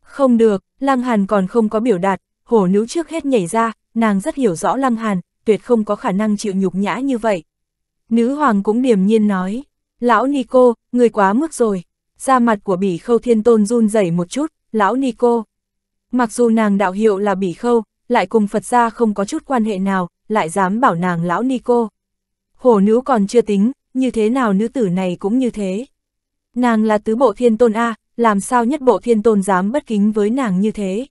Speaker 1: Không được, lăng hàn còn không có biểu đạt, hổ nữ trước hết nhảy ra, nàng rất hiểu rõ lăng hàn, tuyệt không có khả năng chịu nhục nhã như vậy. Nữ hoàng cũng điềm nhiên nói, lão Nico, người quá mức rồi, da mặt của bỉ khâu thiên tôn run rẩy một chút, lão nico Mặc dù nàng đạo hiệu là bỉ khâu, lại cùng Phật gia không có chút quan hệ nào, lại dám bảo nàng lão nico Hổ nữ còn chưa tính, như thế nào nữ tử này cũng như thế. Nàng là tứ bộ thiên tôn A, làm sao nhất bộ thiên tôn dám bất kính với nàng như thế.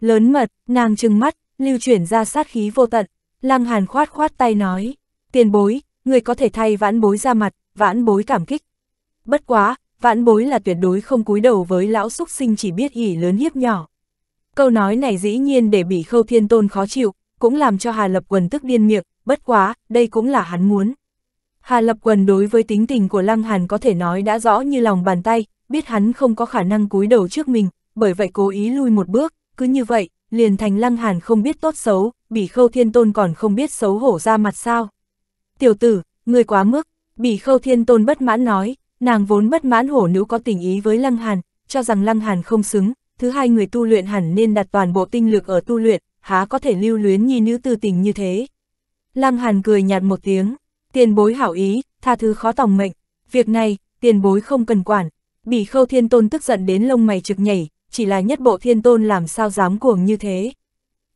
Speaker 1: Lớn mật, nàng trừng mắt, lưu chuyển ra sát khí vô tận, lăng hàn khoát khoát tay nói, tiền bối, người có thể thay vãn bối ra mặt, vãn bối cảm kích. Bất quá, vãn bối là tuyệt đối không cúi đầu với lão xúc sinh chỉ biết ỉ lớn hiếp nhỏ. Câu nói này dĩ nhiên để bị khâu thiên tôn khó chịu, cũng làm cho Hà Lập Quần tức điên miệng, bất quá, đây cũng là hắn muốn. Hà Lập Quần đối với tính tình của Lăng Hàn có thể nói đã rõ như lòng bàn tay, biết hắn không có khả năng cúi đầu trước mình, bởi vậy cố ý lui một bước, cứ như vậy, liền thành Lăng Hàn không biết tốt xấu, Bỉ Khâu Thiên Tôn còn không biết xấu hổ ra mặt sao. Tiểu tử, ngươi quá mức, Bỉ Khâu Thiên Tôn bất mãn nói, Nàng vốn bất mãn hổ nữ có tình ý với Lăng Hàn, cho rằng Lăng Hàn không xứng, thứ hai người tu luyện hẳn nên đặt toàn bộ tinh lực ở tu luyện, há có thể lưu luyến nhi nữ tư tình như thế. Lăng Hàn cười nhạt một tiếng, tiền bối hảo ý, tha thứ khó tòng mệnh, việc này, tiền bối không cần quản. Bỉ khâu thiên tôn tức giận đến lông mày trực nhảy, chỉ là nhất bộ thiên tôn làm sao dám cuồng như thế.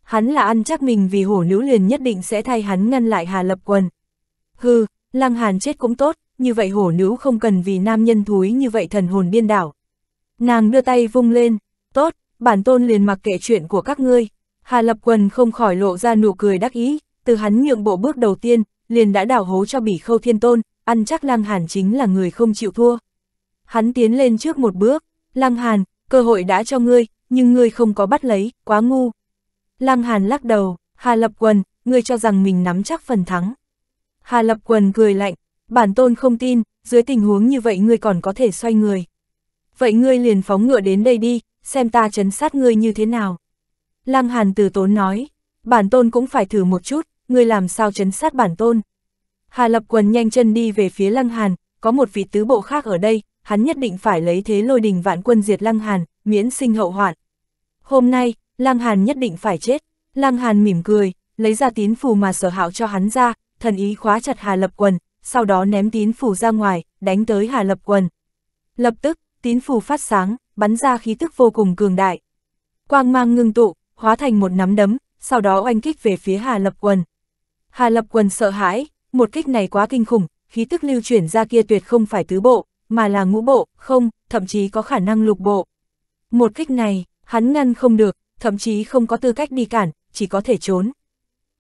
Speaker 1: Hắn là ăn chắc mình vì hổ nữ liền nhất định sẽ thay hắn ngăn lại hà lập quần. Hừ, Lăng Hàn chết cũng tốt, như vậy hổ nữ không cần vì nam nhân thúi như vậy thần hồn điên đảo. Nàng đưa tay vung lên, tốt, bản tôn liền mặc kệ chuyện của các ngươi. Hà Lập Quần không khỏi lộ ra nụ cười đắc ý, từ hắn nhượng bộ bước đầu tiên, liền đã đảo hố cho bỉ khâu thiên tôn, ăn chắc lang Hàn chính là người không chịu thua. Hắn tiến lên trước một bước, lang Hàn, cơ hội đã cho ngươi, nhưng ngươi không có bắt lấy, quá ngu. lang Hàn lắc đầu, Hà Lập Quần, ngươi cho rằng mình nắm chắc phần thắng. Hà Lập Quần cười lạnh, Bản tôn không tin, dưới tình huống như vậy ngươi còn có thể xoay người. Vậy ngươi liền phóng ngựa đến đây đi, xem ta chấn sát ngươi như thế nào. Lăng Hàn từ tốn nói, bản tôn cũng phải thử một chút, ngươi làm sao chấn sát bản tôn. Hà Lập Quần nhanh chân đi về phía Lăng Hàn, có một vị tứ bộ khác ở đây, hắn nhất định phải lấy thế lôi đình vạn quân diệt Lăng Hàn, miễn sinh hậu hoạn. Hôm nay, Lăng Hàn nhất định phải chết. Lăng Hàn mỉm cười, lấy ra tín phù mà sở hạo cho hắn ra, thần ý khóa chặt Hà Lập Quần, sau đó ném tín phủ ra ngoài, đánh tới Hà Lập Quần. Lập tức, tín phủ phát sáng, bắn ra khí tức vô cùng cường đại. Quang mang ngưng tụ, hóa thành một nắm đấm, sau đó oanh kích về phía Hà Lập Quần. Hà Lập Quần sợ hãi, một kích này quá kinh khủng, khí tức lưu chuyển ra kia tuyệt không phải tứ bộ, mà là ngũ bộ, không, thậm chí có khả năng lục bộ. Một kích này, hắn ngăn không được, thậm chí không có tư cách đi cản, chỉ có thể trốn.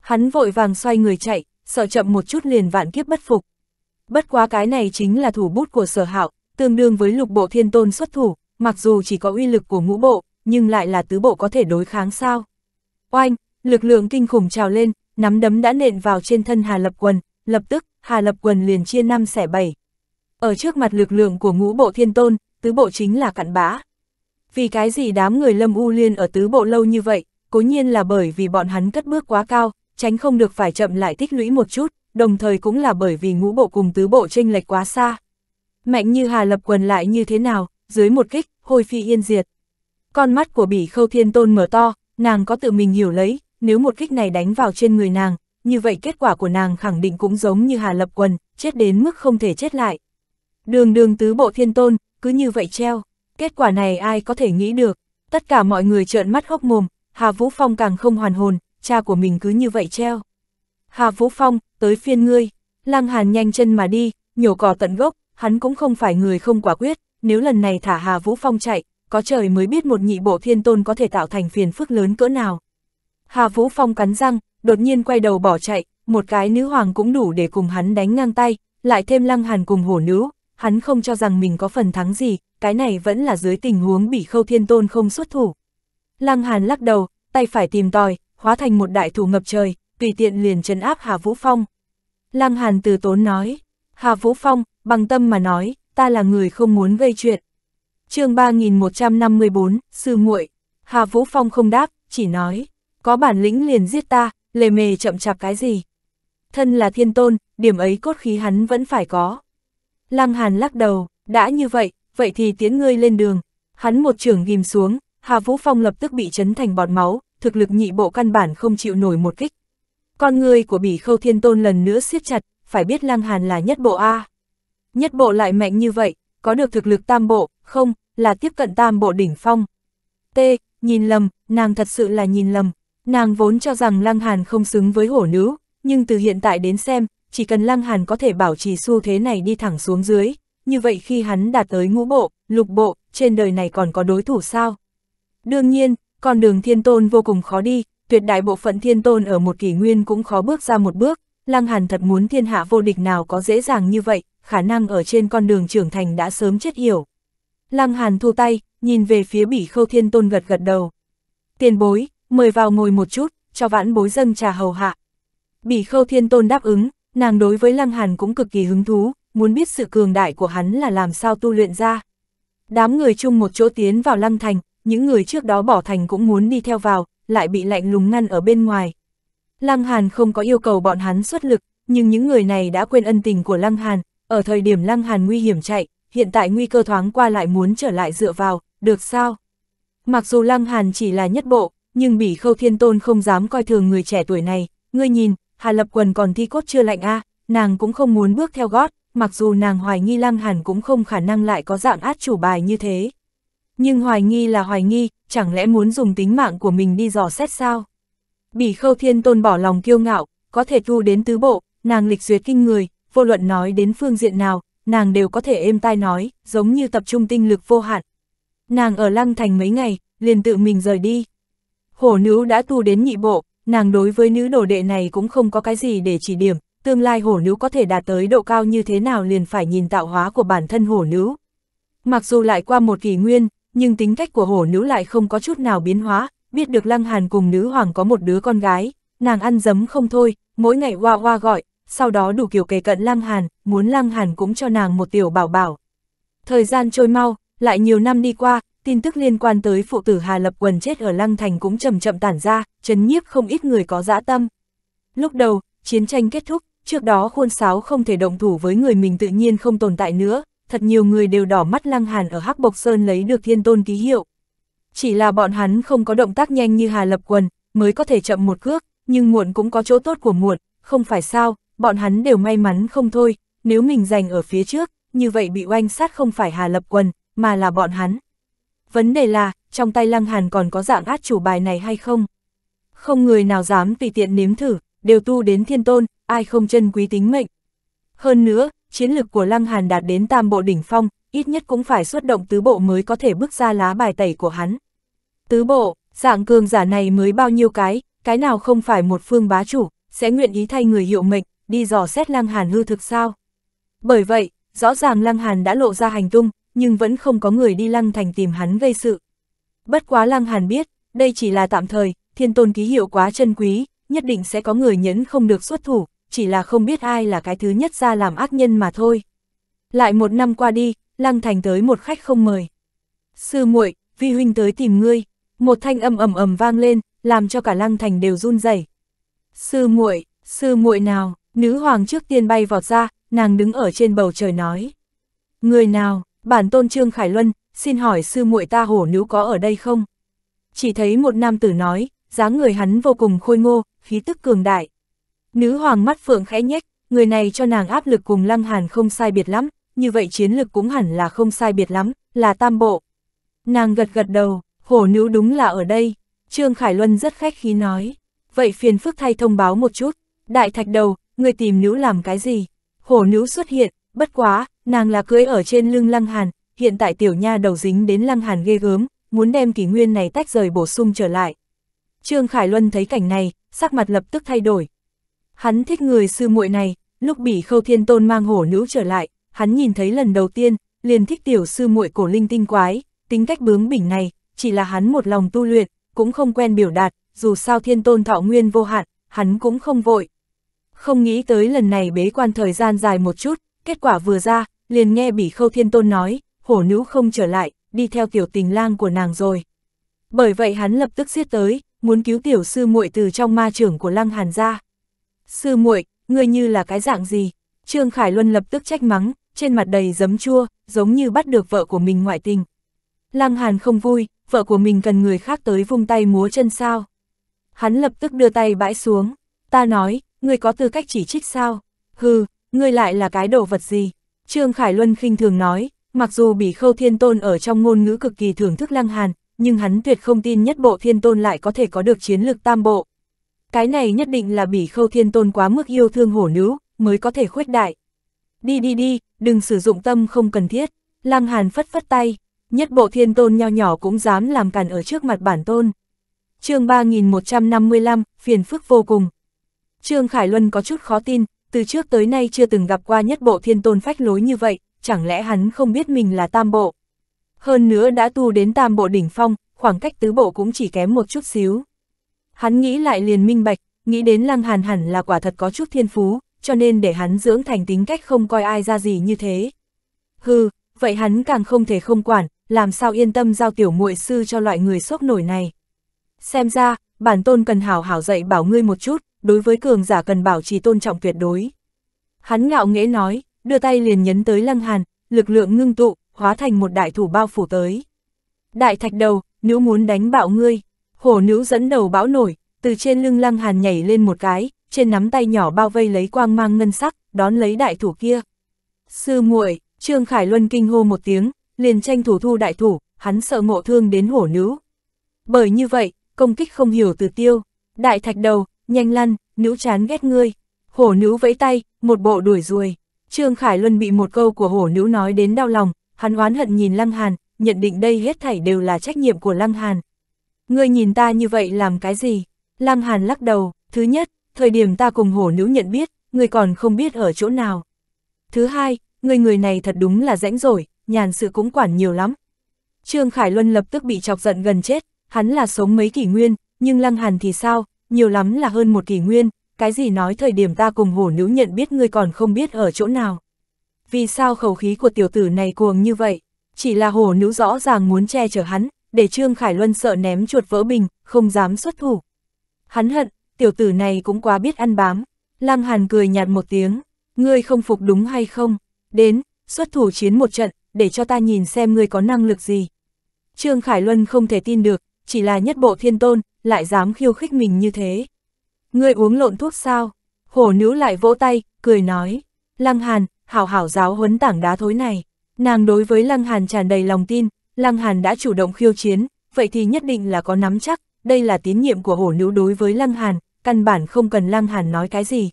Speaker 1: Hắn vội vàng xoay người chạy, sợ chậm một chút liền vạn kiếp bất phục. Bất quá cái này chính là thủ bút của sở hạo, tương đương với lục bộ thiên tôn xuất thủ, mặc dù chỉ có uy lực của ngũ bộ, nhưng lại là tứ bộ có thể đối kháng sao. Oanh, lực lượng kinh khủng trào lên, nắm đấm đã nện vào trên thân Hà Lập Quần, lập tức, Hà Lập Quần liền chia năm xẻ bảy. Ở trước mặt lực lượng của ngũ bộ thiên tôn, tứ bộ chính là cặn bã. Vì cái gì đám người Lâm U Liên ở tứ bộ lâu như vậy, cố nhiên là bởi vì bọn hắn cất bước quá cao, tránh không được phải chậm lại tích lũy một chút, đồng thời cũng là bởi vì ngũ bộ cùng tứ bộ tranh lệch quá xa. Mạnh như hà lập quần lại như thế nào, dưới một kích, hồi phi yên diệt. Con mắt của bỉ khâu thiên tôn mở to, nàng có tự mình hiểu lấy, nếu một kích này đánh vào trên người nàng, như vậy kết quả của nàng khẳng định cũng giống như hà lập quần, chết đến mức không thể chết lại. Đường đường tứ bộ thiên tôn, cứ như vậy treo, kết quả này ai có thể nghĩ được, tất cả mọi người trợn mắt hốc mồm, Hà Vũ Phong càng không hoàn hồn, cha của mình cứ như vậy treo. Hà Vũ Phong, tới phiên ngươi. Lăng Hàn nhanh chân mà đi, nhổ cỏ tận gốc, hắn cũng không phải người không quả quyết, nếu lần này thả Hà Vũ Phong chạy, có trời mới biết một nhị bộ thiên tôn có thể tạo thành phiền phức lớn cỡ nào. Hà Vũ Phong cắn răng, đột nhiên quay đầu bỏ chạy, một cái nữ hoàng cũng đủ để cùng hắn đánh ngang tay, lại thêm Lăng Hàn cùng hổ nữ, hắn không cho rằng mình có phần thắng gì, cái này vẫn là dưới tình huống bị khâu thiên tôn không xuất thủ. Lăng Hàn lắc đầu, tay phải tìm tòi, hóa thành một đại thủ ngập trời, tùy tiện liền chấn áp Hà Vũ Phong. Lăng Hàn từ tốn nói, Hà Vũ Phong, bằng tâm mà nói, ta là người không muốn gây chuyện. chương 3154, Sư muội Hà Vũ Phong không đáp, chỉ nói, có bản lĩnh liền giết ta, lề mề chậm chạp cái gì. Thân là thiên tôn, điểm ấy cốt khí hắn vẫn phải có. Lăng Hàn lắc đầu, đã như vậy, vậy thì tiến ngươi lên đường. Hắn một trường ghim xuống, Hà Vũ Phong lập tức bị chấn thành bọt máu, thực lực nhị bộ căn bản không chịu nổi một kích. Con người của bỉ khâu thiên tôn lần nữa siết chặt, phải biết lăng hàn là nhất bộ A. Nhất bộ lại mạnh như vậy, có được thực lực tam bộ, không, là tiếp cận tam bộ đỉnh phong. T, nhìn lầm, nàng thật sự là nhìn lầm. Nàng vốn cho rằng lăng hàn không xứng với hổ nữ, nhưng từ hiện tại đến xem, chỉ cần lăng hàn có thể bảo trì xu thế này đi thẳng xuống dưới, như vậy khi hắn đạt tới ngũ bộ, lục bộ, trên đời này còn có đối thủ sao? Đương nhiên, con đường thiên tôn vô cùng khó đi, tuyệt đại bộ phận thiên tôn ở một kỷ nguyên cũng khó bước ra một bước, Lăng Hàn thật muốn thiên hạ vô địch nào có dễ dàng như vậy, khả năng ở trên con đường trưởng thành đã sớm chết hiểu. Lăng Hàn thu tay, nhìn về phía bỉ khâu thiên tôn gật gật đầu. Tiền bối, mời vào ngồi một chút, cho vãn bối dâng trà hầu hạ. Bỉ khâu thiên tôn đáp ứng, nàng đối với Lăng Hàn cũng cực kỳ hứng thú, muốn biết sự cường đại của hắn là làm sao tu luyện ra. Đám người chung một chỗ tiến vào Lăng Thành, những người trước đó bỏ thành cũng muốn đi theo vào, lại bị lạnh lùng ngăn ở bên ngoài. Lăng Hàn không có yêu cầu bọn hắn xuất lực, nhưng những người này đã quên ân tình của Lăng Hàn, ở thời điểm Lăng Hàn nguy hiểm chạy, hiện tại nguy cơ thoáng qua lại muốn trở lại dựa vào, được sao? Mặc dù Lăng Hàn chỉ là nhất bộ, nhưng bỉ khâu thiên tôn không dám coi thường người trẻ tuổi này, ngươi nhìn, Hà Lập Quần còn thi cốt chưa lạnh a à, nàng cũng không muốn bước theo gót, mặc dù nàng hoài nghi Lăng Hàn cũng không khả năng lại có dạng át chủ bài như thế nhưng hoài nghi là hoài nghi, chẳng lẽ muốn dùng tính mạng của mình đi dò xét sao? Bỉ khâu thiên tôn bỏ lòng kiêu ngạo, có thể thu đến tứ bộ, nàng lịch duyệt kinh người, vô luận nói đến phương diện nào, nàng đều có thể êm tai nói, giống như tập trung tinh lực vô hạn. Nàng ở Lăng Thành mấy ngày, liền tự mình rời đi. Hổ nữ đã tu đến nhị bộ, nàng đối với nữ đồ đệ này cũng không có cái gì để chỉ điểm, tương lai hổ nữ có thể đạt tới độ cao như thế nào liền phải nhìn tạo hóa của bản thân hổ nữ. Mặc dù lại qua một kỷ nguyên, nhưng tính cách của hổ nữ lại không có chút nào biến hóa, biết được Lăng Hàn cùng nữ hoàng có một đứa con gái, nàng ăn dấm không thôi, mỗi ngày hoa hoa gọi, sau đó đủ kiểu kề cận Lăng Hàn, muốn Lăng Hàn cũng cho nàng một tiểu bảo bảo. Thời gian trôi mau, lại nhiều năm đi qua, tin tức liên quan tới phụ tử Hà Lập Quần chết ở Lăng Thành cũng chậm chậm tản ra, chấn nhiếp không ít người có dã tâm. Lúc đầu, chiến tranh kết thúc, trước đó khuôn sáo không thể động thủ với người mình tự nhiên không tồn tại nữa, thật nhiều người đều đỏ mắt Lăng Hàn ở Hắc Bộc Sơn lấy được thiên tôn ký hiệu. Chỉ là bọn hắn không có động tác nhanh như Hà Lập Quần, mới có thể chậm một cước, nhưng muộn cũng có chỗ tốt của muộn, không phải sao, bọn hắn đều may mắn không thôi, nếu mình giành ở phía trước, như vậy bị oanh sát không phải Hà Lập Quần, mà là bọn hắn. Vấn đề là, trong tay Lăng Hàn còn có dạng át chủ bài này hay không? Không người nào dám tùy tiện nếm thử, đều tu đến thiên tôn, ai không chân quý tính mệnh. Hơn nữa, chiến lực của Lăng Hàn đạt đến tam bộ đỉnh phong, ít nhất cũng phải xuất động tứ bộ mới có thể bước ra lá bài tẩy của hắn. Tứ bộ, dạng cường giả này mới bao nhiêu cái, cái nào không phải một phương bá chủ, sẽ nguyện ý thay người hiệu mệnh, đi dò xét Lăng Hàn hư thực sao. Bởi vậy, rõ ràng Lăng Hàn đã lộ ra hành tung, nhưng vẫn không có người đi Lăng Thành tìm hắn gây sự. Bất quá Lăng Hàn biết, đây chỉ là tạm thời, thiên tôn ký hiệu quá chân quý, nhất định sẽ có người nhẫn không được xuất thủ, chỉ là không biết ai là cái thứ nhất ra làm ác nhân mà thôi. Lại một năm qua đi, Lăng Thành tới một khách không mời. Sư muội, vi huynh tới tìm ngươi, một thanh âm ầm ầm vang lên, làm cho cả Lăng Thành đều run rẩy. Sư muội, sư muội nào, nữ hoàng trước tiên bay vọt ra, nàng đứng ở trên bầu trời nói. Người nào, bản tôn Trương Khải Luân, xin hỏi sư muội ta hổ nữ có ở đây không? Chỉ thấy một nam tử nói, dáng người hắn vô cùng khôi ngô, khí tức cường đại. Nữ hoàng mắt phượng khẽ nhếch, người này cho nàng áp lực cùng Lăng Hàn không sai biệt lắm, như vậy chiến lực cũng hẳn là không sai biệt lắm, là tam bộ. Nàng gật gật đầu, hổ nữ đúng là ở đây, Trương Khải Luân rất khách khí nói. Vậy phiền phức thay thông báo một chút, đại thạch đầu, người tìm nữ làm cái gì? Hổ nữ xuất hiện, bất quá, nàng là cưỡi ở trên lưng Lăng Hàn, hiện tại tiểu nha đầu dính đến Lăng Hàn ghê gớm, muốn đem kỷ nguyên này tách rời bổ sung trở lại. Trương Khải Luân thấy cảnh này, sắc mặt lập tức thay đổi, Hắn thích người sư muội này, lúc bị khâu thiên tôn mang hổ nữ trở lại, hắn nhìn thấy lần đầu tiên, liền thích tiểu sư muội cổ linh tinh quái, tính cách bướng bỉnh này, chỉ là hắn một lòng tu luyện, cũng không quen biểu đạt, dù sao thiên tôn thọ nguyên vô hạn, hắn cũng không vội. Không nghĩ tới lần này bế quan thời gian dài một chút, kết quả vừa ra, liền nghe bỉ khâu thiên tôn nói, hổ nữ không trở lại, đi theo tiểu tình lang của nàng rồi. Bởi vậy hắn lập tức giết tới, muốn cứu tiểu sư muội từ trong ma trưởng của lăng hàn ra. Sư muội, ngươi như là cái dạng gì? Trương Khải Luân lập tức trách mắng, trên mặt đầy giấm chua, giống như bắt được vợ của mình ngoại tình. Lăng Hàn không vui, vợ của mình cần người khác tới vung tay múa chân sao. Hắn lập tức đưa tay bãi xuống, ta nói, ngươi có tư cách chỉ trích sao? Hừ, ngươi lại là cái đồ vật gì? Trương Khải Luân khinh thường nói, mặc dù bị khâu thiên tôn ở trong ngôn ngữ cực kỳ thưởng thức Lăng Hàn, nhưng hắn tuyệt không tin nhất bộ thiên tôn lại có thể có được chiến lược tam bộ. Cái này nhất định là bỉ khâu thiên tôn quá mức yêu thương hổ nữ, mới có thể khuếch đại. Đi đi đi, đừng sử dụng tâm không cần thiết. Lăng Hàn phất phất tay, nhất bộ thiên tôn nho nhỏ cũng dám làm càn ở trước mặt bản tôn. chương 3155, phiền phức vô cùng. Trương Khải Luân có chút khó tin, từ trước tới nay chưa từng gặp qua nhất bộ thiên tôn phách lối như vậy, chẳng lẽ hắn không biết mình là tam bộ. Hơn nữa đã tu đến tam bộ đỉnh phong, khoảng cách tứ bộ cũng chỉ kém một chút xíu. Hắn nghĩ lại liền minh bạch, nghĩ đến Lăng Hàn hẳn là quả thật có chút thiên phú, cho nên để hắn dưỡng thành tính cách không coi ai ra gì như thế. Hừ, vậy hắn càng không thể không quản, làm sao yên tâm giao tiểu muội sư cho loại người sốc nổi này. Xem ra, bản tôn cần hảo hảo dạy bảo ngươi một chút, đối với cường giả cần bảo trì tôn trọng tuyệt đối. Hắn ngạo nghễ nói, đưa tay liền nhấn tới Lăng Hàn, lực lượng ngưng tụ, hóa thành một đại thủ bao phủ tới. Đại thạch đầu, nếu muốn đánh bạo ngươi, hổ nữ dẫn đầu bão nổi, từ trên lưng lăng hàn nhảy lên một cái, trên nắm tay nhỏ bao vây lấy quang mang ngân sắc, đón lấy đại thủ kia. Sư muội Trương Khải Luân kinh hô một tiếng, liền tranh thủ thu đại thủ, hắn sợ ngộ thương đến hổ nữ. Bởi như vậy, công kích không hiểu từ tiêu, đại thạch đầu, nhanh lăn, nữ chán ghét ngươi. Hổ nữ vẫy tay, một bộ đuổi ruồi. Trương Khải Luân bị một câu của hổ nữ nói đến đau lòng, hắn oán hận nhìn Lăng Hàn, nhận định đây hết thảy đều là trách nhiệm của Lăng Hàn, Ngươi nhìn ta như vậy làm cái gì? Lăng Hàn lắc đầu, thứ nhất, thời điểm ta cùng hổ nữ nhận biết, ngươi còn không biết ở chỗ nào. Thứ hai, ngươi người này thật đúng là rãnh rỗi, nhàn sự cũng quản nhiều lắm. Trương Khải Luân lập tức bị chọc giận gần chết, hắn là sống mấy kỷ nguyên, nhưng Lăng Hàn thì sao, nhiều lắm là hơn một kỷ nguyên, cái gì nói thời điểm ta cùng hổ nữ nhận biết ngươi còn không biết ở chỗ nào. Vì sao khẩu khí của tiểu tử này cuồng như vậy, chỉ là hổ nữ rõ ràng muốn che chở hắn, để Trương Khải Luân sợ ném chuột vỡ bình, không dám xuất thủ. Hắn hận, tiểu tử này cũng quá biết ăn bám. Lăng Hàn cười nhạt một tiếng, ngươi không phục đúng hay không? Đến, xuất thủ chiến một trận, để cho ta nhìn xem ngươi có năng lực gì. Trương Khải Luân không thể tin được, chỉ là nhất bộ thiên tôn, lại dám khiêu khích mình như thế. Ngươi uống lộn thuốc sao? Hổ nữ lại vỗ tay, cười nói. Lăng Hàn, hảo hảo giáo huấn tảng đá thối này. Nàng đối với Lăng Hàn tràn đầy lòng tin, Lăng Hàn đã chủ động khiêu chiến, vậy thì nhất định là có nắm chắc, đây là tín nhiệm của hổ nữ đối với Lăng Hàn, căn bản không cần Lăng Hàn nói cái gì.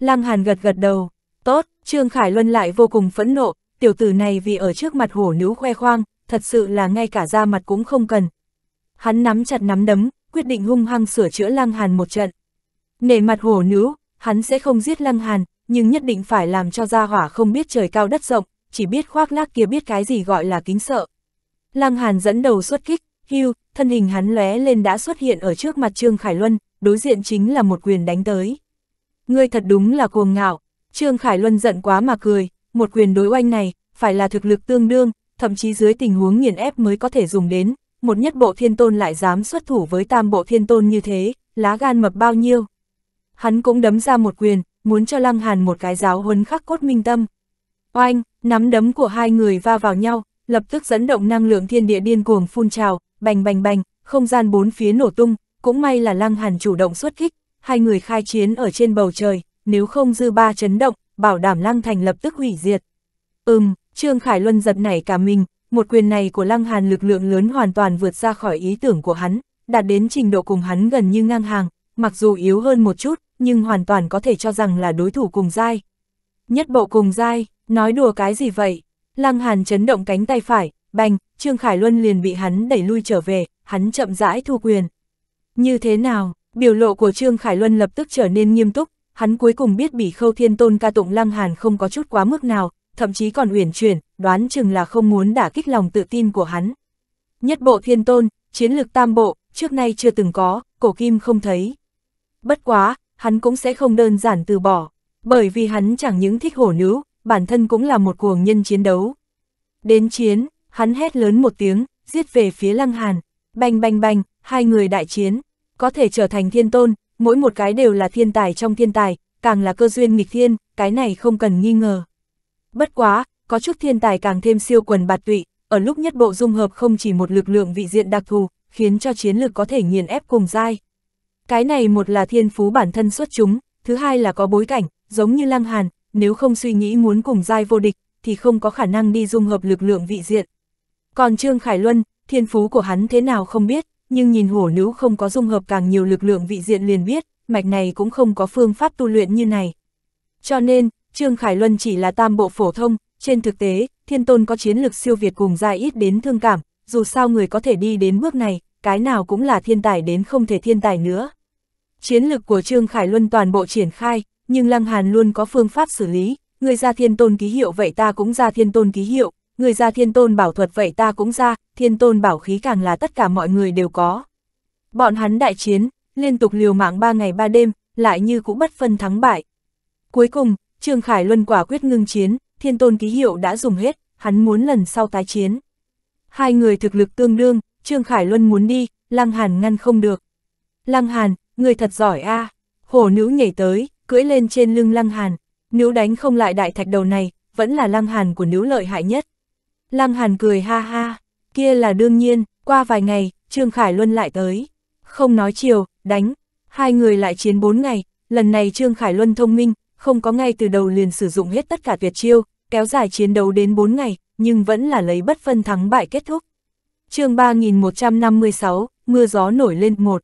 Speaker 1: Lăng Hàn gật gật đầu, tốt, Trương Khải Luân lại vô cùng phẫn nộ, tiểu tử này vì ở trước mặt hổ nữ khoe khoang, thật sự là ngay cả da mặt cũng không cần. Hắn nắm chặt nắm đấm, quyết định hung hăng sửa chữa Lăng Hàn một trận. Nể mặt hổ nữ, hắn sẽ không giết Lăng Hàn, nhưng nhất định phải làm cho gia hỏa không biết trời cao đất rộng, chỉ biết khoác lác kia biết cái gì gọi là kính sợ. Lăng Hàn dẫn đầu xuất kích, hưu, thân hình hắn lóe lên đã xuất hiện ở trước mặt Trương Khải Luân, đối diện chính là một quyền đánh tới. Ngươi thật đúng là cuồng ngạo, Trương Khải Luân giận quá mà cười, một quyền đối oanh này, phải là thực lực tương đương, thậm chí dưới tình huống nghiền ép mới có thể dùng đến, một nhất bộ thiên tôn lại dám xuất thủ với tam bộ thiên tôn như thế, lá gan mập bao nhiêu. Hắn cũng đấm ra một quyền, muốn cho Lăng Hàn một cái giáo huấn khắc cốt minh tâm. Oanh, nắm đấm của hai người va vào nhau, lập tức dẫn động năng lượng thiên địa điên cuồng phun trào, bành bành bành, không gian bốn phía nổ tung, cũng may là Lăng Hàn chủ động xuất kích, hai người khai chiến ở trên bầu trời, nếu không dư ba chấn động, bảo đảm Lăng Thành lập tức hủy diệt. Ừm, Trương Khải Luân giật nảy cả mình, một quyền này của Lăng Hàn lực lượng lớn hoàn toàn vượt ra khỏi ý tưởng của hắn, đạt đến trình độ cùng hắn gần như ngang hàng, mặc dù yếu hơn một chút, nhưng hoàn toàn có thể cho rằng là đối thủ cùng giai. Nhất bộ cùng giai, nói đùa cái gì vậy? Lăng Hàn chấn động cánh tay phải, bành, Trương Khải Luân liền bị hắn đẩy lui trở về, hắn chậm rãi thu quyền. Như thế nào, biểu lộ của Trương Khải Luân lập tức trở nên nghiêm túc, hắn cuối cùng biết bị khâu thiên tôn ca tụng Lăng Hàn không có chút quá mức nào, thậm chí còn uyển chuyển, đoán chừng là không muốn đả kích lòng tự tin của hắn. Nhất bộ thiên tôn, chiến lược tam bộ, trước nay chưa từng có, cổ kim không thấy. Bất quá, hắn cũng sẽ không đơn giản từ bỏ, bởi vì hắn chẳng những thích hổ nữ, bản thân cũng là một cuồng nhân chiến đấu. Đến chiến, hắn hét lớn một tiếng, giết về phía Lăng Hàn, bành bành bành, hai người đại chiến, có thể trở thành thiên tôn, mỗi một cái đều là thiên tài trong thiên tài, càng là cơ duyên nghịch thiên, cái này không cần nghi ngờ. Bất quá, có chút thiên tài càng thêm siêu quần bạt tụy, ở lúc nhất bộ dung hợp không chỉ một lực lượng vị diện đặc thù, khiến cho chiến lực có thể nghiền ép cùng dai. Cái này một là thiên phú bản thân xuất chúng, thứ hai là có bối cảnh, giống như Lăng Hàn, nếu không suy nghĩ muốn cùng giai vô địch, thì không có khả năng đi dung hợp lực lượng vị diện. Còn Trương Khải Luân, thiên phú của hắn thế nào không biết, nhưng nhìn hổ nữ không có dung hợp càng nhiều lực lượng vị diện liền biết, mạch này cũng không có phương pháp tu luyện như này. Cho nên, Trương Khải Luân chỉ là tam bộ phổ thông, trên thực tế, thiên tôn có chiến lực siêu việt cùng dài ít đến thương cảm, dù sao người có thể đi đến bước này, cái nào cũng là thiên tài đến không thể thiên tài nữa. Chiến lực của Trương Khải Luân toàn bộ triển khai, nhưng Lăng Hàn luôn có phương pháp xử lý, người ra thiên tôn ký hiệu vậy ta cũng ra thiên tôn ký hiệu, người ra thiên tôn bảo thuật vậy ta cũng ra, thiên tôn bảo khí càng là tất cả mọi người đều có. Bọn hắn đại chiến, liên tục liều mạng ba ngày ba đêm, lại như cũng bất phân thắng bại. Cuối cùng, Trương Khải Luân quả quyết ngưng chiến, thiên tôn ký hiệu đã dùng hết, hắn muốn lần sau tái chiến. Hai người thực lực tương đương, Trương Khải Luân muốn đi, Lăng Hàn ngăn không được. Lăng Hàn, người thật giỏi a à. Hổ nữ nhảy tới, cưỡi lên trên lưng Lăng Hàn, nếu đánh không lại đại thạch đầu này, vẫn là Lăng Hàn của nữ lợi hại nhất. Lăng Hàn cười ha ha, kia là đương nhiên, qua vài ngày, Trương Khải Luân lại tới. Không nói chiều, đánh, hai người lại chiến bốn ngày, lần này Trương Khải Luân thông minh, không có ngay từ đầu liền sử dụng hết tất cả tuyệt chiêu, kéo dài chiến đấu đến bốn ngày, nhưng vẫn là lấy bất phân thắng bại kết thúc. chương 3156, mưa gió nổi lên một.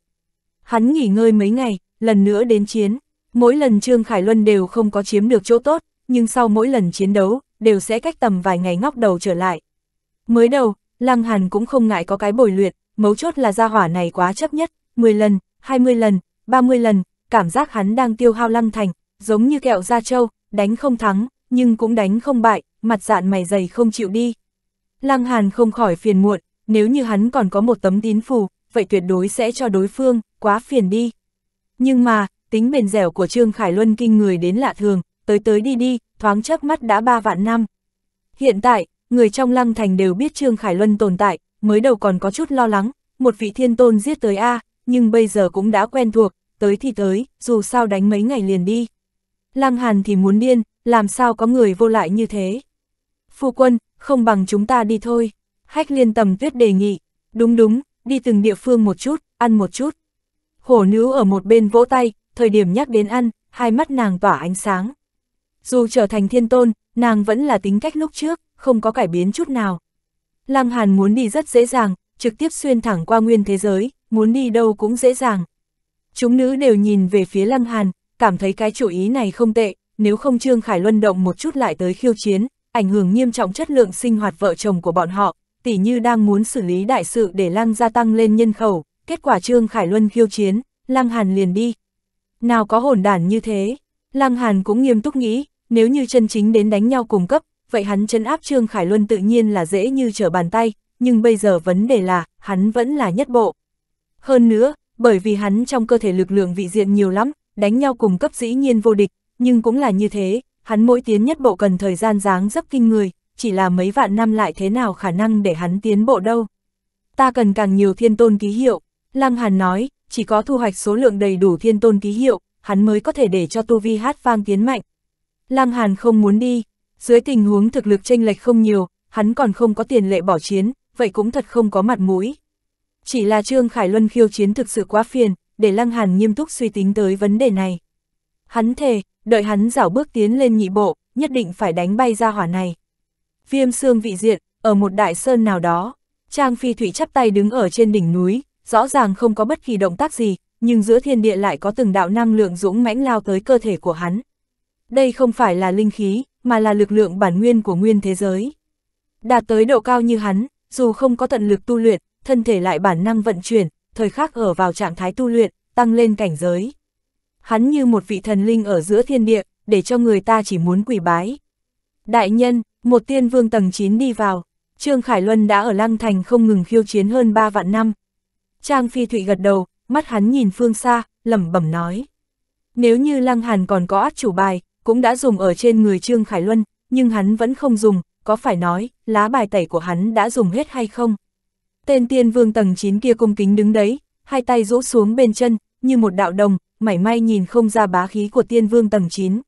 Speaker 1: Hắn nghỉ ngơi mấy ngày, lần nữa đến chiến. Mỗi lần Trương Khải Luân đều không có chiếm được chỗ tốt, nhưng sau mỗi lần chiến đấu, đều sẽ cách tầm vài ngày ngóc đầu trở lại. Mới đầu, Lăng Hàn cũng không ngại có cái bồi luyện, mấu chốt là gia hỏa này quá chấp nhất, 10 lần, 20 lần, 30 lần, cảm giác hắn đang tiêu hao Lăng Thành, giống như kẹo da trâu, đánh không thắng, nhưng cũng đánh không bại, mặt dạn mày dày không chịu đi. Lăng Hàn không khỏi phiền muộn, nếu như hắn còn có một tấm tín phù, vậy tuyệt đối sẽ cho đối phương, quá phiền đi. Nhưng mà, tính bền dẻo của Trương Khải Luân kinh người đến lạ thường, tới tới đi đi, thoáng chớp mắt đã ba vạn năm. Hiện tại, người trong lăng thành đều biết Trương Khải Luân tồn tại, mới đầu còn có chút lo lắng, một vị thiên tôn giết tới A, nhưng bây giờ cũng đã quen thuộc, tới thì tới, dù sao đánh mấy ngày liền đi. Lăng Hàn thì muốn điên, làm sao có người vô lại như thế. Phu quân, không bằng chúng ta đi thôi. Hách liên tầm tuyết đề nghị, đúng đúng, đi từng địa phương một chút, ăn một chút. Hổ nữ ở một bên vỗ tay, thời điểm nhắc đến ăn, hai mắt nàng tỏa ánh sáng. Dù trở thành thiên tôn, nàng vẫn là tính cách lúc trước, không có cải biến chút nào. Lăng Hàn muốn đi rất dễ dàng, trực tiếp xuyên thẳng qua nguyên thế giới, muốn đi đâu cũng dễ dàng. Chúng nữ đều nhìn về phía Lăng Hàn, cảm thấy cái chủ ý này không tệ, nếu không Trương Khải Luân động một chút lại tới khiêu chiến, ảnh hưởng nghiêm trọng chất lượng sinh hoạt vợ chồng của bọn họ, tỉ như đang muốn xử lý đại sự để Lăng gia tăng lên nhân khẩu, kết quả Trương Khải Luân khiêu chiến, Lăng Hàn liền đi, nào có hồn đản như thế. Lăng Hàn cũng nghiêm túc nghĩ, nếu như chân chính đến đánh nhau cùng cấp, vậy hắn chân áp Trương Khải Luân tự nhiên là dễ như trở bàn tay, nhưng bây giờ vấn đề là, hắn vẫn là nhất bộ. Hơn nữa, bởi vì hắn trong cơ thể lực lượng vị diện nhiều lắm, đánh nhau cùng cấp dĩ nhiên vô địch, nhưng cũng là như thế, hắn mỗi tiến nhất bộ cần thời gian dáng dấp kinh người, chỉ là mấy vạn năm lại thế nào khả năng để hắn tiến bộ đâu. Ta cần càng nhiều thiên tôn ký hiệu, Lăng Hàn nói, chỉ có thu hoạch số lượng đầy đủ thiên tôn ký hiệu, hắn mới có thể để cho tu vi hát vang tiến mạnh. Lăng Hàn không muốn đi, dưới tình huống thực lực chênh lệch không nhiều, hắn còn không có tiền lệ bỏ chiến, vậy cũng thật không có mặt mũi. Chỉ là Trương Khải Luân khiêu chiến thực sự quá phiền, để Lăng Hàn nghiêm túc suy tính tới vấn đề này. Hắn thề, đợi hắn dảo bước tiến lên nhị bộ, nhất định phải đánh bay ra hỏa này. Viêm xương vị diện, ở một đại sơn nào đó, Trang Phi Thủy chắp tay đứng ở trên đỉnh núi, rõ ràng không có bất kỳ động tác gì, nhưng giữa thiên địa lại có từng đạo năng lượng dũng mãnh lao tới cơ thể của hắn. Đây không phải là linh khí, mà là lực lượng bản nguyên của nguyên thế giới. Đạt tới độ cao như hắn, dù không có tận lực tu luyện, thân thể lại bản năng vận chuyển, thời khắc ở vào trạng thái tu luyện, tăng lên cảnh giới. Hắn như một vị thần linh ở giữa thiên địa, để cho người ta chỉ muốn quỳ bái. Đại nhân, một tiên vương tầng 9 đi vào, Trương Khải Luân đã ở Lăng Thành không ngừng khiêu chiến hơn 3 vạn năm, Trang Phi Thụy gật đầu, mắt hắn nhìn phương xa, lẩm bẩm nói. Nếu như Lăng Hàn còn có át chủ bài, cũng đã dùng ở trên người Trương Khải Luân, nhưng hắn vẫn không dùng, có phải nói, lá bài tẩy của hắn đã dùng hết hay không? Tên tiên vương tầng 9 kia cung kính đứng đấy, hai tay rũ xuống bên chân, như một đạo đồng, mảy may nhìn không ra bá khí của tiên vương tầng 9.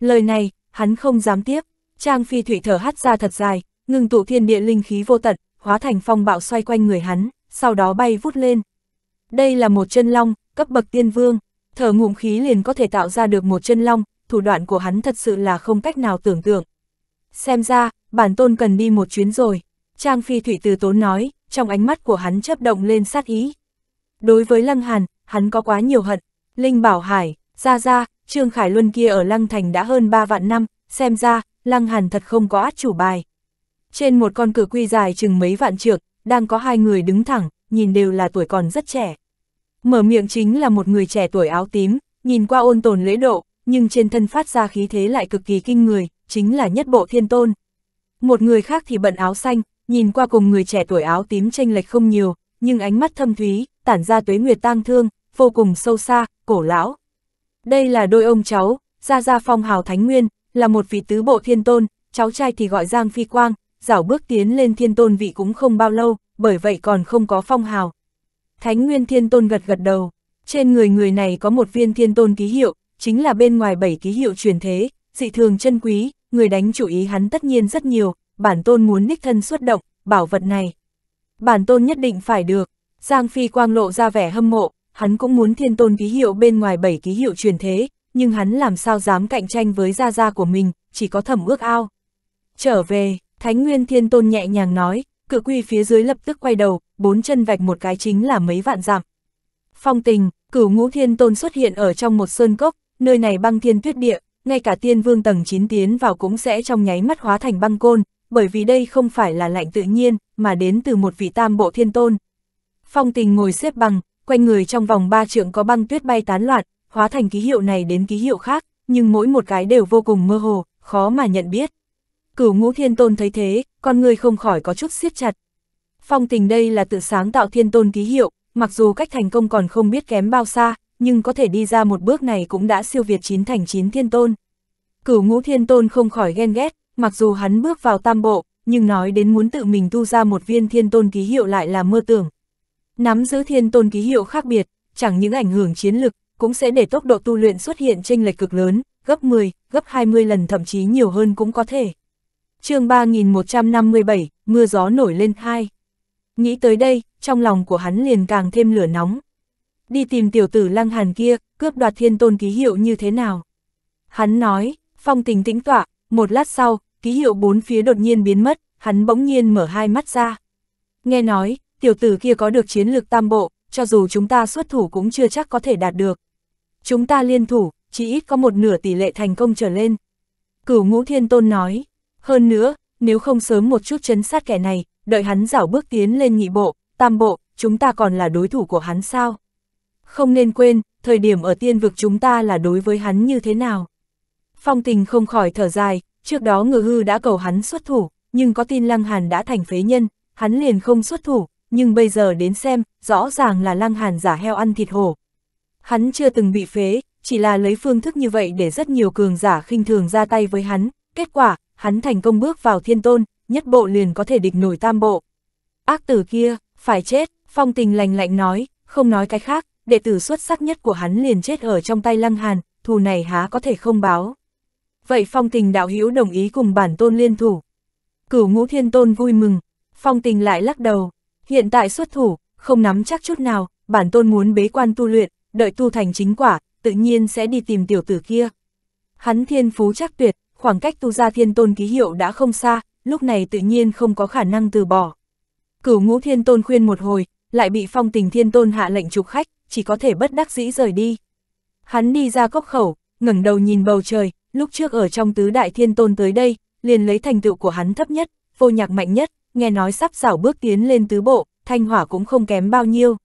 Speaker 1: Lời này, hắn không dám tiếp, Trang Phi Thụy thở hắt ra thật dài, ngừng tụ thiên địa linh khí vô tận, hóa thành phong bạo xoay quanh người hắn sau đó bay vút lên. Đây là một chân long, cấp bậc tiên vương, thở ngụm khí liền có thể tạo ra được một chân long, thủ đoạn của hắn thật sự là không cách nào tưởng tượng. Xem ra, bản tôn cần đi một chuyến rồi, Trang Phi Thủy từ tốn nói, trong ánh mắt của hắn chấp động lên sát ý. Đối với Lăng Hàn, hắn có quá nhiều hận, Linh Bảo Hải, ra ra, Trương Khải Luân kia ở Lăng Thành đã hơn 3 vạn năm, xem ra, Lăng Hàn thật không có át chủ bài. Trên một con cửa quy dài chừng mấy vạn trượng, đang có hai người đứng thẳng, nhìn đều là tuổi còn rất trẻ. Mở miệng chính là một người trẻ tuổi áo tím, nhìn qua ôn tồn lễ độ, nhưng trên thân phát ra khí thế lại cực kỳ kinh người, chính là nhất bộ thiên tôn. Một người khác thì bận áo xanh, nhìn qua cùng người trẻ tuổi áo tím tranh lệch không nhiều, nhưng ánh mắt thâm thúy, tản ra tuế nguyệt tang thương, vô cùng sâu xa, cổ lão. Đây là đôi ông cháu, Gia Gia Phong Hào Thánh Nguyên, là một vị tứ bộ thiên tôn, cháu trai thì gọi Giang Phi Quang, dảo bước tiến lên thiên tôn vị cũng không bao lâu, bởi vậy còn không có phong hào. Thánh nguyên thiên tôn gật gật đầu, trên người người này có một viên thiên tôn ký hiệu, chính là bên ngoài bảy ký hiệu truyền thế, dị thường chân quý, người đánh chủ ý hắn tất nhiên rất nhiều, bản tôn muốn ních thân xuất động, bảo vật này. Bản tôn nhất định phải được, Giang Phi quang lộ ra vẻ hâm mộ, hắn cũng muốn thiên tôn ký hiệu bên ngoài bảy ký hiệu truyền thế, nhưng hắn làm sao dám cạnh tranh với gia gia của mình, chỉ có thẩm ước ao. Trở về, Thánh Nguyên Thiên Tôn nhẹ nhàng nói, cự quy phía dưới lập tức quay đầu, bốn chân vạch một cái chính là mấy vạn dặm. Phong tình, cửu ngũ thiên tôn xuất hiện ở trong một sơn cốc, nơi này băng thiên tuyết địa, ngay cả tiên vương tầng 9 tiến vào cũng sẽ trong nháy mắt hóa thành băng côn, bởi vì đây không phải là lạnh tự nhiên, mà đến từ một vị tam bộ thiên tôn. Phong tình ngồi xếp bằng, quanh người trong vòng ba trượng có băng tuyết bay tán loạn, hóa thành ký hiệu này đến ký hiệu khác, nhưng mỗi một cái đều vô cùng mơ hồ, khó mà nhận biết. Cửu ngũ thiên tôn thấy thế, con người không khỏi có chút siết chặt. Phong tình đây là tự sáng tạo thiên tôn ký hiệu, mặc dù cách thành công còn không biết kém bao xa, nhưng có thể đi ra một bước này cũng đã siêu việt chín thành chín thiên tôn. Cửu ngũ thiên tôn không khỏi ghen ghét, mặc dù hắn bước vào tam bộ, nhưng nói đến muốn tự mình tu ra một viên thiên tôn ký hiệu lại là mơ tưởng. Nắm giữ thiên tôn ký hiệu khác biệt, chẳng những ảnh hưởng chiến lực, cũng sẽ để tốc độ tu luyện xuất hiện chênh lệch cực lớn, gấp 10, gấp 20 lần thậm chí nhiều hơn cũng có thể chương 3157, mưa gió nổi lên hai. Nghĩ tới đây, trong lòng của hắn liền càng thêm lửa nóng. Đi tìm tiểu tử lăng hàn kia, cướp đoạt thiên tôn ký hiệu như thế nào? Hắn nói, phong tình tĩnh tọa, một lát sau, ký hiệu bốn phía đột nhiên biến mất, hắn bỗng nhiên mở hai mắt ra. Nghe nói, tiểu tử kia có được chiến lược tam bộ, cho dù chúng ta xuất thủ cũng chưa chắc có thể đạt được. Chúng ta liên thủ, chỉ ít có một nửa tỷ lệ thành công trở lên. Cửu ngũ thiên tôn nói, hơn nữa, nếu không sớm một chút chấn sát kẻ này, đợi hắn dảo bước tiến lên nhị bộ, tam bộ, chúng ta còn là đối thủ của hắn sao? Không nên quên, thời điểm ở tiên vực chúng ta là đối với hắn như thế nào? Phong tình không khỏi thở dài, trước đó ngự hư đã cầu hắn xuất thủ, nhưng có tin Lăng Hàn đã thành phế nhân, hắn liền không xuất thủ, nhưng bây giờ đến xem, rõ ràng là Lăng Hàn giả heo ăn thịt hổ. Hắn chưa từng bị phế, chỉ là lấy phương thức như vậy để rất nhiều cường giả khinh thường ra tay với hắn, kết quả, hắn thành công bước vào thiên tôn, nhất bộ liền có thể địch nổi tam bộ. Ác tử kia, phải chết, phong tình lành lạnh nói, không nói cái khác, đệ tử xuất sắc nhất của hắn liền chết ở trong tay lăng hàn, thù này há có thể không báo. Vậy phong tình đạo hữu đồng ý cùng bản tôn liên thủ. Cửu ngũ thiên tôn vui mừng, phong tình lại lắc đầu, hiện tại xuất thủ, không nắm chắc chút nào, bản tôn muốn bế quan tu luyện, đợi tu thành chính quả, tự nhiên sẽ đi tìm tiểu tử kia. Hắn thiên phú chắc tuyệt, khoảng cách tu ra thiên tôn ký hiệu đã không xa, lúc này tự nhiên không có khả năng từ bỏ. Cửu ngũ thiên tôn khuyên một hồi, lại bị phong tình thiên tôn hạ lệnh trục khách, chỉ có thể bất đắc dĩ rời đi. Hắn đi ra cốc khẩu, ngẩng đầu nhìn bầu trời, lúc trước ở trong tứ đại thiên tôn tới đây, liền lấy thành tựu của hắn thấp nhất, vô nhạc mạnh nhất, nghe nói sắp xảo bước tiến lên tứ bộ, thanh hỏa cũng không kém bao nhiêu.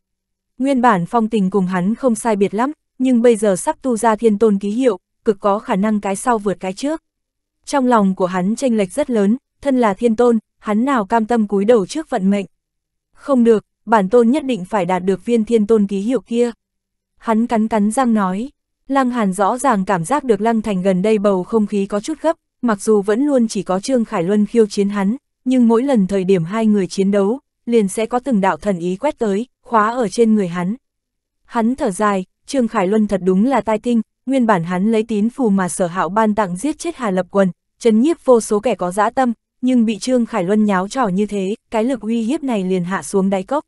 Speaker 1: Nguyên bản phong tình cùng hắn không sai biệt lắm, nhưng bây giờ sắp tu ra thiên tôn ký hiệu, cực có khả năng cái sau vượt cái trước trong lòng của hắn tranh lệch rất lớn, thân là thiên tôn, hắn nào cam tâm cúi đầu trước vận mệnh. Không được, bản tôn nhất định phải đạt được viên thiên tôn ký hiệu kia. Hắn cắn cắn răng nói, Lăng Hàn rõ ràng cảm giác được Lăng Thành gần đây bầu không khí có chút gấp, mặc dù vẫn luôn chỉ có Trương Khải Luân khiêu chiến hắn, nhưng mỗi lần thời điểm hai người chiến đấu, liền sẽ có từng đạo thần ý quét tới, khóa ở trên người hắn. Hắn thở dài, Trương Khải Luân thật đúng là tai tinh, nguyên bản hắn lấy tín phù mà sở hạo ban tặng giết chết Hà Lập Quần, chấn nhiếp vô số kẻ có dã tâm, nhưng bị Trương Khải Luân nháo trò như thế, cái lực uy hiếp này liền hạ xuống đáy cốc.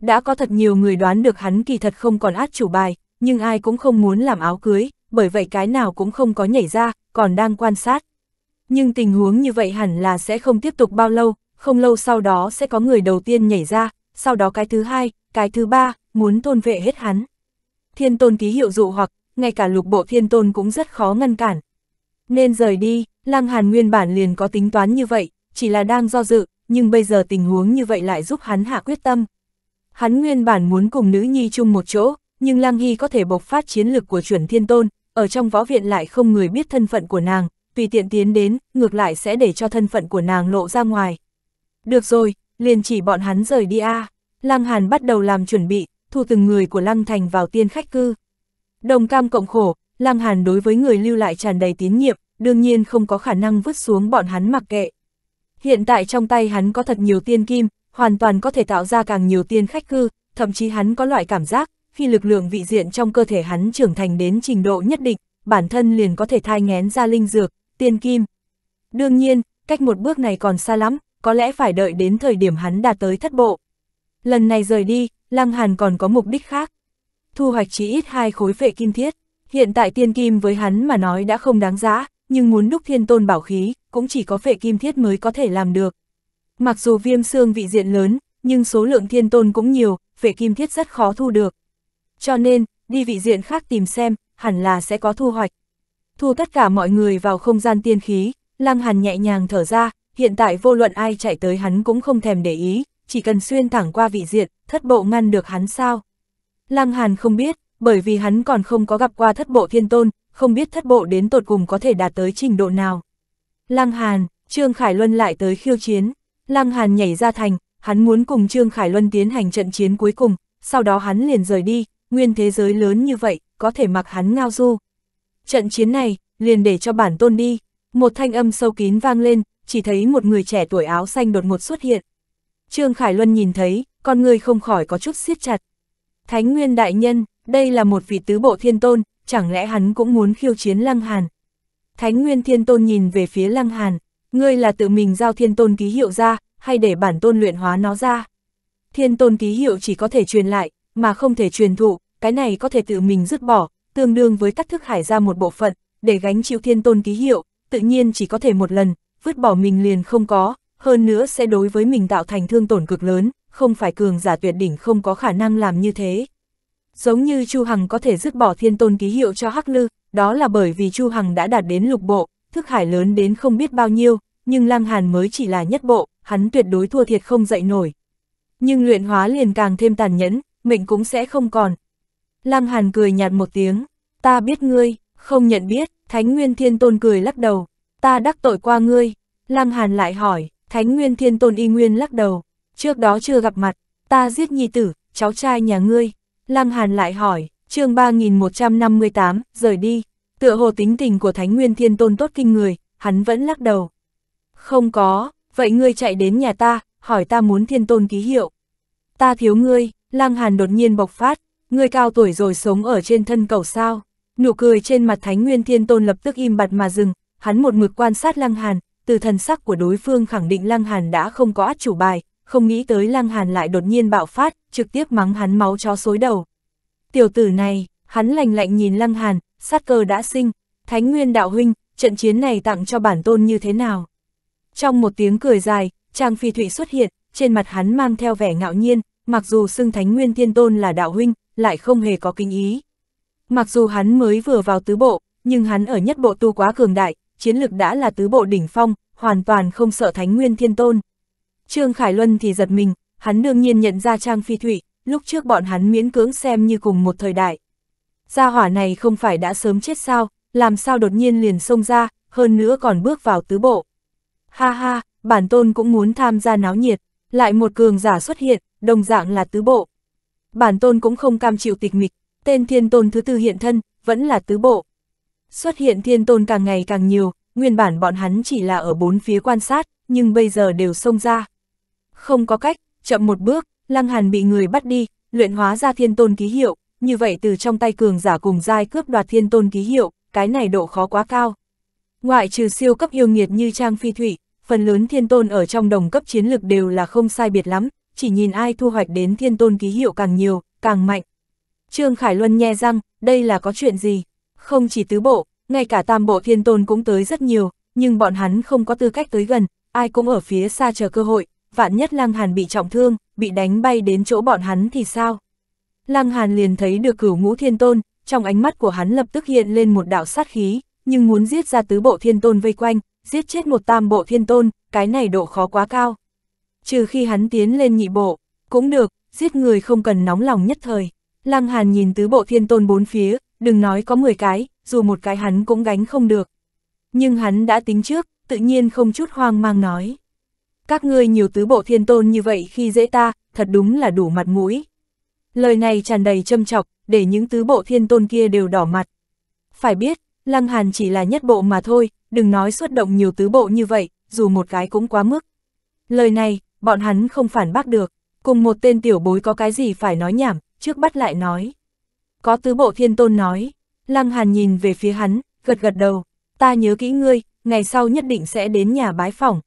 Speaker 1: Đã có thật nhiều người đoán được hắn kỳ thật không còn át chủ bài, nhưng ai cũng không muốn làm áo cưới, bởi vậy cái nào cũng không có nhảy ra, còn đang quan sát. Nhưng tình huống như vậy hẳn là sẽ không tiếp tục bao lâu, không lâu sau đó sẽ có người đầu tiên nhảy ra, sau đó cái thứ hai, cái thứ ba, muốn tôn vệ hết hắn. Thiên tôn ký hiệu dụ hoặc, ngay cả lục bộ thiên tôn cũng rất khó ngăn cản. Nên rời đi, Lăng Hàn nguyên bản liền có tính toán như vậy, chỉ là đang do dự, nhưng bây giờ tình huống như vậy lại giúp hắn hạ quyết tâm. Hắn nguyên bản muốn cùng nữ nhi chung một chỗ, nhưng Lăng Hy có thể bộc phát chiến lực của chuẩn thiên tôn, ở trong võ viện lại không người biết thân phận của nàng, tùy tiện tiến đến, ngược lại sẽ để cho thân phận của nàng lộ ra ngoài. Được rồi, liền chỉ bọn hắn rời đi a. À. Lăng Hàn bắt đầu làm chuẩn bị, thu từng người của Lăng Thành vào tiên khách cư. Đồng cam cộng khổ, Lăng Hàn đối với người lưu lại tràn đầy tín nhiệm, đương nhiên không có khả năng vứt xuống bọn hắn mặc kệ. Hiện tại trong tay hắn có thật nhiều tiên kim, hoàn toàn có thể tạo ra càng nhiều tiên khách cư, thậm chí hắn có loại cảm giác, khi lực lượng vị diện trong cơ thể hắn trưởng thành đến trình độ nhất định, bản thân liền có thể thai ngén ra linh dược, tiên kim. Đương nhiên, cách một bước này còn xa lắm, có lẽ phải đợi đến thời điểm hắn đạt tới thất bộ. Lần này rời đi, Lăng Hàn còn có mục đích khác. Thu hoạch chỉ ít hai khối phệ kim thiết, hiện tại tiên kim với hắn mà nói đã không đáng giá, nhưng muốn đúc thiên tôn bảo khí, cũng chỉ có phệ kim thiết mới có thể làm được. Mặc dù viêm xương vị diện lớn, nhưng số lượng thiên tôn cũng nhiều, phệ kim thiết rất khó thu được. Cho nên, đi vị diện khác tìm xem, hẳn là sẽ có thu hoạch. Thu tất cả mọi người vào không gian tiên khí, Lăng Hàn nhẹ nhàng thở ra, hiện tại vô luận ai chạy tới hắn cũng không thèm để ý, chỉ cần xuyên thẳng qua vị diện, thất bộ ngăn được hắn sao. Lăng Hàn không biết, bởi vì hắn còn không có gặp qua thất bộ thiên tôn, không biết thất bộ đến tột cùng có thể đạt tới trình độ nào. Lăng Hàn, Trương Khải Luân lại tới khiêu chiến, Lăng Hàn nhảy ra thành, hắn muốn cùng Trương Khải Luân tiến hành trận chiến cuối cùng, sau đó hắn liền rời đi, nguyên thế giới lớn như vậy, có thể mặc hắn ngao du. Trận chiến này, liền để cho bản tôn đi, một thanh âm sâu kín vang lên, chỉ thấy một người trẻ tuổi áo xanh đột ngột xuất hiện. Trương Khải Luân nhìn thấy, con người không khỏi có chút siết chặt. Thánh Nguyên Đại Nhân, đây là một vị tứ bộ thiên tôn, chẳng lẽ hắn cũng muốn khiêu chiến Lăng Hàn. Thánh Nguyên Thiên Tôn nhìn về phía Lăng Hàn, ngươi là tự mình giao Thiên Tôn ký hiệu ra, hay để bản tôn luyện hóa nó ra. Thiên Tôn ký hiệu chỉ có thể truyền lại, mà không thể truyền thụ, cái này có thể tự mình dứt bỏ, tương đương với cắt thức hải ra một bộ phận, để gánh chịu Thiên Tôn ký hiệu, tự nhiên chỉ có thể một lần, vứt bỏ mình liền không có, hơn nữa sẽ đối với mình tạo thành thương tổn cực lớn, không phải cường giả tuyệt đỉnh không có khả năng làm như thế giống như Chu Hằng có thể dứt bỏ thiên tôn ký hiệu cho Hắc Lư, đó là bởi vì Chu Hằng đã đạt đến lục bộ, thức hải lớn đến không biết bao nhiêu, nhưng Lang Hàn mới chỉ là nhất bộ, hắn tuyệt đối thua thiệt không dậy nổi. Nhưng luyện hóa liền càng thêm tàn nhẫn, mệnh cũng sẽ không còn. Lang Hàn cười nhạt một tiếng, ta biết ngươi, không nhận biết, Thánh Nguyên Thiên Tôn cười lắc đầu, ta đắc tội qua ngươi. Lang Hàn lại hỏi, Thánh Nguyên Thiên Tôn y nguyên lắc đầu, trước đó chưa gặp mặt, ta giết nhi tử, cháu trai nhà ngươi, Lăng Hàn lại hỏi, chương 3158, rời đi. Tựa hồ tính tình của Thánh Nguyên Thiên Tôn tốt kinh người, hắn vẫn lắc đầu. Không có, vậy ngươi chạy đến nhà ta, hỏi ta muốn Thiên Tôn ký hiệu. Ta thiếu ngươi, Lăng Hàn đột nhiên bộc phát, ngươi cao tuổi rồi sống ở trên thân cầu sao. Nụ cười trên mặt Thánh Nguyên Thiên Tôn lập tức im bặt mà dừng, hắn một mực quan sát Lăng Hàn, từ thần sắc của đối phương khẳng định Lăng Hàn đã không có át chủ bài, không nghĩ tới Lăng Hàn lại đột nhiên bạo phát, trực tiếp mắng hắn máu chó xối đầu. Tiểu tử này, hắn lạnh lạnh nhìn Lăng Hàn, sát cơ đã sinh, Thánh Nguyên Đạo Huynh, trận chiến này tặng cho bản tôn như thế nào? Trong một tiếng cười dài, Trang Phi Thụy xuất hiện, trên mặt hắn mang theo vẻ ngạo nhiên, mặc dù xưng Thánh Nguyên Thiên Tôn là Đạo Huynh, lại không hề có kinh ý. Mặc dù hắn mới vừa vào tứ bộ, nhưng hắn ở nhất bộ tu quá cường đại, chiến lực đã là tứ bộ đỉnh phong, hoàn toàn không sợ Thánh Nguyên Thiên Tôn. Trương Khải Luân thì giật mình, hắn đương nhiên nhận ra Trang Phi Thụy, lúc trước bọn hắn miễn cưỡng xem như cùng một thời đại. Gia hỏa này không phải đã sớm chết sao, làm sao đột nhiên liền xông ra, hơn nữa còn bước vào tứ bộ. Ha ha, bản tôn cũng muốn tham gia náo nhiệt, lại một cường giả xuất hiện, đồng dạng là tứ bộ. Bản tôn cũng không cam chịu tịch mịch, tên thiên tôn thứ tư hiện thân, vẫn là tứ bộ. Xuất hiện thiên tôn càng ngày càng nhiều, nguyên bản bọn hắn chỉ là ở bốn phía quan sát, nhưng bây giờ đều xông ra. Không có cách, chậm một bước, Lăng Hàn bị người bắt đi, luyện hóa ra thiên tôn ký hiệu, như vậy từ trong tay cường giả cùng giai cướp đoạt thiên tôn ký hiệu, cái này độ khó quá cao. Ngoại trừ siêu cấp yêu nghiệt như Trang Phi Thủy, phần lớn thiên tôn ở trong đồng cấp chiến lực đều là không sai biệt lắm, chỉ nhìn ai thu hoạch đến thiên tôn ký hiệu càng nhiều, càng mạnh. Trương Khải Luân nhe răng, đây là có chuyện gì? Không chỉ tứ bộ, ngay cả tam bộ thiên tôn cũng tới rất nhiều, nhưng bọn hắn không có tư cách tới gần, ai cũng ở phía xa chờ cơ hội, vạn nhất Lăng Hàn bị trọng thương, bị đánh bay đến chỗ bọn hắn thì sao? Lăng Hàn liền thấy được cửu ngũ thiên tôn, trong ánh mắt của hắn lập tức hiện lên một đạo sát khí, nhưng muốn giết ra tứ bộ thiên tôn vây quanh, giết chết một tam bộ thiên tôn, cái này độ khó quá cao. Trừ khi hắn tiến lên nhị bộ, cũng được, giết người không cần nóng lòng nhất thời. Lăng Hàn nhìn tứ bộ thiên tôn bốn phía, đừng nói có 10 cái, dù một cái hắn cũng gánh không được. Nhưng hắn đã tính trước, tự nhiên không chút hoang mang nói các ngươi nhiều tứ bộ thiên tôn như vậy khi dễ ta, thật đúng là đủ mặt mũi. Lời này tràn đầy châm chọc, để những tứ bộ thiên tôn kia đều đỏ mặt. Phải biết, Lăng Hàn chỉ là nhất bộ mà thôi, đừng nói xuất động nhiều tứ bộ như vậy, dù một cái cũng quá mức. Lời này, bọn hắn không phản bác được, cùng một tên tiểu bối có cái gì phải nói nhảm, trước bắt lại nói. Có tứ bộ thiên tôn nói, Lăng Hàn nhìn về phía hắn, gật gật đầu, ta nhớ kỹ ngươi, ngày sau nhất định sẽ đến nhà bái phỏng.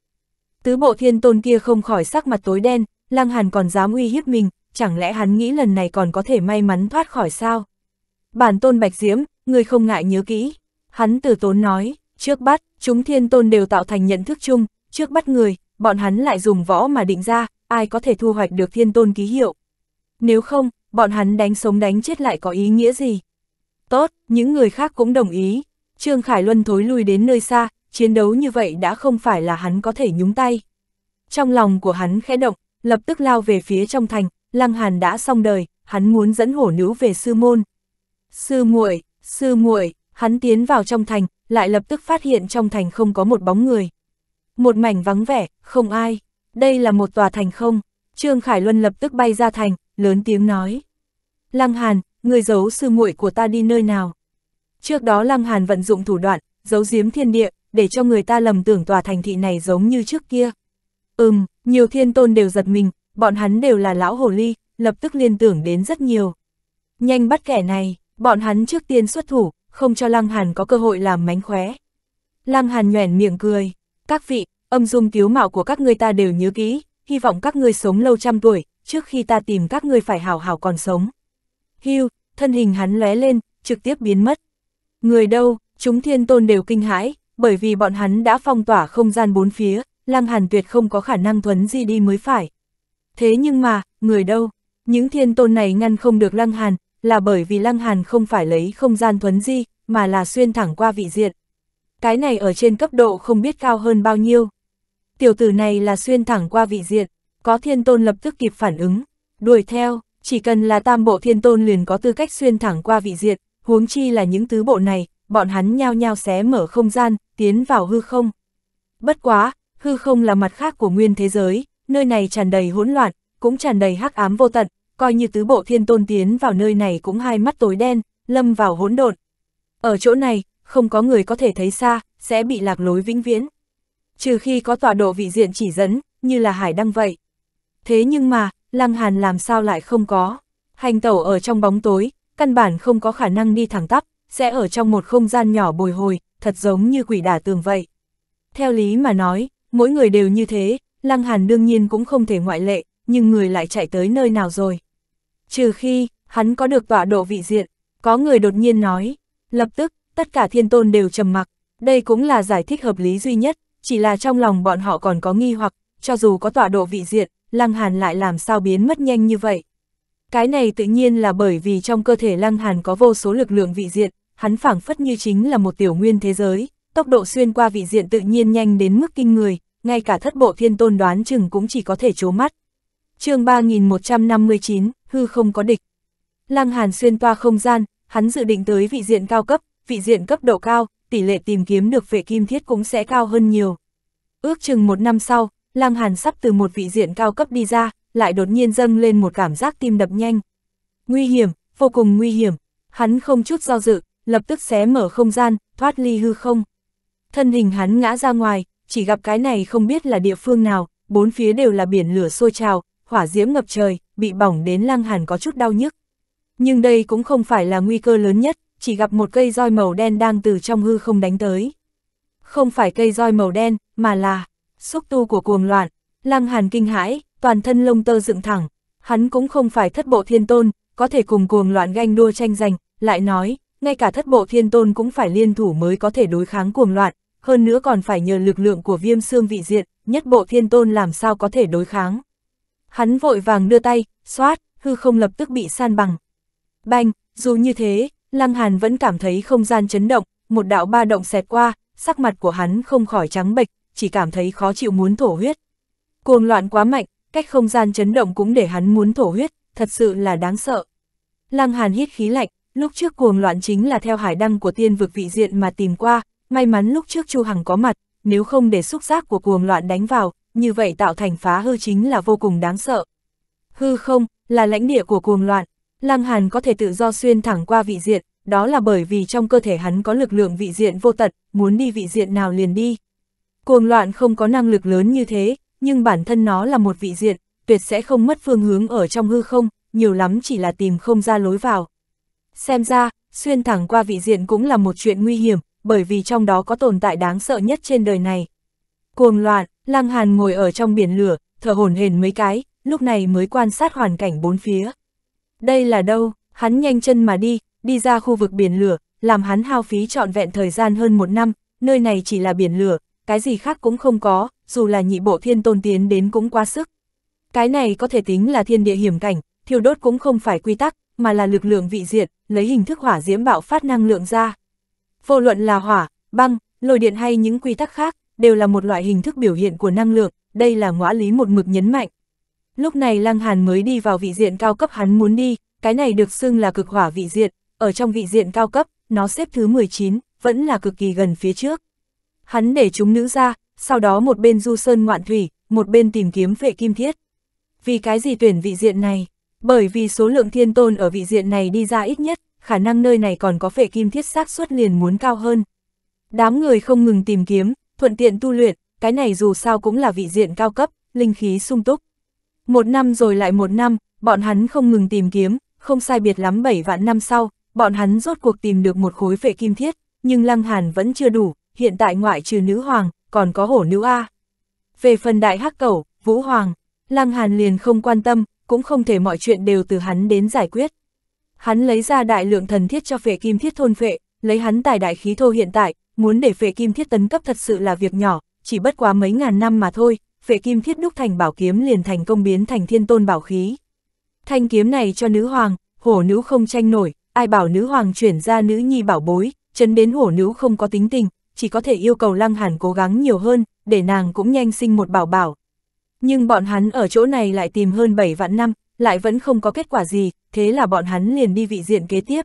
Speaker 1: Tứ bộ thiên tôn kia không khỏi sắc mặt tối đen, Lăng Hàn còn dám uy hiếp mình, chẳng lẽ hắn nghĩ lần này còn có thể may mắn thoát khỏi sao? Bản tôn Bạch Diễm, người không ngại nhớ kỹ. Hắn từ tốn nói, trước bắt, chúng thiên tôn đều tạo thành nhận thức chung, trước bắt người, bọn hắn lại dùng võ mà định ra, ai có thể thu hoạch được thiên tôn ký hiệu. Nếu không, bọn hắn đánh sống đánh chết lại có ý nghĩa gì? Tốt, những người khác cũng đồng ý. Trương Khải Luân thối lui đến nơi xa, chiến đấu như vậy đã không phải là hắn có thể nhúng tay. Trong lòng của hắn khẽ động, lập tức lao về phía trong thành, Lăng Hàn đã xong đời, hắn muốn dẫn hổ nữ về sư môn. Sư muội, sư muội, hắn tiến vào trong thành, lại lập tức phát hiện trong thành không có một bóng người. Một mảnh vắng vẻ, không ai. Đây là một tòa thành không. Trương Khải Luân lập tức bay ra thành, lớn tiếng nói. Lăng Hàn, người giấu sư muội của ta đi nơi nào? Trước đó Lăng Hàn vận dụng thủ đoạn, giấu giếm thiên địa, để cho người ta lầm tưởng tòa thành thị này giống như trước kia. Ừm, nhiều thiên tôn đều giật mình, bọn hắn đều là lão hồ ly, lập tức liên tưởng đến rất nhiều. Nhanh bắt kẻ này, bọn hắn trước tiên xuất thủ, không cho Lăng Hàn có cơ hội làm mánh khóe. Lăng Hàn nhoẻn miệng cười, các vị, âm dung tiếu mạo của các ngươi ta đều nhớ kỹ, hy vọng các ngươi sống lâu trăm tuổi, trước khi ta tìm các ngươi phải hảo hảo còn sống. Hưu, thân hình hắn lóe lên, trực tiếp biến mất. Người đâu, chúng thiên tôn đều kinh hãi, bởi vì bọn hắn đã phong tỏa không gian bốn phía, Lăng Hàn tuyệt không có khả năng thuấn di đi mới phải. Thế nhưng mà, người đâu? Những thiên tôn này ngăn không được Lăng Hàn, là bởi vì Lăng Hàn không phải lấy không gian thuấn di, mà là xuyên thẳng qua vị diện. Cái này ở trên cấp độ không biết cao hơn bao nhiêu. Tiểu tử này là xuyên thẳng qua vị diện, có thiên tôn lập tức kịp phản ứng, đuổi theo, chỉ cần là tam bộ thiên tôn liền có tư cách xuyên thẳng qua vị diện, huống chi là những tứ bộ này, bọn hắn nhao nhao xé mở không gian, tiến vào hư không. Bất quá, hư không là mặt khác của nguyên thế giới, nơi này tràn đầy hỗn loạn, cũng tràn đầy hắc ám vô tận, coi như tứ bộ thiên tôn tiến vào nơi này cũng hai mắt tối đen, lâm vào hỗn độn. Ở chỗ này, không có người có thể thấy xa, sẽ bị lạc lối vĩnh viễn. Trừ khi có tọa độ vị diện chỉ dẫn, như là hải đăng vậy. Thế nhưng mà, Lăng Hàn làm sao lại không có? Hành tẩu ở trong bóng tối, căn bản không có khả năng đi thẳng tắp, sẽ ở trong một không gian nhỏ bồi hồi, thật giống như quỷ đả tường vậy. Theo lý mà nói, mỗi người đều như thế, Lăng Hàn đương nhiên cũng không thể ngoại lệ, nhưng người lại chạy tới nơi nào rồi. Trừ khi, hắn có được tọa độ vị diện, có người đột nhiên nói, lập tức, tất cả thiên tôn đều trầm mặc, đây cũng là giải thích hợp lý duy nhất, chỉ là trong lòng bọn họ còn có nghi hoặc, cho dù có tọa độ vị diện, Lăng Hàn lại làm sao biến mất nhanh như vậy. Cái này tự nhiên là bởi vì trong cơ thể Lăng Hàn có vô số lực lượng vị diện, hắn phảng phất như chính là một tiểu nguyên thế giới, tốc độ xuyên qua vị diện tự nhiên nhanh đến mức kinh người, ngay cả thất bộ thiên tôn đoán chừng cũng chỉ có thể chố mắt. chương 3159, hư không có địch. Lăng Hàn xuyên toa không gian, hắn dự định tới vị diện cao cấp, vị diện cấp độ cao, tỷ lệ tìm kiếm được vệ kim thiết cũng sẽ cao hơn nhiều. Ước chừng một năm sau, Lăng Hàn sắp từ một vị diện cao cấp đi ra, lại đột nhiên dâng lên một cảm giác tim đập nhanh. Nguy hiểm, vô cùng nguy hiểm, hắn không chút do dự, lập tức xé mở không gian, thoát ly hư không. Thân hình hắn ngã ra ngoài, chỉ gặp cái này không biết là địa phương nào, bốn phía đều là biển lửa sôi trào, hỏa diễm ngập trời, bị bỏng đến lăng hàn có chút đau nhức. Nhưng đây cũng không phải là nguy cơ lớn nhất, chỉ gặp một cây roi màu đen đang từ trong hư không đánh tới. Không phải cây roi màu đen, mà là xúc tu của cuồng loạn. Lăng hàn kinh hãi, toàn thân lông tơ dựng thẳng. Hắn cũng không phải thất bộ thiên tôn, có thể cùng cuồng loạn ganh đua tranh giành, lại nói, ngay cả thất bộ thiên tôn cũng phải liên thủ mới có thể đối kháng cuồng loạn, hơn nữa còn phải nhờ lực lượng của viêm xương vị diện, nhất bộ thiên tôn làm sao có thể đối kháng. Hắn vội vàng đưa tay, xoát, hư không lập tức bị san bằng. Bành, dù như thế, Lăng Hàn vẫn cảm thấy không gian chấn động, một đạo ba động xẹt qua, sắc mặt của hắn không khỏi trắng bệch, chỉ cảm thấy khó chịu muốn thổ huyết. Cuồng loạn quá mạnh, cách không gian chấn động cũng để hắn muốn thổ huyết, thật sự là đáng sợ. Lăng Hàn hít khí lạnh, lúc trước cuồng loạn chính là theo hải đăng của tiên vực vị diện mà tìm qua, may mắn lúc trước Chu Hằng có mặt, nếu không để xúc giác của cuồng loạn đánh vào, như vậy tạo thành phá hư chính là vô cùng đáng sợ. Hư không, là lãnh địa của cuồng loạn, Lăng Hàn có thể tự do xuyên thẳng qua vị diện, đó là bởi vì trong cơ thể hắn có lực lượng vị diện vô tận, muốn đi vị diện nào liền đi. Cuồng loạn không có năng lực lớn như thế, nhưng bản thân nó là một vị diện, tuyệt sẽ không mất phương hướng ở trong hư không, nhiều lắm chỉ là tìm không ra lối vào. Xem ra, xuyên thẳng qua vị diện cũng là một chuyện nguy hiểm, bởi vì trong đó có tồn tại đáng sợ nhất trên đời này. Cuồng loạn, Lăng Hàn ngồi ở trong biển lửa, thở hổn hển mấy cái, lúc này mới quan sát hoàn cảnh bốn phía. Đây là đâu, hắn nhanh chân mà đi, đi ra khu vực biển lửa, làm hắn hao phí trọn vẹn thời gian hơn một năm, nơi này chỉ là biển lửa, cái gì khác cũng không có, dù là nhị bộ thiên tôn tiến đến cũng quá sức. Cái này có thể tính là thiên địa hiểm cảnh, thiêu đốt cũng không phải quy tắc, mà là lực lượng vị diện, lấy hình thức hỏa diễm bạo phát năng lượng ra. Vô luận là hỏa, băng, lôi điện hay những quy tắc khác, đều là một loại hình thức biểu hiện của năng lượng, đây là ngõa lý một mực nhấn mạnh. Lúc này Lăng Hàn mới đi vào vị diện cao cấp hắn muốn đi, cái này được xưng là cực hỏa vị diện, ở trong vị diện cao cấp, nó xếp thứ 19, vẫn là cực kỳ gần phía trước. Hắn để chúng nữ ra, sau đó một bên du sơn ngoạn thủy, một bên tìm kiếm vệ kim thiết. Vì cái gì tuyển vị diện này? Bởi vì số lượng thiên tôn ở vị diện này đi ra ít nhất, khả năng nơi này còn có phệ kim thiết xác suất liền muốn cao hơn. Đám người không ngừng tìm kiếm, thuận tiện tu luyện, cái này dù sao cũng là vị diện cao cấp, linh khí sung túc. Một năm rồi lại một năm, bọn hắn không ngừng tìm kiếm, không sai biệt lắm 7 vạn năm sau, bọn hắn rốt cuộc tìm được một khối phệ kim thiết, nhưng Lăng Hàn vẫn chưa đủ, hiện tại ngoại trừ nữ hoàng, còn có hổ nữ A. Về phần đại hắc cẩu, vũ hoàng, Lăng Hàn liền không quan tâm, cũng không thể mọi chuyện đều từ hắn đến giải quyết. Hắn lấy ra đại lượng thần thiết cho phệ kim thiết thôn phệ, lấy hắn tài đại khí thô hiện tại, muốn để phệ kim thiết tấn cấp thật sự là việc nhỏ, chỉ bất quá mấy ngàn năm mà thôi, phệ kim thiết đúc thành bảo kiếm liền thành công biến thành thiên tôn bảo khí. Thanh kiếm này cho nữ hoàng, hổ nữ không tranh nổi, ai bảo nữ hoàng chuyển ra nữ nhi bảo bối, chấn đến hổ nữ không có tính tình, chỉ có thể yêu cầu lăng hàn cố gắng nhiều hơn, để nàng cũng nhanh sinh một bảo bảo, nhưng bọn hắn ở chỗ này lại tìm hơn 7 vạn năm, lại vẫn không có kết quả gì, thế là bọn hắn liền đi vị diện kế tiếp.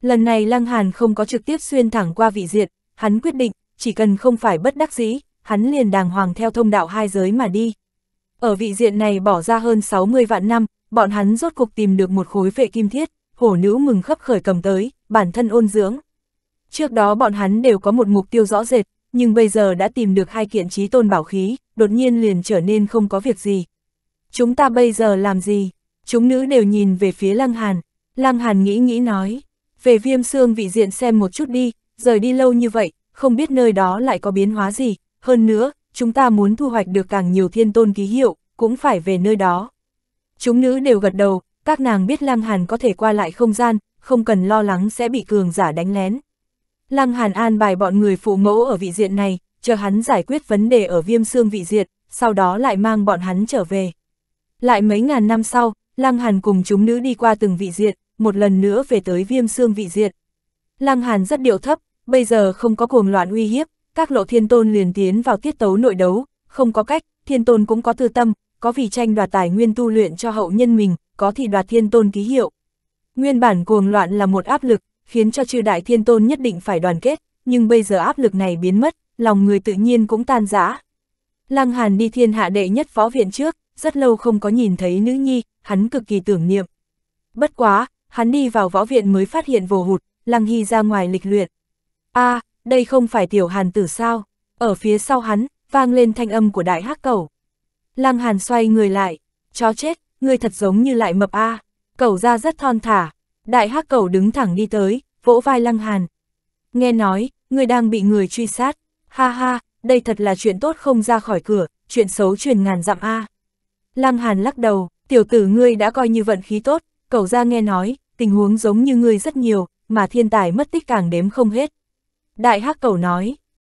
Speaker 1: Lần này Lăng Hàn không có trực tiếp xuyên thẳng qua vị diện, hắn quyết định, chỉ cần không phải bất đắc dĩ, hắn liền đàng hoàng theo thông đạo hai giới mà đi. Ở vị diện này bỏ ra hơn 60 vạn năm, bọn hắn rốt cục tìm được một khối vệ kim thiết, hổ nữ mừng khấp khởi cầm tới, bản thân ôn dưỡng. Trước đó bọn hắn đều có một mục tiêu rõ rệt, nhưng bây giờ đã tìm được hai kiện trí tôn bảo khí, đột nhiên liền trở nên không có việc gì. Chúng ta bây giờ làm gì? Chúng nữ đều nhìn về phía Lăng Hàn. Lăng Hàn nghĩ nghĩ nói, về viêm xương vị diện xem một chút đi, rời đi lâu như vậy, không biết nơi đó lại có biến hóa gì, hơn nữa, chúng ta muốn thu hoạch được càng nhiều thiên tôn ký hiệu, cũng phải về nơi đó. Chúng nữ đều gật đầu, các nàng biết Lăng Hàn có thể qua lại không gian, không cần lo lắng sẽ bị cường giả đánh lén. Lăng Hàn an bài bọn người phụ mẫu ở vị diện này, chờ hắn giải quyết vấn đề ở viêm xương vị diệt, sau đó lại mang bọn hắn trở về. Lại mấy ngàn năm sau, Lăng Hàn cùng chúng nữ đi qua từng vị diệt, một lần nữa về tới viêm xương vị diệt. Lăng Hàn rất điệu thấp, bây giờ không có cuồng loạn uy hiếp, các lộ thiên tôn liền tiến vào tiết tấu nội đấu, không có cách, thiên tôn cũng có tư tâm, có vì tranh đoạt tài nguyên tu luyện cho hậu nhân mình, có thì đoạt thiên tôn ký hiệu. Nguyên bản cuồng loạn là một áp lực, khiến cho chư đại thiên tôn nhất định phải đoàn kết, nhưng bây giờ áp lực này biến mất, lòng người tự nhiên cũng tan rã. Lăng Hàn đi thiên hạ đệ nhất phó viện trước, rất lâu không có nhìn thấy nữ nhi, hắn cực kỳ tưởng niệm. Bất quá, hắn đi vào võ viện mới phát hiện vồ hụt, Lăng Hy ra ngoài lịch luyện. a à, đây không phải tiểu hàn tử sao? Ở phía sau hắn, vang lên thanh âm của đại hắc Cầu. Lăng Hàn xoay người lại, chó chết, ngươi thật giống như lại mập a. À. Cẩu ra rất thon thả, đại hắc Cầu đứng thẳng đi tới, vỗ vai Lăng Hàn. Nghe nói, ngươi đang bị người truy sát. Ha ha, đây thật là chuyện tốt không ra khỏi cửa, chuyện xấu truyền ngàn dặm a. À. Lăng Hàn lắc đầu, tiểu tử ngươi đã coi như vận khí tốt, cậu ra nghe nói, tình huống giống như ngươi rất nhiều, mà thiên tài mất tích càng đếm không hết. Đại hắc cầu nói,